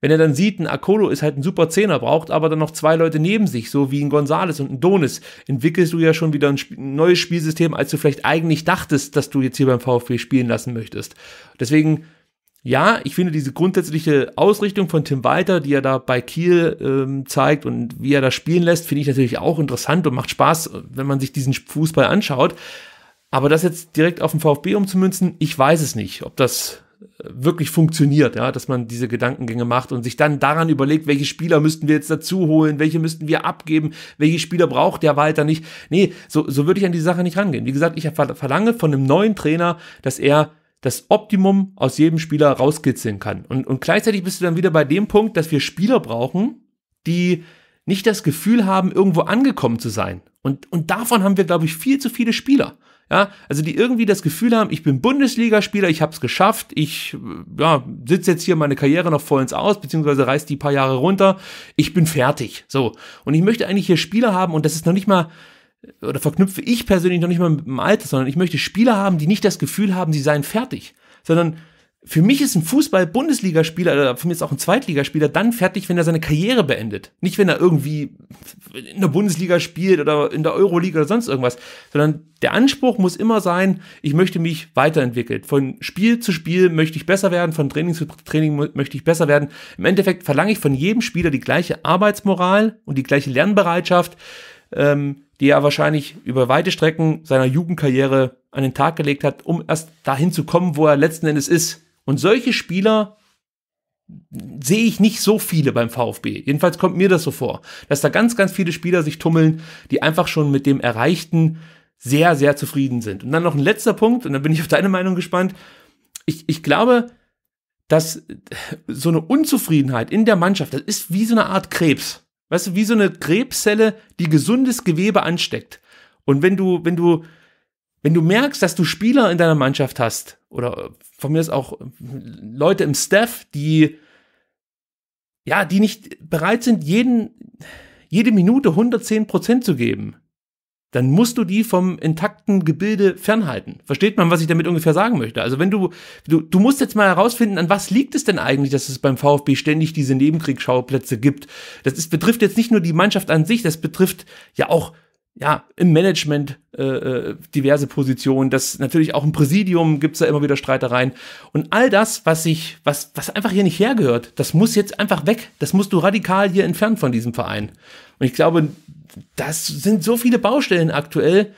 wenn er dann sieht, ein Akolo ist halt ein super Zehner, braucht aber dann noch zwei Leute neben sich, so wie ein Gonzales und ein Donis, entwickelst du ja schon wieder ein, Sp ein neues Spielsystem, als du vielleicht eigentlich dachtest, dass du jetzt hier beim VfB spielen lassen möchtest. Deswegen, ja, ich finde diese grundsätzliche Ausrichtung von Tim Walter, die er da bei Kiel ähm, zeigt und wie er da spielen lässt, finde ich natürlich auch interessant und macht Spaß, wenn man sich diesen Fußball anschaut. Aber das jetzt direkt auf den VfB umzumünzen, ich weiß es nicht, ob das äh, wirklich funktioniert, ja, dass man diese Gedankengänge macht und sich dann daran überlegt, welche Spieler müssten wir jetzt dazu holen, welche müssten wir abgeben, welche Spieler braucht der Walter nicht. Nee, so, so würde ich an die Sache nicht rangehen. Wie gesagt, ich verlange von einem neuen Trainer, dass er das Optimum aus jedem Spieler rauskitzeln kann. Und, und gleichzeitig bist du dann wieder bei dem Punkt, dass wir Spieler brauchen, die nicht das Gefühl haben, irgendwo angekommen zu sein. Und, und davon haben wir, glaube ich, viel zu viele Spieler. Ja, also die irgendwie das Gefühl haben, ich bin Bundesligaspieler, ich habe es geschafft, ich ja, sitze jetzt hier meine Karriere noch vollends aus, beziehungsweise reiß die paar Jahre runter, ich bin fertig. So. Und ich möchte eigentlich hier Spieler haben, und das ist noch nicht mal, oder verknüpfe ich persönlich noch nicht mal mit dem Alter, sondern ich möchte Spieler haben, die nicht das Gefühl haben, sie seien fertig, sondern für mich ist ein Fußball-Bundesligaspieler oder für mich ist auch ein Zweitligaspieler dann fertig, wenn er seine Karriere beendet. Nicht, wenn er irgendwie in der Bundesliga spielt oder in der Euroliga oder sonst irgendwas, sondern der Anspruch muss immer sein, ich möchte mich weiterentwickeln. Von Spiel zu Spiel möchte ich besser werden, von Training zu Training möchte ich besser werden. Im Endeffekt verlange ich von jedem Spieler die gleiche Arbeitsmoral und die gleiche Lernbereitschaft. Ähm, die er wahrscheinlich über weite Strecken seiner Jugendkarriere an den Tag gelegt hat, um erst dahin zu kommen, wo er letzten Endes ist. Und solche Spieler sehe ich nicht so viele beim VfB. Jedenfalls kommt mir das so vor, dass da ganz, ganz viele Spieler sich tummeln, die einfach schon mit dem Erreichten sehr, sehr zufrieden sind. Und dann noch ein letzter Punkt, und dann bin ich auf deine Meinung gespannt. Ich, ich glaube, dass so eine Unzufriedenheit in der Mannschaft, das ist wie so eine Art Krebs. Weißt du, wie so eine Krebszelle, die gesundes Gewebe ansteckt. Und wenn du, wenn du, wenn du merkst, dass du Spieler in deiner Mannschaft hast, oder von mir ist auch Leute im Staff, die, ja, die nicht bereit sind, jeden, jede Minute 110 Prozent zu geben, dann musst du die vom intakten Gebilde fernhalten. Versteht man, was ich damit ungefähr sagen möchte? Also wenn du, du, du musst jetzt mal herausfinden, an was liegt es denn eigentlich, dass es beim VfB ständig diese Nebenkriegsschauplätze gibt. Das ist, betrifft jetzt nicht nur die Mannschaft an sich, das betrifft ja auch ja, im Management äh, äh diverse Positionen, das natürlich auch im Präsidium gibt's da immer wieder Streitereien. Und all das, was sich, was, was einfach hier nicht hergehört, das muss jetzt einfach weg. Das musst du radikal hier entfernen von diesem Verein. Und ich glaube, das sind so viele Baustellen aktuell.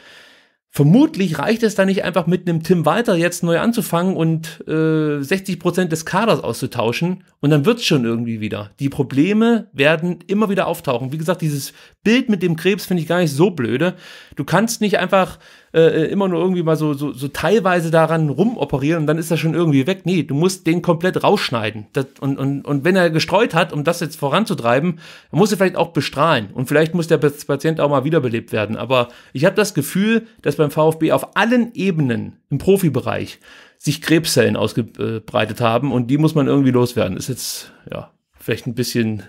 Vermutlich reicht es da nicht einfach mit einem Tim Walter jetzt neu anzufangen und äh, 60% Prozent des Kaders auszutauschen und dann wird's schon irgendwie wieder. Die Probleme werden immer wieder auftauchen. Wie gesagt, dieses Bild mit dem Krebs finde ich gar nicht so blöde. Du kannst nicht einfach äh, äh, immer nur irgendwie mal so, so, so teilweise daran rumoperieren und dann ist er schon irgendwie weg. Nee, du musst den komplett rausschneiden. Das, und, und, und wenn er gestreut hat, um das jetzt voranzutreiben, muss er vielleicht auch bestrahlen. Und vielleicht muss der Patient auch mal wiederbelebt werden. Aber ich habe das Gefühl, dass beim VfB auf allen Ebenen im Profibereich sich Krebszellen ausgebreitet haben und die muss man irgendwie loswerden. Ist jetzt, ja, vielleicht ein bisschen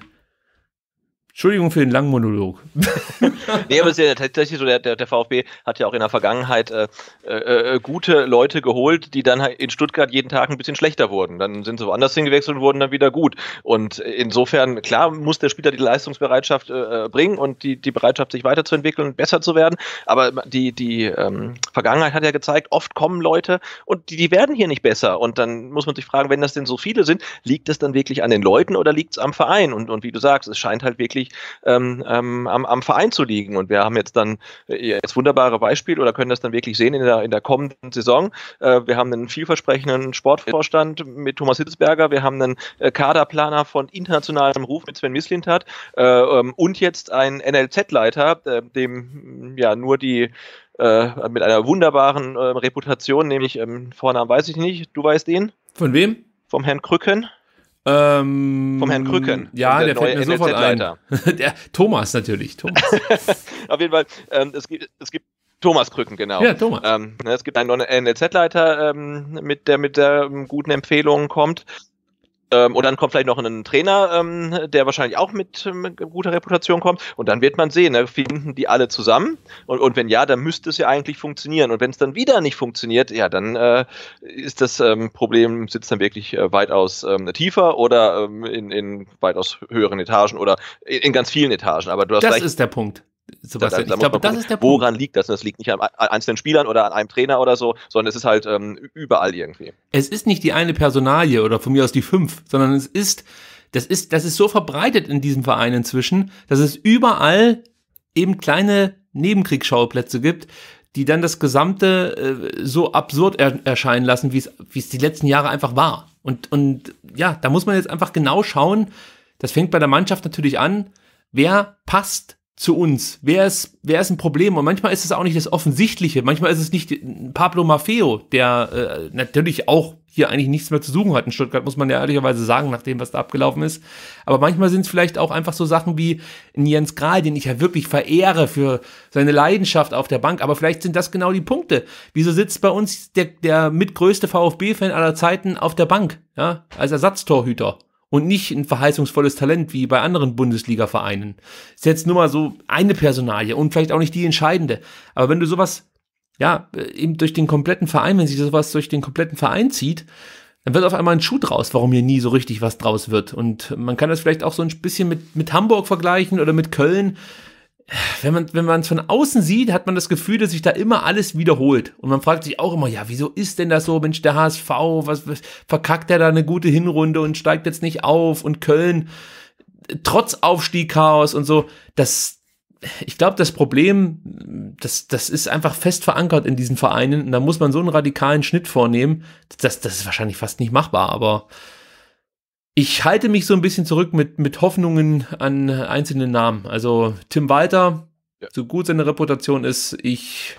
Entschuldigung für den langen Monolog. nee, aber es ist ja tatsächlich so, der, der, der VfB hat ja auch in der Vergangenheit äh, äh, äh gute Leute geholt, die dann halt in Stuttgart jeden Tag ein bisschen schlechter wurden. Dann sind sie woanders hingewechselt und wurden dann wieder gut. Und insofern, klar, muss der Spieler die Leistungsbereitschaft äh, äh, bringen und die, die Bereitschaft, sich weiterzuentwickeln und besser zu werden. Aber die, die ähm, Vergangenheit hat ja gezeigt, oft kommen Leute und die, die werden hier nicht besser. Und dann muss man sich fragen, wenn das denn so viele sind, liegt das dann wirklich an den Leuten oder liegt es am Verein? Und, und wie du sagst, es scheint halt wirklich ähm, ähm, am, am Verein zu liegen. Und wir haben jetzt dann äh, jetzt wunderbare Beispiel oder können das dann wirklich sehen in der, in der kommenden Saison. Äh, wir haben einen vielversprechenden Sportvorstand mit Thomas Hitzberger, wir haben einen äh, Kaderplaner von internationalem Ruf mit Sven Mislintat äh, ähm, und jetzt einen NLZ-Leiter, äh, dem ja nur die äh, mit einer wunderbaren äh, Reputation, nämlich ähm, Vornamen weiß ich nicht, du weißt ihn. Von wem? Vom Herrn Krücken. Ähm, Vom Herrn Krücken. Ja, der, der fällt mir sofort ein. der, Thomas natürlich, Thomas. Auf jeden Fall, ähm, es, gibt, es gibt Thomas Krücken, genau. Ja, Thomas. Ähm, ne, es gibt einen NLZ-Leiter, ähm, mit der mit der ähm, guten Empfehlung kommt. Ähm, und dann kommt vielleicht noch ein Trainer, ähm, der wahrscheinlich auch mit, mit, guter Reputation kommt. Und dann wird man sehen, ne? finden die alle zusammen. Und, und wenn ja, dann müsste es ja eigentlich funktionieren. Und wenn es dann wieder nicht funktioniert, ja, dann äh, ist das ähm, Problem, sitzt dann wirklich äh, weitaus ähm, tiefer oder ähm, in, in, weitaus höheren Etagen oder in, in, ganz vielen Etagen. Aber du hast das ist der Punkt. Sebastian, da, da ich glaube, das ist der Punkt. Woran liegt das? Das liegt nicht an einzelnen Spielern oder an einem Trainer oder so, sondern es ist halt ähm, überall irgendwie. Es ist nicht die eine Personalie oder von mir aus die fünf, sondern es ist, das ist, das ist so verbreitet in diesem Verein inzwischen, dass es überall eben kleine Nebenkriegsschauplätze gibt, die dann das Gesamte äh, so absurd er erscheinen lassen, wie es die letzten Jahre einfach war. Und, und ja, da muss man jetzt einfach genau schauen, das fängt bei der Mannschaft natürlich an, wer passt zu uns? Wer ist, wer ist ein Problem? Und manchmal ist es auch nicht das Offensichtliche. Manchmal ist es nicht Pablo Maffeo, der äh, natürlich auch hier eigentlich nichts mehr zu suchen hat in Stuttgart, muss man ja ehrlicherweise sagen, nachdem was da abgelaufen ist. Aber manchmal sind es vielleicht auch einfach so Sachen wie in Jens Grahl, den ich ja wirklich verehre für seine Leidenschaft auf der Bank. Aber vielleicht sind das genau die Punkte. Wieso sitzt bei uns der, der mitgrößte VfB-Fan aller Zeiten auf der Bank, ja, als Ersatztorhüter? und nicht ein verheißungsvolles Talent wie bei anderen Bundesliga-Vereinen. Ist jetzt nur mal so eine Personalie und vielleicht auch nicht die entscheidende. Aber wenn du sowas, ja, eben durch den kompletten Verein, wenn sich sowas durch den kompletten Verein zieht, dann wird auf einmal ein Schuh draus, warum hier nie so richtig was draus wird. Und man kann das vielleicht auch so ein bisschen mit, mit Hamburg vergleichen oder mit Köln wenn man wenn man von außen sieht, hat man das Gefühl, dass sich da immer alles wiederholt und man fragt sich auch immer, ja, wieso ist denn das so, Mensch, der HSV, was, was verkackt er da eine gute Hinrunde und steigt jetzt nicht auf und Köln trotz Aufstieg Chaos und so, das ich glaube, das Problem, das, das ist einfach fest verankert in diesen Vereinen und da muss man so einen radikalen Schnitt vornehmen, das, das ist wahrscheinlich fast nicht machbar, aber ich halte mich so ein bisschen zurück mit, mit Hoffnungen an einzelne Namen. Also Tim Walter, ja. so gut seine Reputation ist, ich,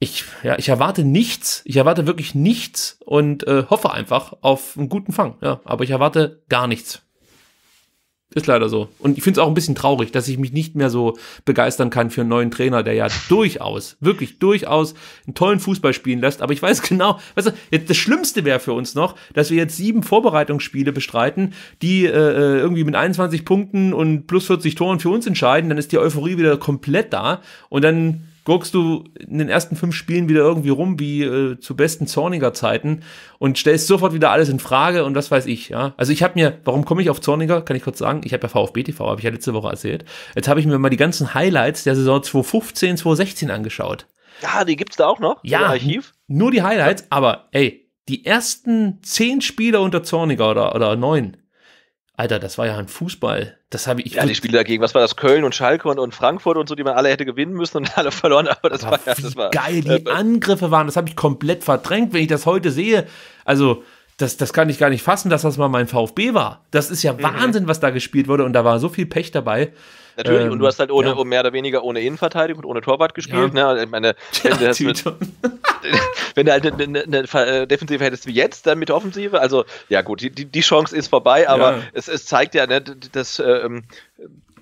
ich, ja, ich erwarte nichts. Ich erwarte wirklich nichts und äh, hoffe einfach auf einen guten Fang. Ja, aber ich erwarte gar nichts. Ist leider so. Und ich finde es auch ein bisschen traurig, dass ich mich nicht mehr so begeistern kann für einen neuen Trainer, der ja durchaus, wirklich durchaus einen tollen Fußball spielen lässt. Aber ich weiß genau, weißt du, jetzt das Schlimmste wäre für uns noch, dass wir jetzt sieben Vorbereitungsspiele bestreiten, die äh, äh irgendwie mit 21 Punkten und plus 40 Toren für uns entscheiden. Dann ist die Euphorie wieder komplett da. Und dann guckst du in den ersten fünf Spielen wieder irgendwie rum wie äh, zu besten Zorniger Zeiten und stellst sofort wieder alles in Frage und was weiß ich, ja. Also ich habe mir, warum komme ich auf Zorniger, kann ich kurz sagen, ich habe ja VfB TV, habe ich ja letzte Woche erzählt. Jetzt habe ich mir mal die ganzen Highlights der Saison 2015, 2016 angeschaut. Ja, die gibt's da auch noch? Ja, im Archiv? nur die Highlights, aber ey, die ersten zehn Spieler unter Zorniger oder, oder neun, Alter, das war ja ein Fußball. Das habe ich. Ja, die Spiele dagegen, was war das? Köln und Schalke und, und, Frankfurt und so, die man alle hätte gewinnen müssen und alle verloren, aber das aber war ja. Das war, geil, die äh, Angriffe waren, das habe ich komplett verdrängt, wenn ich das heute sehe. Also, das, das kann ich gar nicht fassen, dass das mal mein VfB war. Das ist ja mhm. Wahnsinn, was da gespielt wurde und da war so viel Pech dabei. Natürlich, ähm, und du ähm, hast halt ohne, ja. mehr oder weniger ohne Innenverteidigung und ohne Torwart gespielt. Ja. Ne? Also ich meine, wenn, ja, du mit, wenn, du halt eine, ne, ne Defensive hättest wie jetzt, dann mit Offensive, also ja gut, die, die Chance ist vorbei, aber es, es, zeigt ja, ne, das, ähm,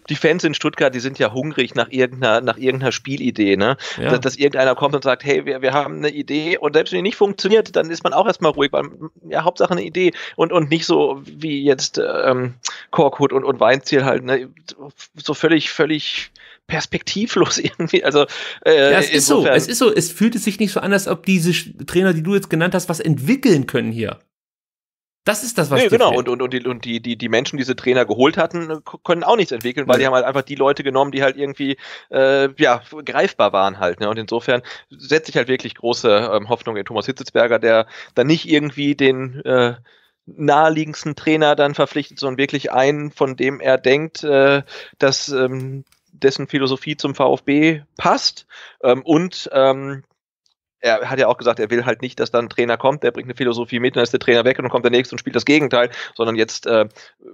die Fans in Stuttgart, die sind ja hungrig nach irgendeiner, nach irgendeiner Spielidee, ne? Ja. Dass, dass, irgendeiner kommt und sagt, hey, wir, wir haben eine Idee und selbst wenn die nicht funktioniert, dann ist man auch erstmal ruhig, weil ja, Hauptsache eine Idee und, und nicht so wie jetzt ähm, Korkut und, und Weinziel halt, ne? So völlig, völlig perspektivlos irgendwie. Also äh, ja, es ist so, es ist so, es fühlt sich nicht so an, als ob diese Trainer, die du jetzt genannt hast, was entwickeln können hier. Das ist das, was nee, genau. Und, und, und, die, und die, die, die Menschen, die diese Trainer geholt hatten, äh, können auch nichts entwickeln, weil ja. die haben halt einfach die Leute genommen, die halt irgendwie äh, ja, greifbar waren halt. Ne? Und insofern setze ich halt wirklich große ähm, Hoffnung in Thomas Hitzelsberger, der dann nicht irgendwie den äh, naheliegendsten Trainer dann verpflichtet, sondern wirklich einen, von dem er denkt, äh, dass ähm, dessen Philosophie zum VfB passt ähm, und ähm, er hat ja auch gesagt, er will halt nicht, dass dann ein Trainer kommt, der bringt eine Philosophie mit, dann ist der Trainer weg und dann kommt der nächste und spielt das Gegenteil, sondern jetzt äh,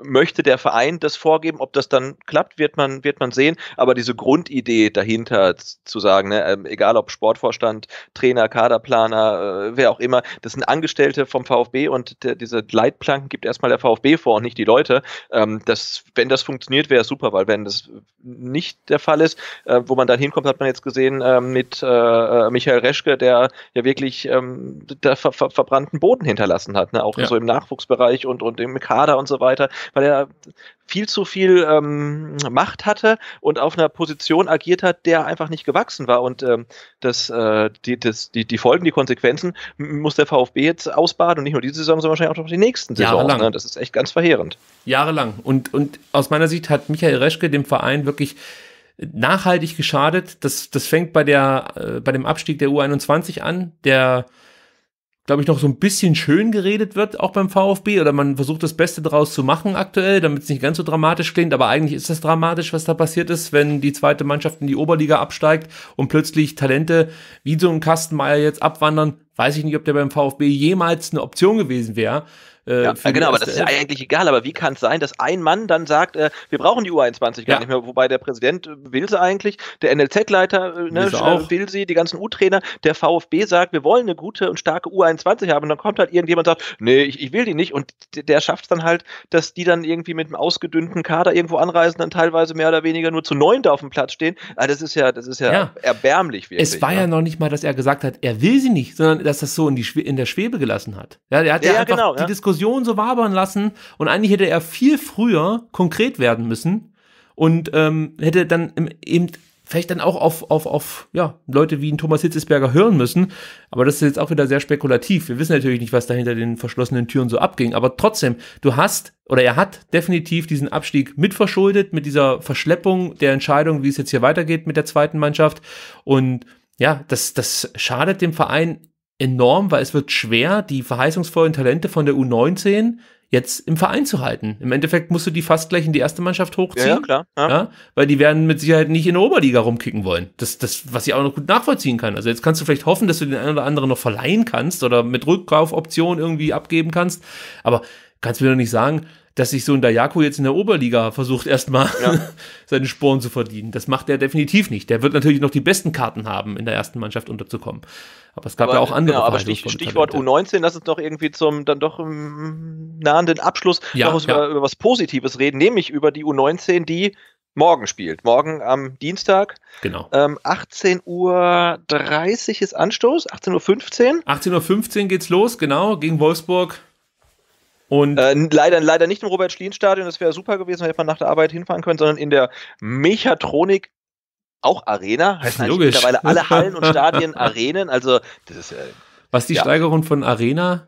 möchte der Verein das vorgeben. Ob das dann klappt, wird man, wird man sehen. Aber diese Grundidee dahinter zu sagen, ne, ähm, egal ob Sportvorstand, Trainer, Kaderplaner, äh, wer auch immer, das sind Angestellte vom VfB und der, diese Leitplanken gibt erstmal der VfB vor und nicht die Leute. Ähm, das, wenn das funktioniert, wäre es super, weil wenn das nicht der Fall ist, äh, wo man dann hinkommt, hat man jetzt gesehen ähm, mit äh, äh, Michael Reschke, der ja, wirklich ähm, da ver ver verbrannten Boden hinterlassen hat, ne? auch ja. so im Nachwuchsbereich und, und im Kader und so weiter, weil er viel zu viel ähm, Macht hatte und auf einer Position agiert hat, der einfach nicht gewachsen war. Und ähm, das, äh, die, das, die, die Folgen, die Konsequenzen muss der VfB jetzt ausbaden und nicht nur diese Saison, sondern wahrscheinlich auch noch die nächsten Saison. Ne? Das ist echt ganz verheerend. Jahrelang. Und, und aus meiner Sicht hat Michael Reschke dem Verein wirklich nachhaltig geschadet. Das, das fängt bei, der, äh, bei dem Abstieg der U21 an, der, glaube ich, noch so ein bisschen schön geredet wird, auch beim VfB, oder man versucht das Beste draus zu machen aktuell, damit es nicht ganz so dramatisch klingt, aber eigentlich ist das dramatisch, was da passiert ist, wenn die zweite Mannschaft in die Oberliga absteigt und plötzlich Talente wie so ein Kastenmeier jetzt abwandern. Weiß ich nicht, ob der beim VfB jemals eine Option gewesen wäre. Äh, ja, genau, aber das ist ja eigentlich egal. Aber wie kann es sein, dass ein Mann dann sagt, äh, wir brauchen die U21 gar ja. nicht mehr, wobei der Präsident äh, will sie eigentlich, der NLZ-Leiter äh, ne, will sie, die ganzen U-Trainer, der VfB sagt, wir wollen eine gute und starke U21 haben. Und dann kommt halt irgendjemand und sagt, nee, ich, ich will die nicht. Und der schafft es dann halt, dass die dann irgendwie mit einem ausgedünnten Kader irgendwo anreisen, dann teilweise mehr oder weniger nur zu neunt auf dem Platz stehen. Also das ist ja, das ist ja, ja. erbärmlich wirklich. Es war ja. Ne? ja noch nicht mal, dass er gesagt hat, er will sie nicht, sondern dass das so in, die, in der Schwebe gelassen hat. Ja, er hat ja, ja einfach genau, die Diskussion Diskussion so wabern lassen und eigentlich hätte er viel früher konkret werden müssen und ähm, hätte dann eben vielleicht dann auch auf, auf, auf ja, Leute wie Thomas Hitzesberger hören müssen. Aber das ist jetzt auch wieder sehr spekulativ. Wir wissen natürlich nicht, was da hinter den verschlossenen Türen so abging. Aber trotzdem, du hast oder er hat definitiv diesen Abstieg mitverschuldet mit dieser Verschleppung der Entscheidung, wie es jetzt hier weitergeht mit der zweiten Mannschaft. Und ja, das, das schadet dem Verein enorm, weil es wird schwer, die verheißungsvollen Talente von der U19 jetzt im Verein zu halten. Im Endeffekt musst du die fast gleich in die erste Mannschaft hochziehen. Ja, ja klar. Ja. ja. weil die werden mit Sicherheit nicht in der Oberliga rumkicken wollen. Das, das, was ich auch noch gut nachvollziehen kann. Also jetzt kannst du vielleicht hoffen, dass du den einen oder anderen noch verleihen kannst oder mit Rückkaufoption irgendwie abgeben kannst. Aber kannst du mir doch nicht sagen, dass sich so ein Dayako jetzt in der Oberliga versucht, erstmal ja. seine Sporen zu verdienen. Das macht er definitiv nicht. Der wird natürlich noch die besten Karten haben, in der ersten Mannschaft unterzukommen. Aber es gab aber, ja auch andere. Genau, aber Stich, Stichwort U19, lass uns doch irgendwie zum dann doch um, mm, nahenden Abschluss ja, noch ja. Über, über was Positives reden, nämlich über die U19, die morgen spielt. Morgen am Dienstag. Genau. Ähm, 18.30 Uhr ist Anstoß, 18.15 Uhr. 18.15 Uhr geht's los, genau, gegen Wolfsburg. Und äh, leider, leider nicht im Robert-Schlien-Stadion, das wäre super gewesen, wenn man nach der Arbeit hinfahren können, sondern in der Mechatronik auch Arena. Heißt eigentlich Logisch. mittlerweile alle Hallen und Stadien Arenen. Also, das ist ja. Was die ja. Steigerung von Arena?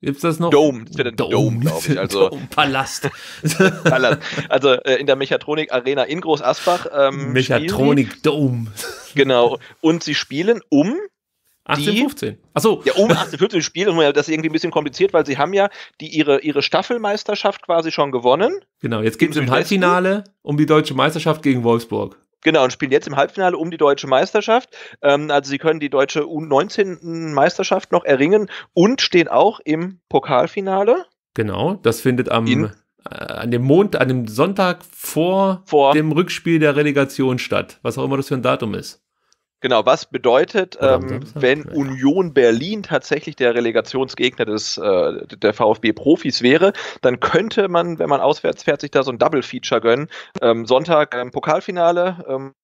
Gibt es das noch? Dome, das wäre Dome, Dome glaube ich. Also, Dome, Palast. Palast. Also äh, in der Mechatronik Arena in Groß Asbach. Ähm, Mechatronik Dome. Genau. Und sie spielen um 1815. Achso. Ja, um 1815 spielen, das ist irgendwie ein bisschen kompliziert, weil sie haben ja die, ihre, ihre Staffelmeisterschaft quasi schon gewonnen. Genau, jetzt geht es im Halbfinale um die deutsche Meisterschaft gegen Wolfsburg. Genau, und spielen jetzt im Halbfinale um die deutsche Meisterschaft. Ähm, also sie können die deutsche U19-Meisterschaft noch erringen und stehen auch im Pokalfinale. Genau, das findet am In, äh, an dem Mond, an dem Sonntag vor, vor, dem Rückspiel der Relegation statt, was auch immer das für ein Datum ist. Genau, was bedeutet, ähm, wenn Union Berlin tatsächlich der Relegationsgegner des äh, der VfB Profis wäre, dann könnte man, wenn man auswärts fährt, sich da so ein Double Feature gönnen. Ähm, Sonntag ähm, Pokalfinale ähm,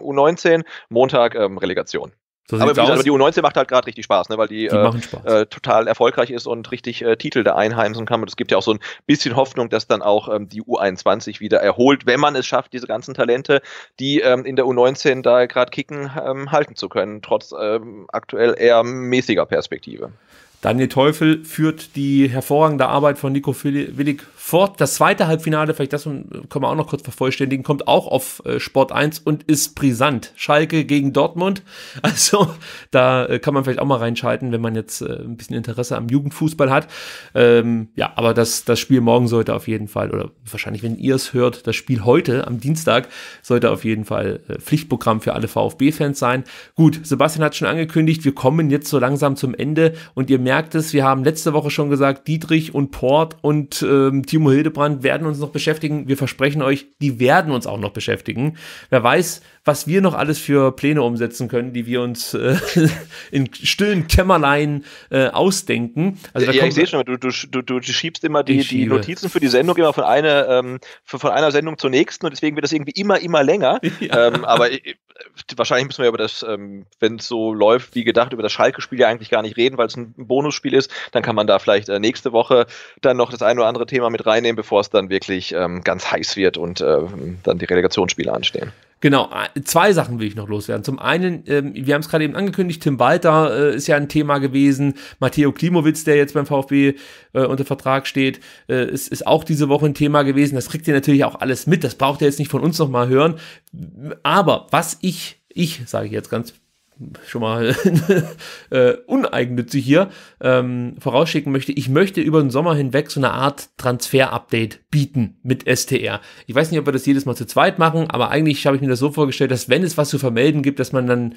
U19, Montag ähm, Relegation. So aber, gesagt, aber, die U19 macht halt gerade richtig Spaß, ne? weil die, die äh, Spaß. Äh, total erfolgreich ist und richtig äh, Titel da einheimsen kann. Und es gibt ja auch so ein bisschen Hoffnung, dass dann auch ähm, die U21 wieder erholt, wenn man es schafft, diese ganzen Talente, die ähm, in der U19 da gerade kicken, ähm, halten zu können, trotz ähm, aktuell eher mäßiger Perspektive. Daniel Teufel führt die hervorragende Arbeit von Nico Willig fort. Das zweite Halbfinale, vielleicht das können wir auch noch kurz vervollständigen, kommt auch auf äh, Sport 1 und ist brisant. Schalke gegen Dortmund. Also da äh, kann man vielleicht auch mal reinschalten, wenn man jetzt äh, ein bisschen Interesse am Jugendfußball hat. Ähm, ja, aber das, das Spiel morgen sollte auf jeden Fall, oder wahrscheinlich, wenn ihr es hört, das Spiel heute am Dienstag sollte auf jeden Fall Pflichtprogramm für alle VfB-Fans sein. Gut, Sebastian hat schon angekündigt, wir kommen jetzt so langsam zum Ende und ihr merkt, merkt es, wir haben letzte Woche schon gesagt, Dietrich und Port und ähm, Timo Hildebrand werden uns noch beschäftigen. Wir versprechen euch, die werden uns auch noch beschäftigen. Wer weiß, was wir noch alles für Pläne umsetzen können, die wir uns äh, in stillen Kämmerlein äh, ausdenken. Also da ja, ich sehe schon, du, du, du, du schiebst immer die, die Notizen für die Sendung immer von einer, ähm, von einer Sendung zur nächsten und deswegen wird das irgendwie immer, immer länger. Ja. Ähm, aber ich, äh, wahrscheinlich müssen wir über das, ähm, wenn es so läuft wie gedacht, über das Schalke-Spiel ja eigentlich gar nicht reden, weil es ein Bonus Bonusspiel ist, dann kann man da vielleicht äh, nächste Woche dann noch das ein oder andere Thema mit reinnehmen, bevor es dann wirklich ähm, ganz heiß wird und äh, dann die Relegationsspiele anstehen. Genau, zwei Sachen will ich noch loswerden. Zum einen, ähm, wir haben es gerade eben angekündigt, Tim Walter äh, ist ja ein Thema gewesen. Matteo Klimowitz, der jetzt beim VfB äh, unter Vertrag steht, äh, ist, ist auch diese Woche ein Thema gewesen. Das kriegt ihr natürlich auch alles mit. Das braucht ihr jetzt nicht von uns nochmal hören. Aber was ich, ich sage jetzt ganz schon mal äh, uneigennützig hier ähm, vorausschicken möchte, ich möchte über den Sommer hinweg so eine Art Transfer-Update bieten mit STR. Ich weiß nicht, ob wir das jedes Mal zu zweit machen, aber eigentlich habe ich mir das so vorgestellt, dass wenn es was zu vermelden gibt, dass man dann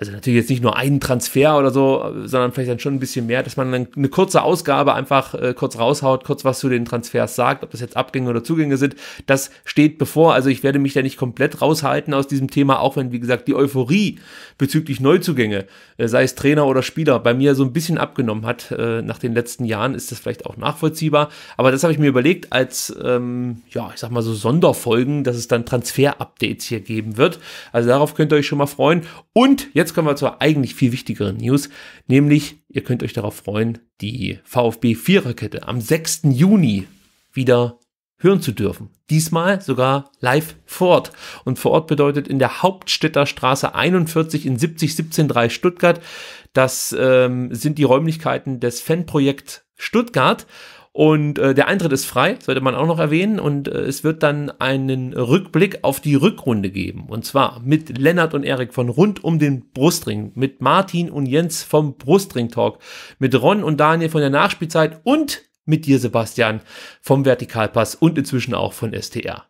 also natürlich jetzt nicht nur einen Transfer oder so, sondern vielleicht dann schon ein bisschen mehr, dass man dann eine kurze Ausgabe einfach äh, kurz raushaut, kurz was zu den Transfers sagt, ob das jetzt Abgänge oder Zugänge sind, das steht bevor. Also ich werde mich da nicht komplett raushalten aus diesem Thema, auch wenn, wie gesagt, die Euphorie bezüglich Neuzugänge, äh, sei es Trainer oder Spieler, bei mir so ein bisschen abgenommen hat äh, nach den letzten Jahren, ist das vielleicht auch nachvollziehbar. Aber das habe ich mir überlegt als, ähm, ja, ich sag mal so Sonderfolgen, dass es dann Transfer-Updates hier geben wird. Also darauf könnt ihr euch schon mal freuen. Und jetzt jetzt kommen wir zur eigentlich viel wichtigeren News, nämlich, ihr könnt euch darauf freuen, die VfB Viererkette am 6. Juni wieder hören zu dürfen. Diesmal sogar live vor Ort. Und vor Ort bedeutet in der Hauptstädter Straße 41 in 70173 Stuttgart. Das ähm, sind die Räumlichkeiten des Fanprojekt Stuttgart. Und äh, der Eintritt ist frei, sollte man auch noch erwähnen. Und äh, es wird dann einen Rückblick auf die Rückrunde geben. Und zwar mit Lennart und Erik von Rund um den Brustring, mit Martin und Jens vom Brustring Talk, mit Ron und Daniel von der Nachspielzeit und mit dir, Sebastian, vom Vertikalpass und inzwischen auch von STR.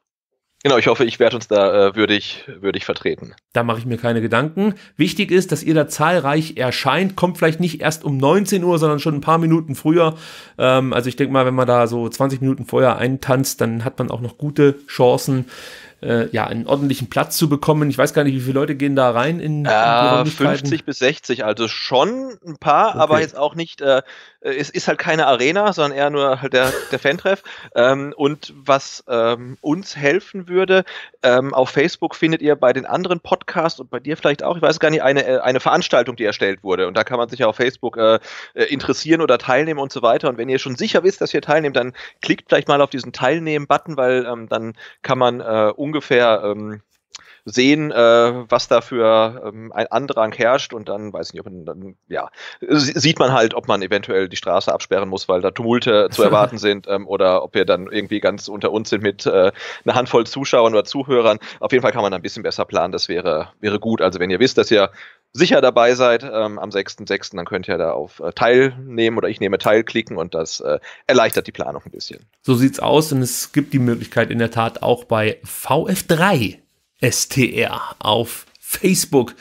Genau, ich hoffe, ich werde uns da äh, würdig, würdig vertreten. Da mache ich mir keine Gedanken. Wichtig ist, dass ihr da zahlreich erscheint. Kommt vielleicht nicht erst um 19 Uhr, sondern schon ein paar Minuten früher. Ähm, also ich denke mal, wenn man da so 20 Minuten vorher eintanzt, dann hat man auch noch gute Chancen, äh, ja, einen ordentlichen Platz zu bekommen. Ich weiß gar nicht, wie viele Leute gehen da rein in, äh, 50 bis 60, also schon ein paar, okay. aber jetzt auch nicht, äh, äh, es ist halt keine Arena, sondern eher nur halt der, der Fantreff. Ähm, und was ähm, uns helfen würde, ähm, auf Facebook findet ihr bei den anderen Podcasts und bei dir vielleicht auch, ich weiß gar nicht, eine, äh, eine Veranstaltung, die erstellt wurde. Und da kann man sich ja auf Facebook äh, äh, interessieren oder teilnehmen und so weiter. Und wenn ihr schon sicher wisst, dass ihr teilnehmt, dann klickt vielleicht mal auf diesen Teilnehmen-Button, weil ähm, dann kann man äh, ungefähr Ähm, sehen, äh, was da für ähm, ein Andrang herrscht und dann weiß ich nicht, ob man dann, ja, sieht man halt, ob man eventuell die Straße absperren muss, weil da Tumulte zu erwarten sind ähm, oder ob wir dann irgendwie ganz unter uns sind mit äh, einer Handvoll Zuschauern oder Zuhörern. Auf jeden Fall kann man da ein bisschen besser planen, das wäre, wäre gut. Also wenn ihr wisst, dass ihr sicher dabei seid ähm, am 6.6., dann könnt ihr da auf äh, Teilnehmen oder ich nehme Teil klicken und das äh, erleichtert die Planung ein bisschen. So sieht's aus und es gibt die Möglichkeit in der Tat auch bei VF3 STR auf Facebook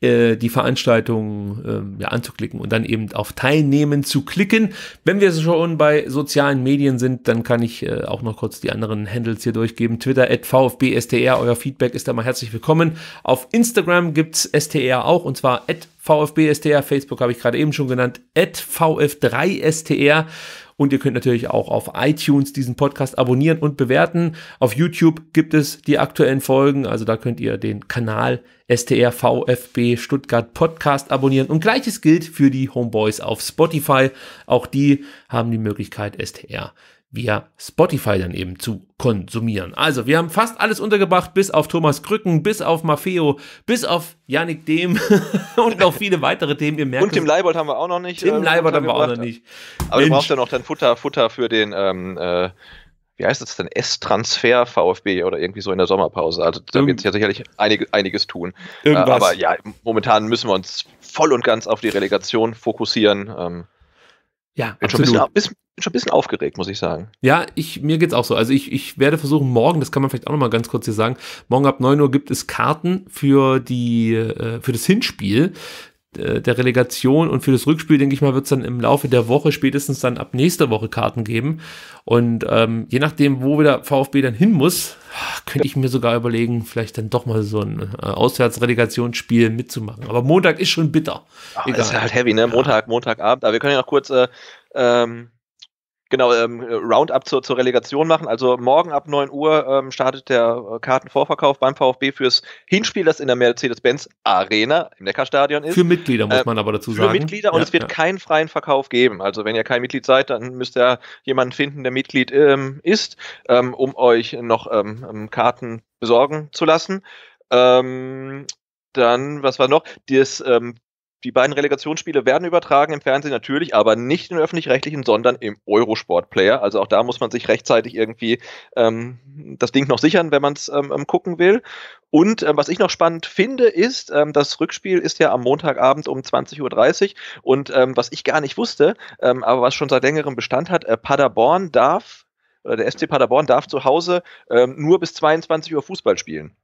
äh, die Veranstaltung ähm, ja, anzuklicken und dann eben auf Teilnehmen zu klicken. Wenn wir schon bei sozialen Medien sind, dann kann ich äh, auch noch kurz die anderen Handles hier durchgeben. Twitter at VfBSTR, euer Feedback ist da mal herzlich willkommen. Auf Instagram gibt's STR auch und zwar at VfBSTR, Facebook habe ich gerade eben schon genannt, at VF3STR und ihr könnt natürlich auch auf iTunes diesen Podcast abonnieren und bewerten. Auf YouTube gibt es die aktuellen Folgen. Also da könnt ihr den Kanal STRVFB Stuttgart Podcast abonnieren. Und gleiches gilt für die Homeboys auf Spotify. Auch die haben die Möglichkeit, STR via Spotify dann eben zu konsumieren. Also, wir haben fast alles untergebracht, bis auf Thomas Krücken, bis auf Maffeo, bis auf Yannick Dehm und noch viele weitere Themen. Ihr merkt und Tim Leibold haben wir auch noch nicht. Tim äh, Leibold haben wir auch noch nicht. Aber Mensch. du brauchst ja noch dann Futter, Futter für den ähm, äh, wie heißt das denn, S-Transfer VfB oder irgendwie so in der Sommerpause. Also da wird sich ja sicherlich einig, einiges tun. Irgendwas. Äh, aber ja, momentan müssen wir uns voll und ganz auf die Relegation fokussieren. Ähm, ja, absolut. Schon ein bisschen, schon ein bisschen aufgeregt, muss ich sagen. Ja, ich, mir es auch so. Also ich, ich werde versuchen, morgen, das kann man vielleicht auch nochmal ganz kurz hier sagen, morgen ab 9 Uhr gibt es Karten für die, äh, für das Hinspiel äh, der Relegation und für das Rückspiel, denke ich mal, wird es dann im Laufe der Woche, spätestens dann ab nächster Woche Karten geben. Und ähm, je nachdem, wo wieder VfB dann hin muss, könnte ich mir sogar überlegen, vielleicht dann doch mal so ein äh, Auswärtsrelegationsspiel mitzumachen. Aber Montag ist schon bitter. Ach, Egal. Ist halt heavy, ne? Montag, Montagabend. Aber wir können ja noch kurz ähm, genau, ähm, äh, Roundup zur, zur Relegation machen. Also morgen ab 9 Uhr ähm, startet der äh, Kartenvorverkauf beim VfB fürs Hinspiel, das in der Mercedes-Benz Arena im Neckarstadion ist. Für Mitglieder muss äh, man aber dazu sagen. Für Mitglieder und ja, es wird ja. keinen freien Verkauf geben. Also wenn ihr kein Mitglied seid, dann müsst ihr jemanden finden, der Mitglied ähm, ist, ähm, um euch noch ähm, ähm, Karten besorgen zu lassen. Ähm, dann, was war noch? Das die beiden Relegationsspiele werden übertragen im Fernsehen natürlich, aber nicht im öffentlich-rechtlichen, sondern im Eurosport-Player. Also auch da muss man sich rechtzeitig irgendwie ähm, das Ding noch sichern, wenn man es ähm, ähm, gucken will. Und ähm, was ich noch spannend finde, ist, ähm, das Rückspiel ist ja am Montagabend um 20.30 Uhr. Und ähm, was ich gar nicht wusste, ähm, aber was schon seit längerem Bestand hat, äh, Paderborn darf, oder äh, der FC Paderborn darf zu Hause ähm, nur bis 22 Uhr Fußball spielen.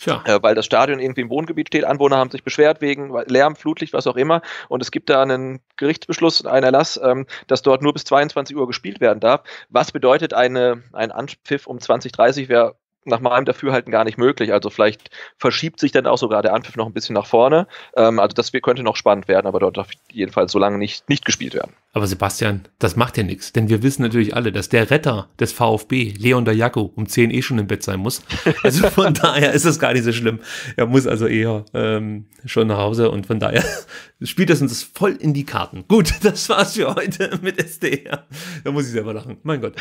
Tja. Äh, weil das Stadion irgendwie im Wohngebiet steht. Anwohner haben sich beschwert wegen Lärm, Flutlicht, was auch immer. Und es gibt da einen Gerichtsbeschluss, einen Erlass, ähm, dass dort nur bis 22 Uhr gespielt werden darf. Was bedeutet eine, ein Anpfiff um 20.30 wäre nach meinem Dafürhalten gar nicht möglich. Also vielleicht verschiebt sich dann auch sogar der Anpfiff noch ein bisschen nach vorne. Ähm, also das könnte noch spannend werden, aber dort darf jedenfalls so lange nicht, nicht gespielt werden. Aber Sebastian, das macht ja nichts, denn wir wissen natürlich alle, dass der Retter des VfB, Leon Dajaku, um 10 eh schon im Bett sein muss. Also von daher ist das gar nicht so schlimm. Er muss also eher ähm, schon nach Hause und von daher spielt das uns voll in die Karten. Gut, das war's für heute mit SDR. Da muss ich selber lachen. Mein Gott.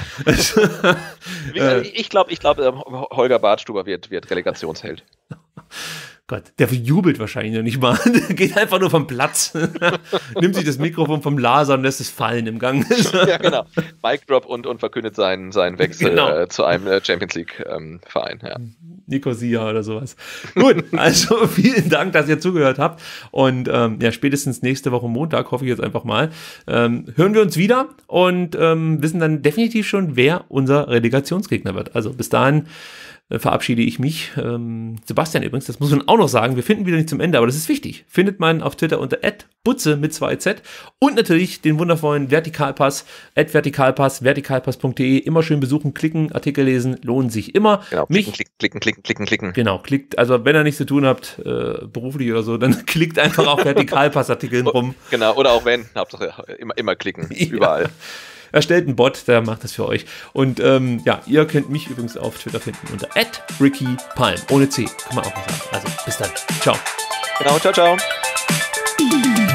Äh. ich glaube, ich glaube, ähm, Holger Bartstuber wird, wird Relegationsheld. Gott, der jubelt wahrscheinlich noch nicht mal. Der geht einfach nur vom Platz. Nimmt sich das Mikrofon vom Laser und lässt es fallen im Gang. ja, genau. Mic Drop und, und verkündet seinen, seinen Wechsel genau. äh, zu einem äh, Champions League-Verein. Ähm, ja. Nicosia oder sowas. Gut, also vielen Dank, dass ihr zugehört habt. Und ähm, ja, spätestens nächste Woche Montag, hoffe ich jetzt einfach mal, ähm, hören wir uns wieder und ähm, wissen dann definitiv schon, wer unser Relegationsgegner wird. Also bis dahin. Äh, verabschiede ich mich. Ähm, Sebastian übrigens, das muss man auch noch sagen, wir finden wieder nicht zum Ende, aber das ist wichtig. Findet man auf Twitter unter @butze mit 2z und natürlich den wundervollen Vertikalpass @vertikalpass vertikalpass.de immer schön besuchen, klicken, Artikel lesen, lohnen sich immer. Genau, mich, klicken, klicken, klicken, klicken, klicken. Genau, klickt, also wenn ihr nichts zu tun habt, äh, beruflich oder so, dann klickt einfach auf Vertikalpass Artikeln rum. Genau, oder auch wenn, Hauptsache immer, immer klicken, überall. Erstellt einen Bot, der macht das für euch. Und ähm, ja, ihr könnt mich übrigens auf Twitter finden unter @rickypalm ohne C. Kann man auch mal sagen. Also bis dann. Ciao. Genau, ciao, ciao.